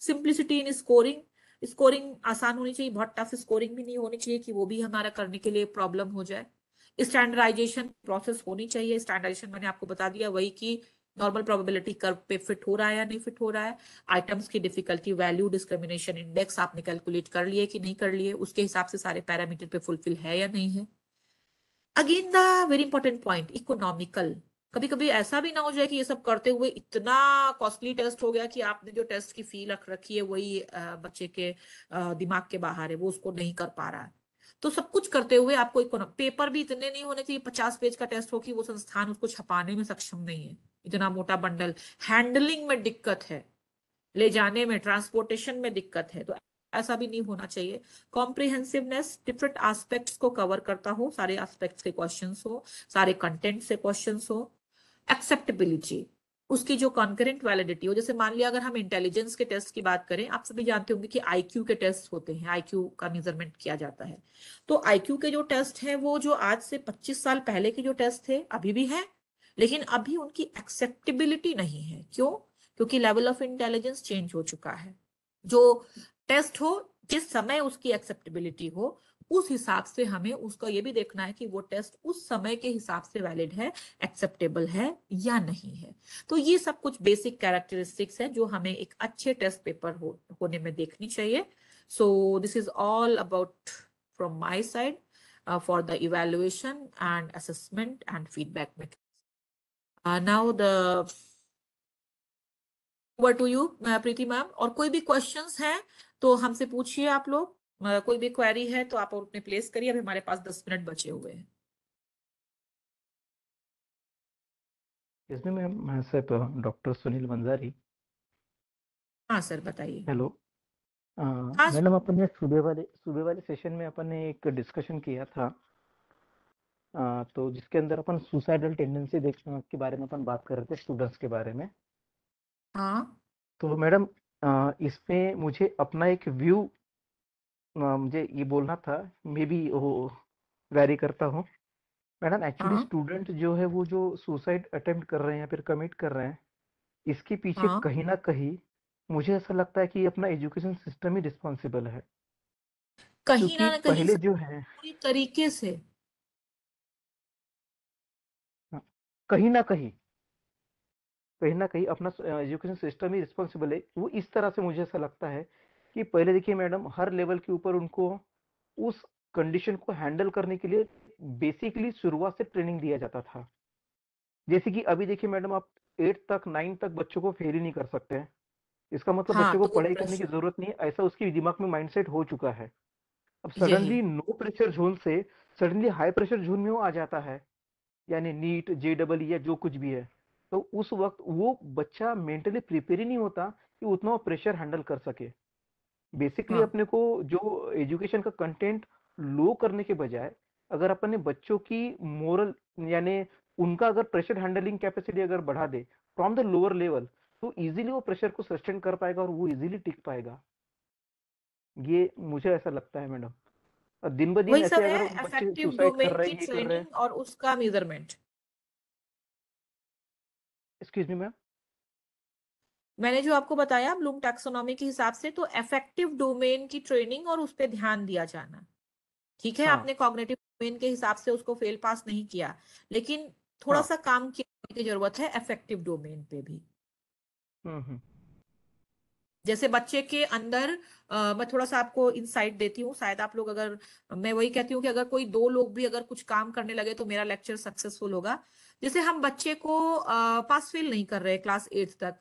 सिंप्लिसिटी इन स्कोरिंग स्कोरिंग आसान होनी चाहिए बहुत टफ स्कोरिंग भी नहीं होनी चाहिए कि वो भी हमारा करने के लिए प्रॉब्लम हो जाए स्टैंडर्डाइजेशन प्रोसेस होनी चाहिए स्टैंडर्डाइजेशन मैंने आपको बता दिया वही की नॉर्मल प्रोबेबिलिटी कर्व पे फिट हो रहा है या नहीं फिट हो रहा है आइटम्स की डिफिकल्टी वैल्यू डिस्क्रिमिनेशन इंडेक्स आपने कैलकुलेट कर लिए कि नहीं कर लिए उसके हिसाब से सारे पैरामीटर पे फुलफिल है या नहीं है again the very important point economical कभी कभी ऐसा भी ना हो जाए कि ये सब करते हुए इतना कॉस्टली टेस्ट हो गया कि आपने जो टेस्ट की फी रख रखी है वही बच्चे के दिमाग के बाहर है वो उसको नहीं कर पा रहा है तो सब कुछ करते हुए आपको पेपर भी इतने नहीं होने चाहिए पचास पेज का टेस्ट हो कि वो संस्थान उसको छपाने में सक्षम नहीं है इतना मोटा बंडल हैंडलिंग में दिक्कत है ले जाने में ट्रांसपोर्टेशन में दिक्कत है तो ऐसा भी नहीं होना चाहिए कॉम्प्रिहेंसिवनेस डिफरेंट एस्पेक्ट्स को कवर करता हो सारे एस्पेक्ट्स के क्वेश्चंस हो सारे कंटेंट से क्वेश्चंस हो एक्सेप्टेबिलिटी उसकी जो कॉन्करेंट वैलिडिटी हो जैसे मान लिया अगर हम इंटेलिजेंस के टेस्ट की बात करें आप सभी जानते होंगे कि आईक्यू के टेस्ट होते हैं आईक्यू का मेजरमेंट किया जाता है तो आईक्यू के जो टेस्ट हैं वो जो आज से 25 साल पहले के जो टेस्ट थे अभी भी हैं लेकिन अभी उनकी एक्सेप्टेबिलिटी नहीं है क्यों क्योंकि लेवल ऑफ इंटेलिजेंस चेंज हो चुका है जो टेस्ट हो जिस समय उसकी एक्सेप्टेबिलिटी हो उस हिसाब से हमें उसका ये भी देखना है कि वो टेस्ट उस समय के हिसाब से वैलिड है एक्सेप्टेबल है या नहीं है तो ये सब कुछ बेसिक कैरेक्टरिस्टिक्स है जो हमें एक अच्छे टेस्ट पेपर हो, होने में देखनी चाहिए so this is all about from my side for the evaluation and assessment and feedback में now the to you Preeti ma'am और कोई भी क्वेश्चंस हैं तो हमसे पूछिए आप लोग कोई भी क्वेरी है तो आप अपने प्लेस करिए अभी हमारे पास दस मिनट बचे हुए हैं इसमें मैं साहब डॉक्टर सुनील बंजारी हाँ सर बताइए हेलो हाँ, मैडम अपन ने सुबह वाले सुबह वाले सेशन में अपन ने एक डिस्कशन किया था आ, तो जिसके अंदर अपन सुसाइडल टेंडेंसी देखने के बारे में अपन बात कर रहे थे स्टूडेंट्स के बारे में हाँ तो मैडम इसमें मुझे अपना एक व्यू मुझे ये बोलना था मे बी वेरी करता हूँ मैडम एक्चुअली स्टूडेंट जो है वो जो सुसाइड अटेम्प्ट कर रहे हैं फिर कमिट कर रहे हैं इसके पीछे हाँ? कहीं ना कहीं मुझे ऐसा लगता है कि अपना एजुकेशन सिस्टम ही रिस्पॉन्सिबल है कहीं ना कहीं पहले जो है तरीके से हाँ, कहीं ना कहीं कहीं ना कहीं अपना एजुकेशन सिस्टम ही रिस्पॉन्सिबल है वो इस तरह से मुझे ऐसा लगता है कि पहले देखिए मैडम हर लेवल के ऊपर उनको उस कंडीशन को हैंडल करने के लिए बेसिकली शुरुआत से ट्रेनिंग दिया जाता था जैसे कि अभी देखिए मैडम आप एट तक नाइन तक बच्चों को फेल ही नहीं कर सकते हैं इसका मतलब हाँ, बच्चों को तो पढ़ाई तो करने की जरूरत नहीं है ऐसा उसके दिमाग में माइंडसेट हो चुका है अब सडनली नो प्रेशर जोन से सडनली हाई प्रेशर जोन में वो आ जाता है यानी नीट जे डबल या जो कुछ भी है तो उस वक्त वो बच्चा मेंटली प्रिपेयर ही नहीं होता कि उतना प्रेशर हैंडल कर सके बेसिकली हाँ. अपने को जो एजुकेशन का कंटेंट लो करने के बजाय अगर अपन ने बच्चों की मोरल यानी उनका अगर प्रेशर हैंडलिंग कैपेसिटी अगर बढ़ा दे फ्रॉम द लोअर लेवल तो इजीली वो प्रेशर को सस्टेन कर पाएगा और वो इजीली टिक पाएगा ये मुझे ऐसा लगता है मैडम दिन ब दिन ऐसे अगर बच्चे सुसाइड कर रहे हैं और उसका मेजरमेंट एक्सक्यूज मी मैम मैंने जो आपको बताया ब्लूम टैक्सोनॉमी के हिसाब से तो इफेक्टिव डोमेन की ट्रेनिंग और उस पर ध्यान दिया जाना ठीक है हाँ. आपने कॉग्नेटिव डोमेन के हिसाब से उसको फेल पास नहीं किया लेकिन थोड़ा हाँ. सा काम करने की जरूरत है इफेक्टिव डोमेन पे भी जैसे बच्चे के अंदर आ, मैं थोड़ा सा आपको इंसाइट देती हूँ शायद आप लोग अगर मैं वही कहती हूँ कि अगर कोई दो लोग भी अगर कुछ काम करने लगे तो मेरा लेक्चर सक्सेसफुल होगा जैसे हम बच्चे को आ, पास फेल नहीं कर रहे क्लास एट तक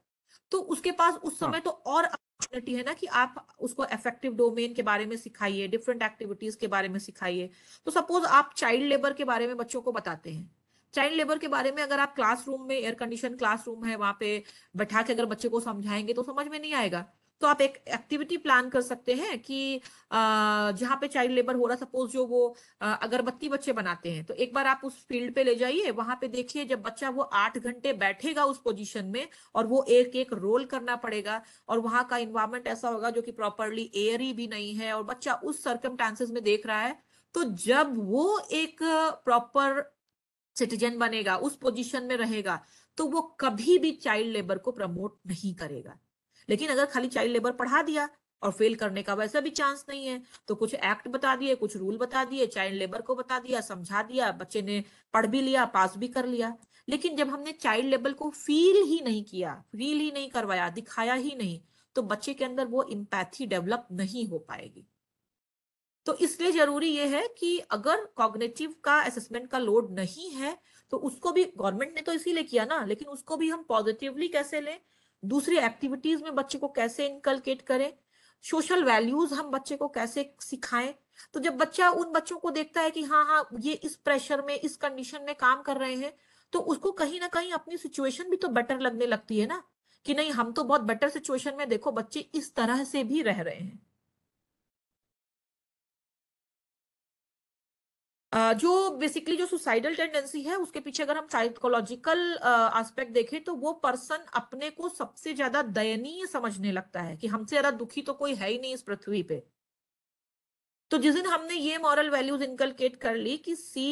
तो उसके पास उस हाँ। समय तो और अपॉर्चुनिटी है ना कि आप उसको इफेक्टिव डोमेन के बारे में सिखाइए डिफरेंट एक्टिविटीज के बारे में सिखाइए तो सपोज आप चाइल्ड लेबर के बारे में बच्चों को बताते हैं चाइल्ड लेबर के बारे में अगर आप क्लासरूम में एयर कंडीशन क्लासरूम है वहां पे बैठा के अगर बच्चे को समझाएंगे तो समझ में नहीं आएगा तो आप एक एक्टिविटी प्लान कर सकते हैं कि जहाँ पे चाइल्ड लेबर हो रहा सपोज जो वो अगरबत्ती बच्चे बनाते हैं तो एक बार आप उस फील्ड पे ले जाइए वहां पे देखिए जब बच्चा वो आठ घंटे बैठेगा उस पोजिशन में और वो एक एक रोल करना पड़ेगा और वहां का इन्वायरमेंट ऐसा होगा जो कि प्रॉपरली एयरी भी नहीं है और बच्चा उस सर्कम में देख रहा है तो जब वो एक प्रॉपर सिटीजन बनेगा उस पोजिशन में रहेगा तो वो कभी भी चाइल्ड लेबर को प्रमोट नहीं करेगा लेकिन अगर खाली चाइल्ड लेबर पढ़ा दिया और फेल करने का वैसा भी चांस नहीं है तो कुछ एक्ट बता दिए कुछ रूल बता दिए चाइल्ड लेबर को बता दिया समझा दिया बच्चे ने पढ़ भी लिया पास भी कर लिया लेकिन जब हमने चाइल्ड लेबर को फील ही नहीं किया फील ही नहीं करवाया दिखाया ही नहीं तो बच्चे के अंदर वो इम्पैथी डेवलप नहीं हो पाएगी तो इसलिए जरूरी ये है कि अगर कॉग्नेटिव का असेसमेंट का लोड नहीं है तो उसको भी गवर्नमेंट ने तो इसीलिए किया ना लेकिन उसको भी हम पॉजिटिवली कैसे लें दूसरी एक्टिविटीज में बच्चे को कैसे इनकलकेट करें सोशल वैल्यूज हम बच्चे को कैसे सिखाएं तो जब बच्चा उन बच्चों को देखता है कि हाँ हाँ ये इस प्रेशर में इस कंडीशन में काम कर रहे हैं तो उसको कहीं ना कहीं अपनी सिचुएशन भी तो बेटर लगने लगती है ना कि नहीं हम तो बहुत बेटर सिचुएशन में देखो बच्चे इस तरह से भी रह रहे हैं जो बेसिकली जो सुसाइडल टेंडेंसी है उसके पीछे अगर हम साइकोलॉजिकल एस्पेक्ट देखें तो वो पर्सन अपने को सबसे ज्यादा दयनीय समझने लगता है कि हमसे ज्यादा दुखी तो कोई है ही नहीं इस पृथ्वी पे तो जिस दिन हमने ये मॉरल वैल्यूज इनकलकेट कर ली कि सी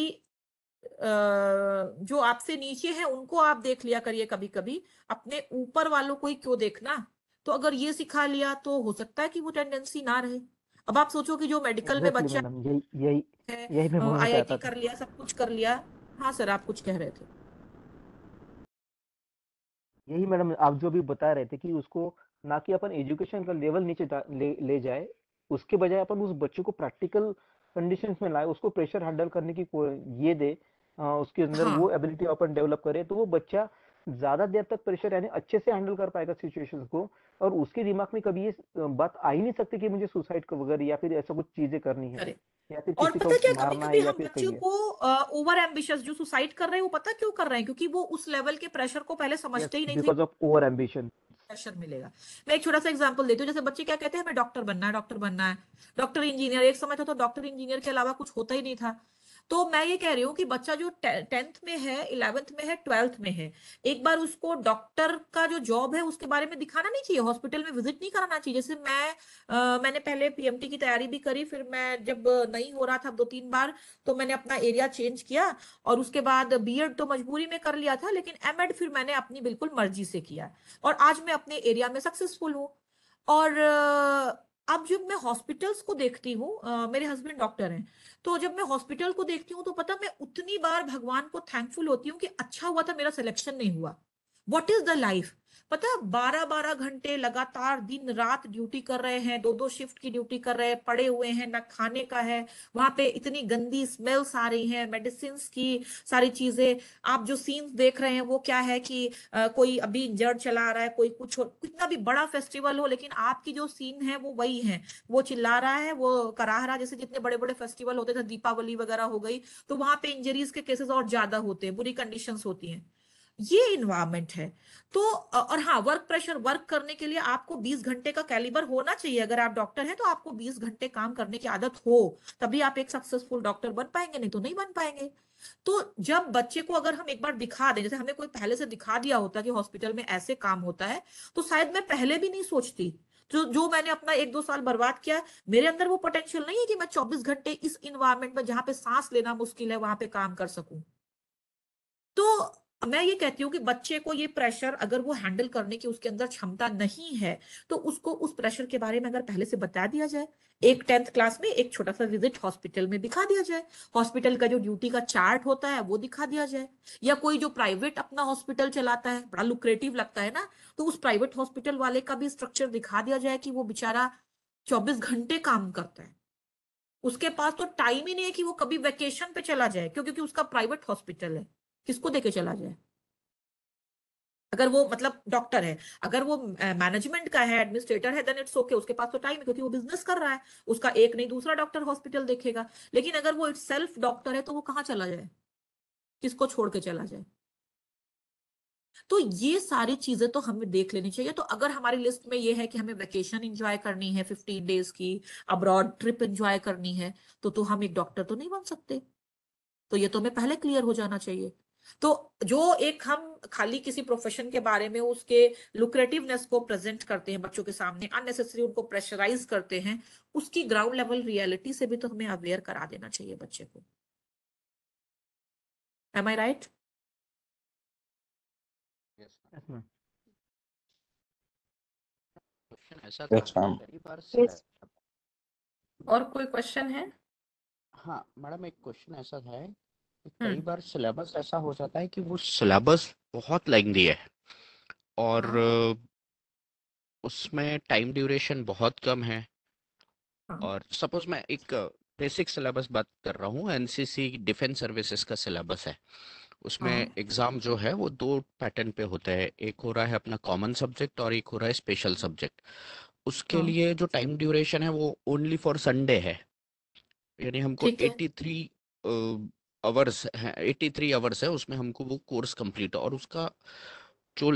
जो आपसे नीचे है उनको आप देख लिया करिए कभी कभी अपने ऊपर वालों को ही क्यों देखना तो अगर ये सिखा लिया तो हो सकता है कि वो टेंडेंसी ना रहे अब आप सोचो कि जो मेडिकल में बच्चा आई आई टी कर लिया सब कुछ कर लिया हाँ सर आप कुछ कह रहे थे यही मैडम आप जो भी बता रहे थे कि उसको ना कि अपन एजुकेशन का लेवल नीचे ले, ले जाए उसके बजाय अपन उस बच्चे को प्रैक्टिकल कंडीशंस में लाए उसको प्रेशर हैंडल करने की ये दे आ, उसके अंदर हाँ। वो एबिलिटी अपन डेवलप करे तो वो बच्चा ज्यादा देर तक प्रेशर यानी अच्छे से हैंडल कर पाएगा सिचुएशन को और उसके दिमाग में कभी ये बात आ ही नहीं सकती कि मुझे सुसाइड वगैरह या फिर ऐसा कुछ चीजें करनी है और पता क्या कभी कभी हम बच्चों को ओवर एम्बिशियस जो सुसाइड कर रहे हैं वो पता क्यों कर रहे हैं क्योंकि वो उस लेवल के प्रेशर को पहले समझते ही नहीं because of over ambition pressure मिलेगा मैं एक छोटा सा एग्जाम्पल देती हूँ जैसे बच्चे क्या कहते हैं हमें डॉक्टर बनना है डॉक्टर बनना है डॉक्टर इंजीनियर एक समय था तो डॉक्टर इंजीनियर के अलावा कुछ होता ही नहीं था तो मैं ये कह रही हूँ कि बच्चा जो टेंथ में है इलेवेंथ में है ट्वेल्थ में है एक बार उसको डॉक्टर का जो जॉब है उसके बारे में दिखाना नहीं चाहिए हॉस्पिटल में विजिट नहीं कराना चाहिए जैसे मैं आ, मैंने पहले पीएमटी की तैयारी भी करी फिर मैं जब नहीं हो रहा था दो तीन बार तो मैंने अपना एरिया चेंज किया और उसके बाद बी तो मजबूरी में कर लिया था लेकिन एम फिर मैंने अपनी बिल्कुल मर्जी से किया और आज मैं अपने एरिया में सक्सेसफुल हूँ और अब जब मैं हॉस्पिटल्स को देखती हूँ मेरे हस्बैंड डॉक्टर हैं तो जब मैं हॉस्पिटल को देखती हूँ तो पता मैं उतनी बार भगवान को थैंकफुल होती हूँ कि अच्छा हुआ था मेरा सिलेक्शन नहीं हुआ वॉट इज द लाइफ पता है बारह बारह घंटे लगातार दिन रात ड्यूटी कर रहे हैं दो दो शिफ्ट की ड्यूटी कर रहे हैं पड़े हुए हैं ना खाने का है वहां पे इतनी गंदी स्मेल्स आ रही हैं मेडिसिन की सारी चीजें आप जो सीन देख रहे हैं वो क्या है कि आ, कोई अभी इंजर्ड चला रहा है कोई कुछ कितना भी बड़ा फेस्टिवल हो लेकिन आपकी जो सीन है वो वही है वो चिल्ला रहा है वो करा रहा है जैसे जितने बड़े बड़े फेस्टिवल होते थे दीपावली वगैरह हो गई तो वहां पे इंजरीज के केसेस और ज्यादा होते हैं बुरी कंडीशन होती है ये इन्वायरमेंट है तो और हाँ वर्क प्रेशर वर्क करने के लिए आपको 20 घंटे का कैलिबर होना चाहिए अगर आप डॉक्टर हैं तो आपको 20 घंटे काम करने की आदत हो तभी आप एक सक्सेसफुल डॉक्टर बन पाएंगे नहीं तो नहीं बन पाएंगे तो जब बच्चे को अगर हम एक बार दिखा दें जैसे हमें कोई पहले से दिखा दिया होता कि हॉस्पिटल में ऐसे काम होता है तो शायद मैं पहले भी नहीं सोचती जो जो मैंने अपना एक दो साल बर्बाद किया मेरे अंदर वो पोटेंशियल नहीं है कि मैं 24 घंटे इस इन्वायरमेंट में जहां पे सांस लेना मुश्किल है वहां पे काम कर सकूं तो मैं ये कहती हूँ कि बच्चे को ये प्रेशर अगर वो हैंडल करने की उसके अंदर क्षमता नहीं है तो उसको उस प्रेशर के बारे में अगर पहले से बता दिया जाए एक टेंथ क्लास में एक छोटा सा विजिट हॉस्पिटल में दिखा दिया जाए हॉस्पिटल का जो ड्यूटी का चार्ट होता है वो दिखा दिया जाए या कोई जो प्राइवेट अपना हॉस्पिटल चलाता है बड़ा लुक्रेटिव लगता है ना तो उस प्राइवेट हॉस्पिटल वाले का भी स्ट्रक्चर दिखा दिया जाए कि वो बेचारा चौबीस घंटे काम करता है उसके पास तो टाइम ही नहीं है कि वो कभी वेकेशन पे चला जाए क्योंकि उसका प्राइवेट हॉस्पिटल है किसको देके चला जाए अगर वो मतलब डॉक्टर है अगर वो मैनेजमेंट का है एडमिनिस्ट्रेटर है देन इट्स ओके उसके पास तो टाइम है क्योंकि वो बिजनेस कर रहा है उसका एक नहीं दूसरा डॉक्टर हॉस्पिटल देखेगा लेकिन अगर वो इट्स सेल्फ डॉक्टर है तो वो कहाँ चला जाए किसको छोड़ के चला जाए तो ये सारी चीजें तो हमें देख लेनी चाहिए तो अगर हमारी लिस्ट में ये है कि हमें वेकेशन इंजॉय करनी है फिफ्टीन डेज की अब्रॉड ट्रिप इंजॉय करनी है तो तो हम एक डॉक्टर तो नहीं बन सकते तो ये तो हमें पहले क्लियर हो जाना चाहिए तो जो एक हम खाली किसी प्रोफेशन के बारे में उसके लुक्रेटिवनेस को प्रेजेंट करते हैं बच्चों के सामने अननेसेसरी उनको प्रेशराइज करते हैं उसकी ग्राउंड लेवल रियलिटी से भी तो हमें अवेयर करा देना चाहिए बच्चे को एम आई राइट और कोई क्वेश्चन है हाँ मैडम एक क्वेश्चन ऐसा है कई हम्म। बार सिलेबस ऐसा हो जाता है कि वो सिलेबस बहुत लेंदी है और हाँ। उसमें टाइम ड्यूरेशन बहुत कम है हाँ। और सपोज मैं एक बेसिक सिलेबस बात कर रहा हूँ एनसीसी डिफेंस सर्विसेज का सिलेबस है उसमें एग्जाम हाँ। जो है वो दो पैटर्न पे होता है एक हो रहा है अपना कॉमन सब्जेक्ट और एक हो रहा है स्पेशल सब्जेक्ट उसके लिए जो टाइम ड्यूरेशन है वो ओनली फॉर संडे है यानी हमको ठीक 83 थ्री आवर्स हैं एट्टी थ्री आवर्स है उसमें हमको वो कोर्स कंप्लीट और उसका जो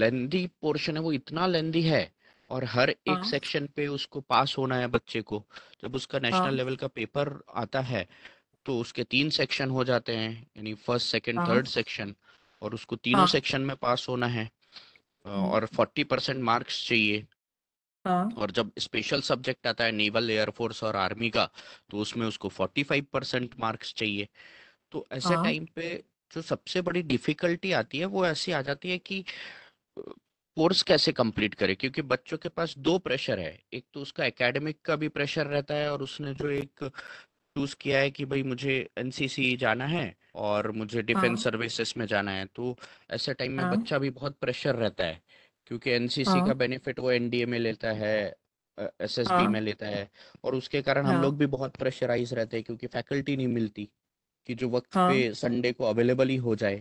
लेंदी पोर्शन है वो इतना लेंदी है और हर एक सेक्शन हाँ। पे उसको पास होना है बच्चे को जब उसका नेशनल लेवल हाँ। का पेपर आता है तो उसके तीन सेक्शन हो जाते हैं यानी फर्स्ट सेकंड थर्ड सेक्शन और उसको तीनों सेक्शन हाँ। में पास होना है हम्म। और फोर्टी परसेंट मार्क्स चाहिए और जब स्पेशल सब्जेक्ट आता है नेवल एयरफोर्स और आर्मी का तो उसमें उसको फोर्टी फाइव परसेंट मार्क्स चाहिए तो ऐसे हाँ टाइम पे जो सबसे बड़ी डिफिकल्टी आती है वो ऐसी आ जाती है कि कोर्स कैसे कंप्लीट करे क्योंकि बच्चों के पास दो प्रेशर है एक तो उसका एकेडमिक का भी प्रेशर रहता है और उसने जो एक चूज किया है कि भाई मुझे एनसीसी जाना है और मुझे डिफेंस हाँ सर्विसेज में जाना है तो ऐसे टाइम में हाँ बच्चा भी बहुत प्रेशर रहता है क्योंकि एनसीसी का हाँ बेनिफिट वो एनडीए में लेता है एसएसबी हाँ में लेता है और उसके कारण हम हाँ लोग भी बहुत प्रेशराइज रहते हैं क्योंकि फैकल्टी नहीं मिलती कि जो वक्त हाँ पे संडे को अवेलेबल ही हो जाए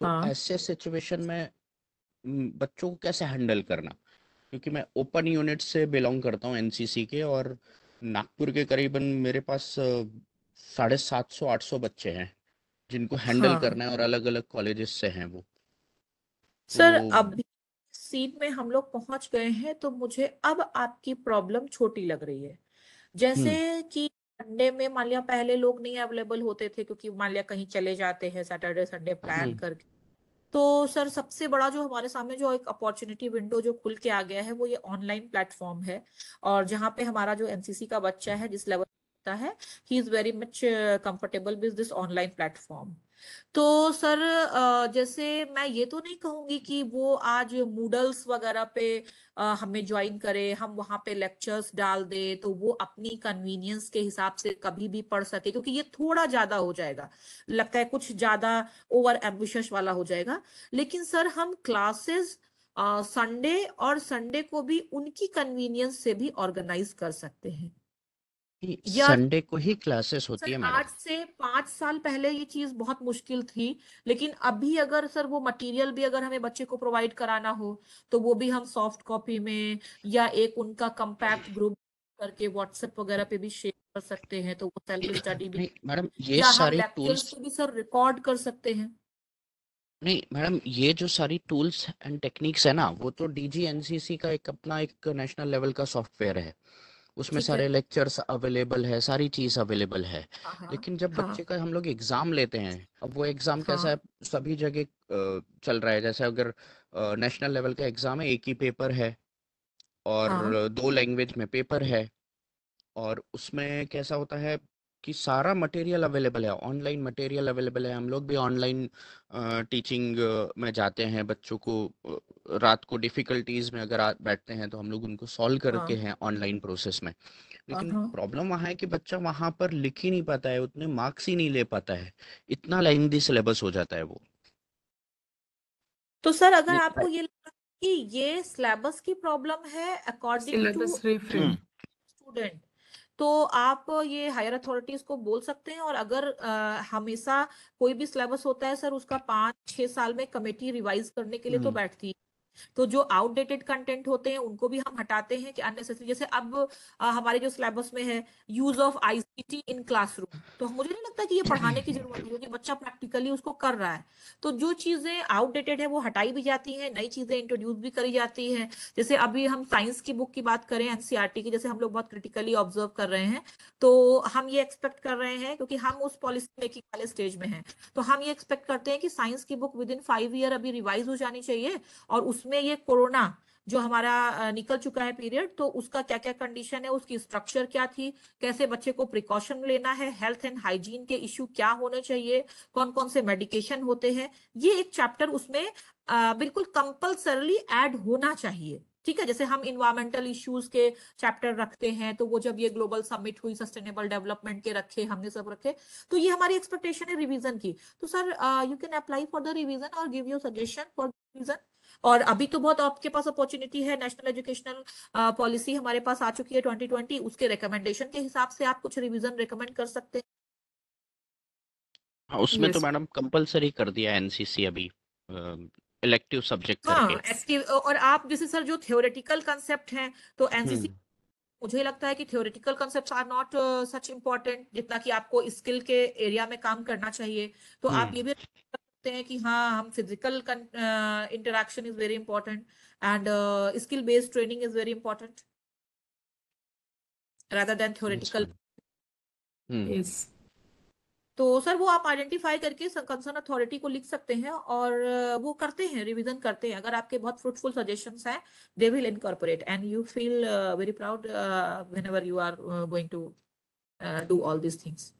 तो हाँ ऐसे सिचुएशन में बच्चों को कैसे हैंडल करना क्योंकि मैं ओपन यूनिट से बिलोंग करता हूँ एनसीसी के और नागपुर के करीबन मेरे पास साढ़े सात सौ आठ सौ बच्चे हैं जिनको हैंडल हाँ करना है और अलग अलग कॉलेजेस से हैं वो तो सर तो अभी सीट में हम लोग पहुंच गए हैं तो मुझे अब आपकी प्रॉब्लम छोटी लग रही है जैसे हम्म कि संडे में मान लिया पहले लोग नहीं अवेलेबल होते थे क्योंकि मान लिया कहीं चले जाते हैं सैटरडे संडे प्लान करके तो सर सबसे बड़ा जो हमारे सामने जो एक अपॉर्चुनिटी विंडो जो खुल के आ गया है वो ये ऑनलाइन प्लेटफॉर्म है और जहाँ पे हमारा जो एनसीसी का बच्चा है जिस लेवल सकता है he is very much comfortable with this online platform तो सर जैसे मैं ये तो नहीं कहूंगी कि वो आज मूडल्स वगैरह पे हमें ज्वाइन करे हम वहां पे लेक्चर्स डाल दे तो वो अपनी कन्वीनियंस के हिसाब से कभी भी पढ़ सके क्योंकि ये थोड़ा ज्यादा हो जाएगा लगता है कुछ ज्यादा ओवर एम्बिशस वाला हो जाएगा लेकिन सर हम क्लासेस संडे और संडे को भी उनकी कन्वीनियंस से भी ऑर्गेनाइज कर सकते हैं संडे को ही क्लासेस होती है आज से पाँच साल पहले ये चीज बहुत मुश्किल थी लेकिन अभी अगर सर वो मटेरियल भी अगर हमें बच्चे को प्रोवाइड कराना हो तो वो भी हम सॉफ्ट कॉपी में या एक उनका कंपैक्ट ग्रुप करके व्हाट्सएप वगैरह पे भी शेयर कर सकते हैं तो वो सेल्फ स्टडी भी मैडम ये सारी टूल्स भी सर रिकॉर्ड कर सकते हैं नहीं मैडम ये जो सारी टूल्स एंड टेक्निक्स है ना वो तो डीजीएनसीसी का एक अपना एक नेशनल लेवल का सॉफ्टवेयर है उसमें सारे लेक्चर्स अवेलेबल है सारी चीज अवेलेबल है लेकिन जब हाँ, बच्चे का हम लोग एग्जाम लेते हैं अब वो एग्जाम हाँ, कैसा है सभी जगह चल रहा है जैसे अगर नेशनल लेवल का एग्जाम है एक ही पेपर है और हाँ, दो लैंग्वेज में पेपर है और उसमें कैसा होता है कि सारा मटेरियल अवेलेबल है ऑनलाइन मटेरियल अवेलेबल है हम लोग भी ऑनलाइन टीचिंग में जाते हैं बच्चों को रात को डिफिकल्टीज में अगर बैठते हैं तो हम लोग उनको सॉल्व करके हाँ। हैं ऑनलाइन प्रोसेस में लेकिन प्रॉब्लम हाँ। वहाँ है कि बच्चा वहाँ पर लिख ही नहीं पाता है उतने मार्क्स ही नहीं ले पाता है इतना लेंदी सिलेबस हो जाता है वो तो सर अगर आपको ये लगा कि ये सिलेबस की प्रॉब्लम है अकॉर्डिंग टू स्टूडेंट तो आप ये हायर अथॉरिटीज को बोल सकते हैं और अगर आ, हमेशा कोई भी सिलेबस होता है सर उसका पांच छह साल में कमेटी रिवाइज करने के लिए तो हम्म। बैठती है तो जो आउटडेटेड कंटेंट होते हैं उनको भी हम हटाते हैं कि अननेसेसरी जैसे अब आ, हमारे जो सिलेबस में है use of ICT in classroom तो मुझे नहीं लगता कि ये पढ़ाने की जरूरत है क्योंकि बच्चा प्रैक्टिकली उसको कर रहा है तो जो चीजें आउटडेटेड है वो हटाई भी जाती है नई चीजें इंट्रोड्यूस भी करी जाती है जैसे अभी हम साइंस की बुक की बात करें एनसीआरटी e की जैसे हम लोग बहुत क्रिटिकली ऑब्जर्व कर रहे हैं तो हम ये एक्सपेक्ट कर रहे हैं क्योंकि हम उस पॉलिसी मेकिंग वाले स्टेज में है तो हम ये एक्सपेक्ट करते हैं कि साइंस की book within five year अभी रिवाइज हो जानी चाहिए और उसमें उसमें ये कोरोना जो हमारा निकल चुका है पीरियड तो उसका क्या क्या कंडीशन है उसकी स्ट्रक्चर क्या थी कैसे बच्चे को प्रिकॉशन लेना है हेल्थ एंड हाइजीन के इश्यू क्या होने चाहिए कौन कौन से मेडिकेशन होते हैं ये एक चैप्टर उसमें आ, बिल्कुल कंपल्सरली एड होना चाहिए ठीक है जैसे हम इन्वायरमेंटल इश्यूज के चैप्टर रखते हैं तो वो जब ये ग्लोबल समिट हुई सस्टेनेबल डेवलपमेंट के रखे हमने सब रखे तो ये हमारी एक्सपेक्टेशन है रिवीजन की तो sir you can apply for the revision और give you suggestion for revision और अभी तो बहुत आपके पास अपॉर्चुनिटी है नेशनल एजुकेशनल पॉलिसी हमारे पास आ चुकी है ट्वेंटी ट्वेंटी उसके रिकमेंडेशन के हिसाब से आप कुछ रिविजन रिकमेंड कर सकते हैं हाँ, उसमें तो yes. तो मैडम कंपलसरी कर दिया एनसीसी अभी इलेक्टिव सब्जेक्ट हाँ एक्टिव और आप जैसे सर जो थ्योरेटिकल कंसेप्ट हैं तो एनसीसी हम्म। मुझे लगता है कि theoretical concepts are not such important जितना कि आपको स्किल के एरिया में काम करना चाहिए तो आप हम्म। ये भी सकते हैं कि हाँ हम physical interaction is very important and skill based training is very important rather than theoretical तो सर वो आप आइडेंटिफाई करके कंसर्न अथॉरिटी को लिख सकते हैं और वो करते हैं रिवीजन करते हैं अगर आपके बहुत फ्रूटफुल सजेशंस हैं they will incorporate and you feel very proud whenever you are going to do all these things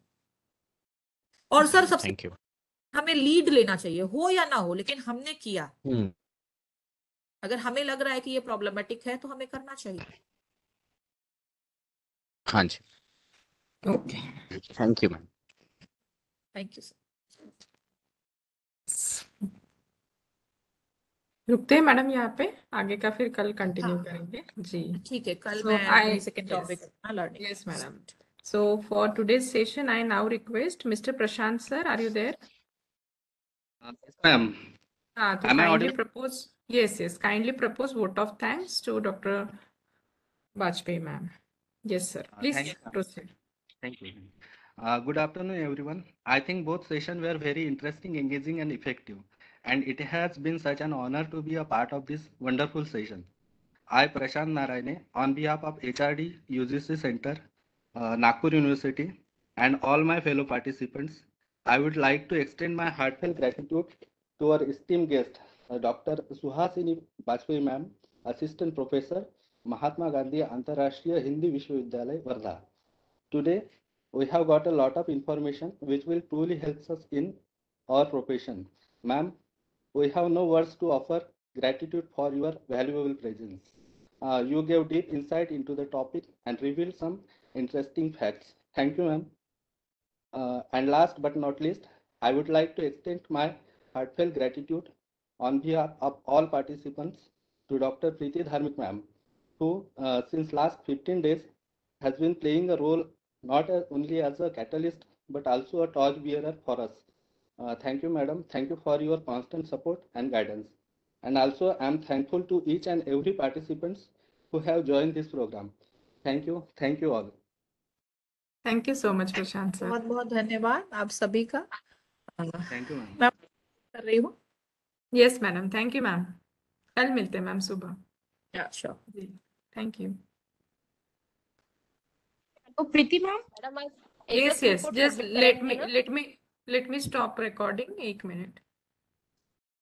और सर सबसे हमें लीड लेना चाहिए हो या ना हो लेकिन हमने किया हम्म। अगर हमें लग रहा है कि ये प्रॉब्लमेटिक है तो हमें करना चाहिए हाँ जी okay thank you ma'am thank you sir रुकते हैं मैडम यहाँ पे आगे का फिर कल कंटिन्यू हाँ, करेंगे जी ठीक है कल so, मैं second topic learning yes madam so for today's session I now request mister Prashant sir are you there Uh, yes, ma'am. Uh, to I audible? Propose, yes, yes. Kindly propose vote of thanks to Dr. Bajpayee, ma'am. Yes, sir. Uh, Please uh, proceed. Thank you. Uh, good afternoon, everyone. I think both sessions were very interesting, engaging, and effective. And it has been such an honor to be a part of this wonderful session. I, Prashant Narayane, on behalf of HRD UGC Center, uh, Nagpur University, and all my fellow participants, I would like to extend my heartfelt gratitude to our esteemed guest, uh, Dr. Suhasini Bajpayee ma'am, Assistant Professor, Mahatma Gandhi Antarrashtriya Hindi Vishwavidyalaya, Vardha. Today, we have got a lot of information which will truly help us in our profession. Ma'am, we have no words to offer gratitude for your valuable presence. Uh, you gave deep insight into the topic and revealed some interesting facts. Thank you, ma'am. Uh, and last but not least, I would like to extend my heartfelt gratitude on behalf of all participants to Dr. Preeti Dharmik ma'am, who uh, since last 15 days has been playing a role not as, only as a catalyst but also a torch bearer for us. Uh, thank you, madam. Thank you for your constant support and guidance. And also, I'm thankful to each and every participants who have joined this program. Thank you. Thank you all. Thank you so much Prashant sir बहुत बहुत धन्यवाद आप सभी का thank you ma'am कर रही हूँ yes madam thank you ma'am कल मिलते हैं मैम सुबह thank you Preeti ma'am yes yes just let me let me let me stop recording एक मिनट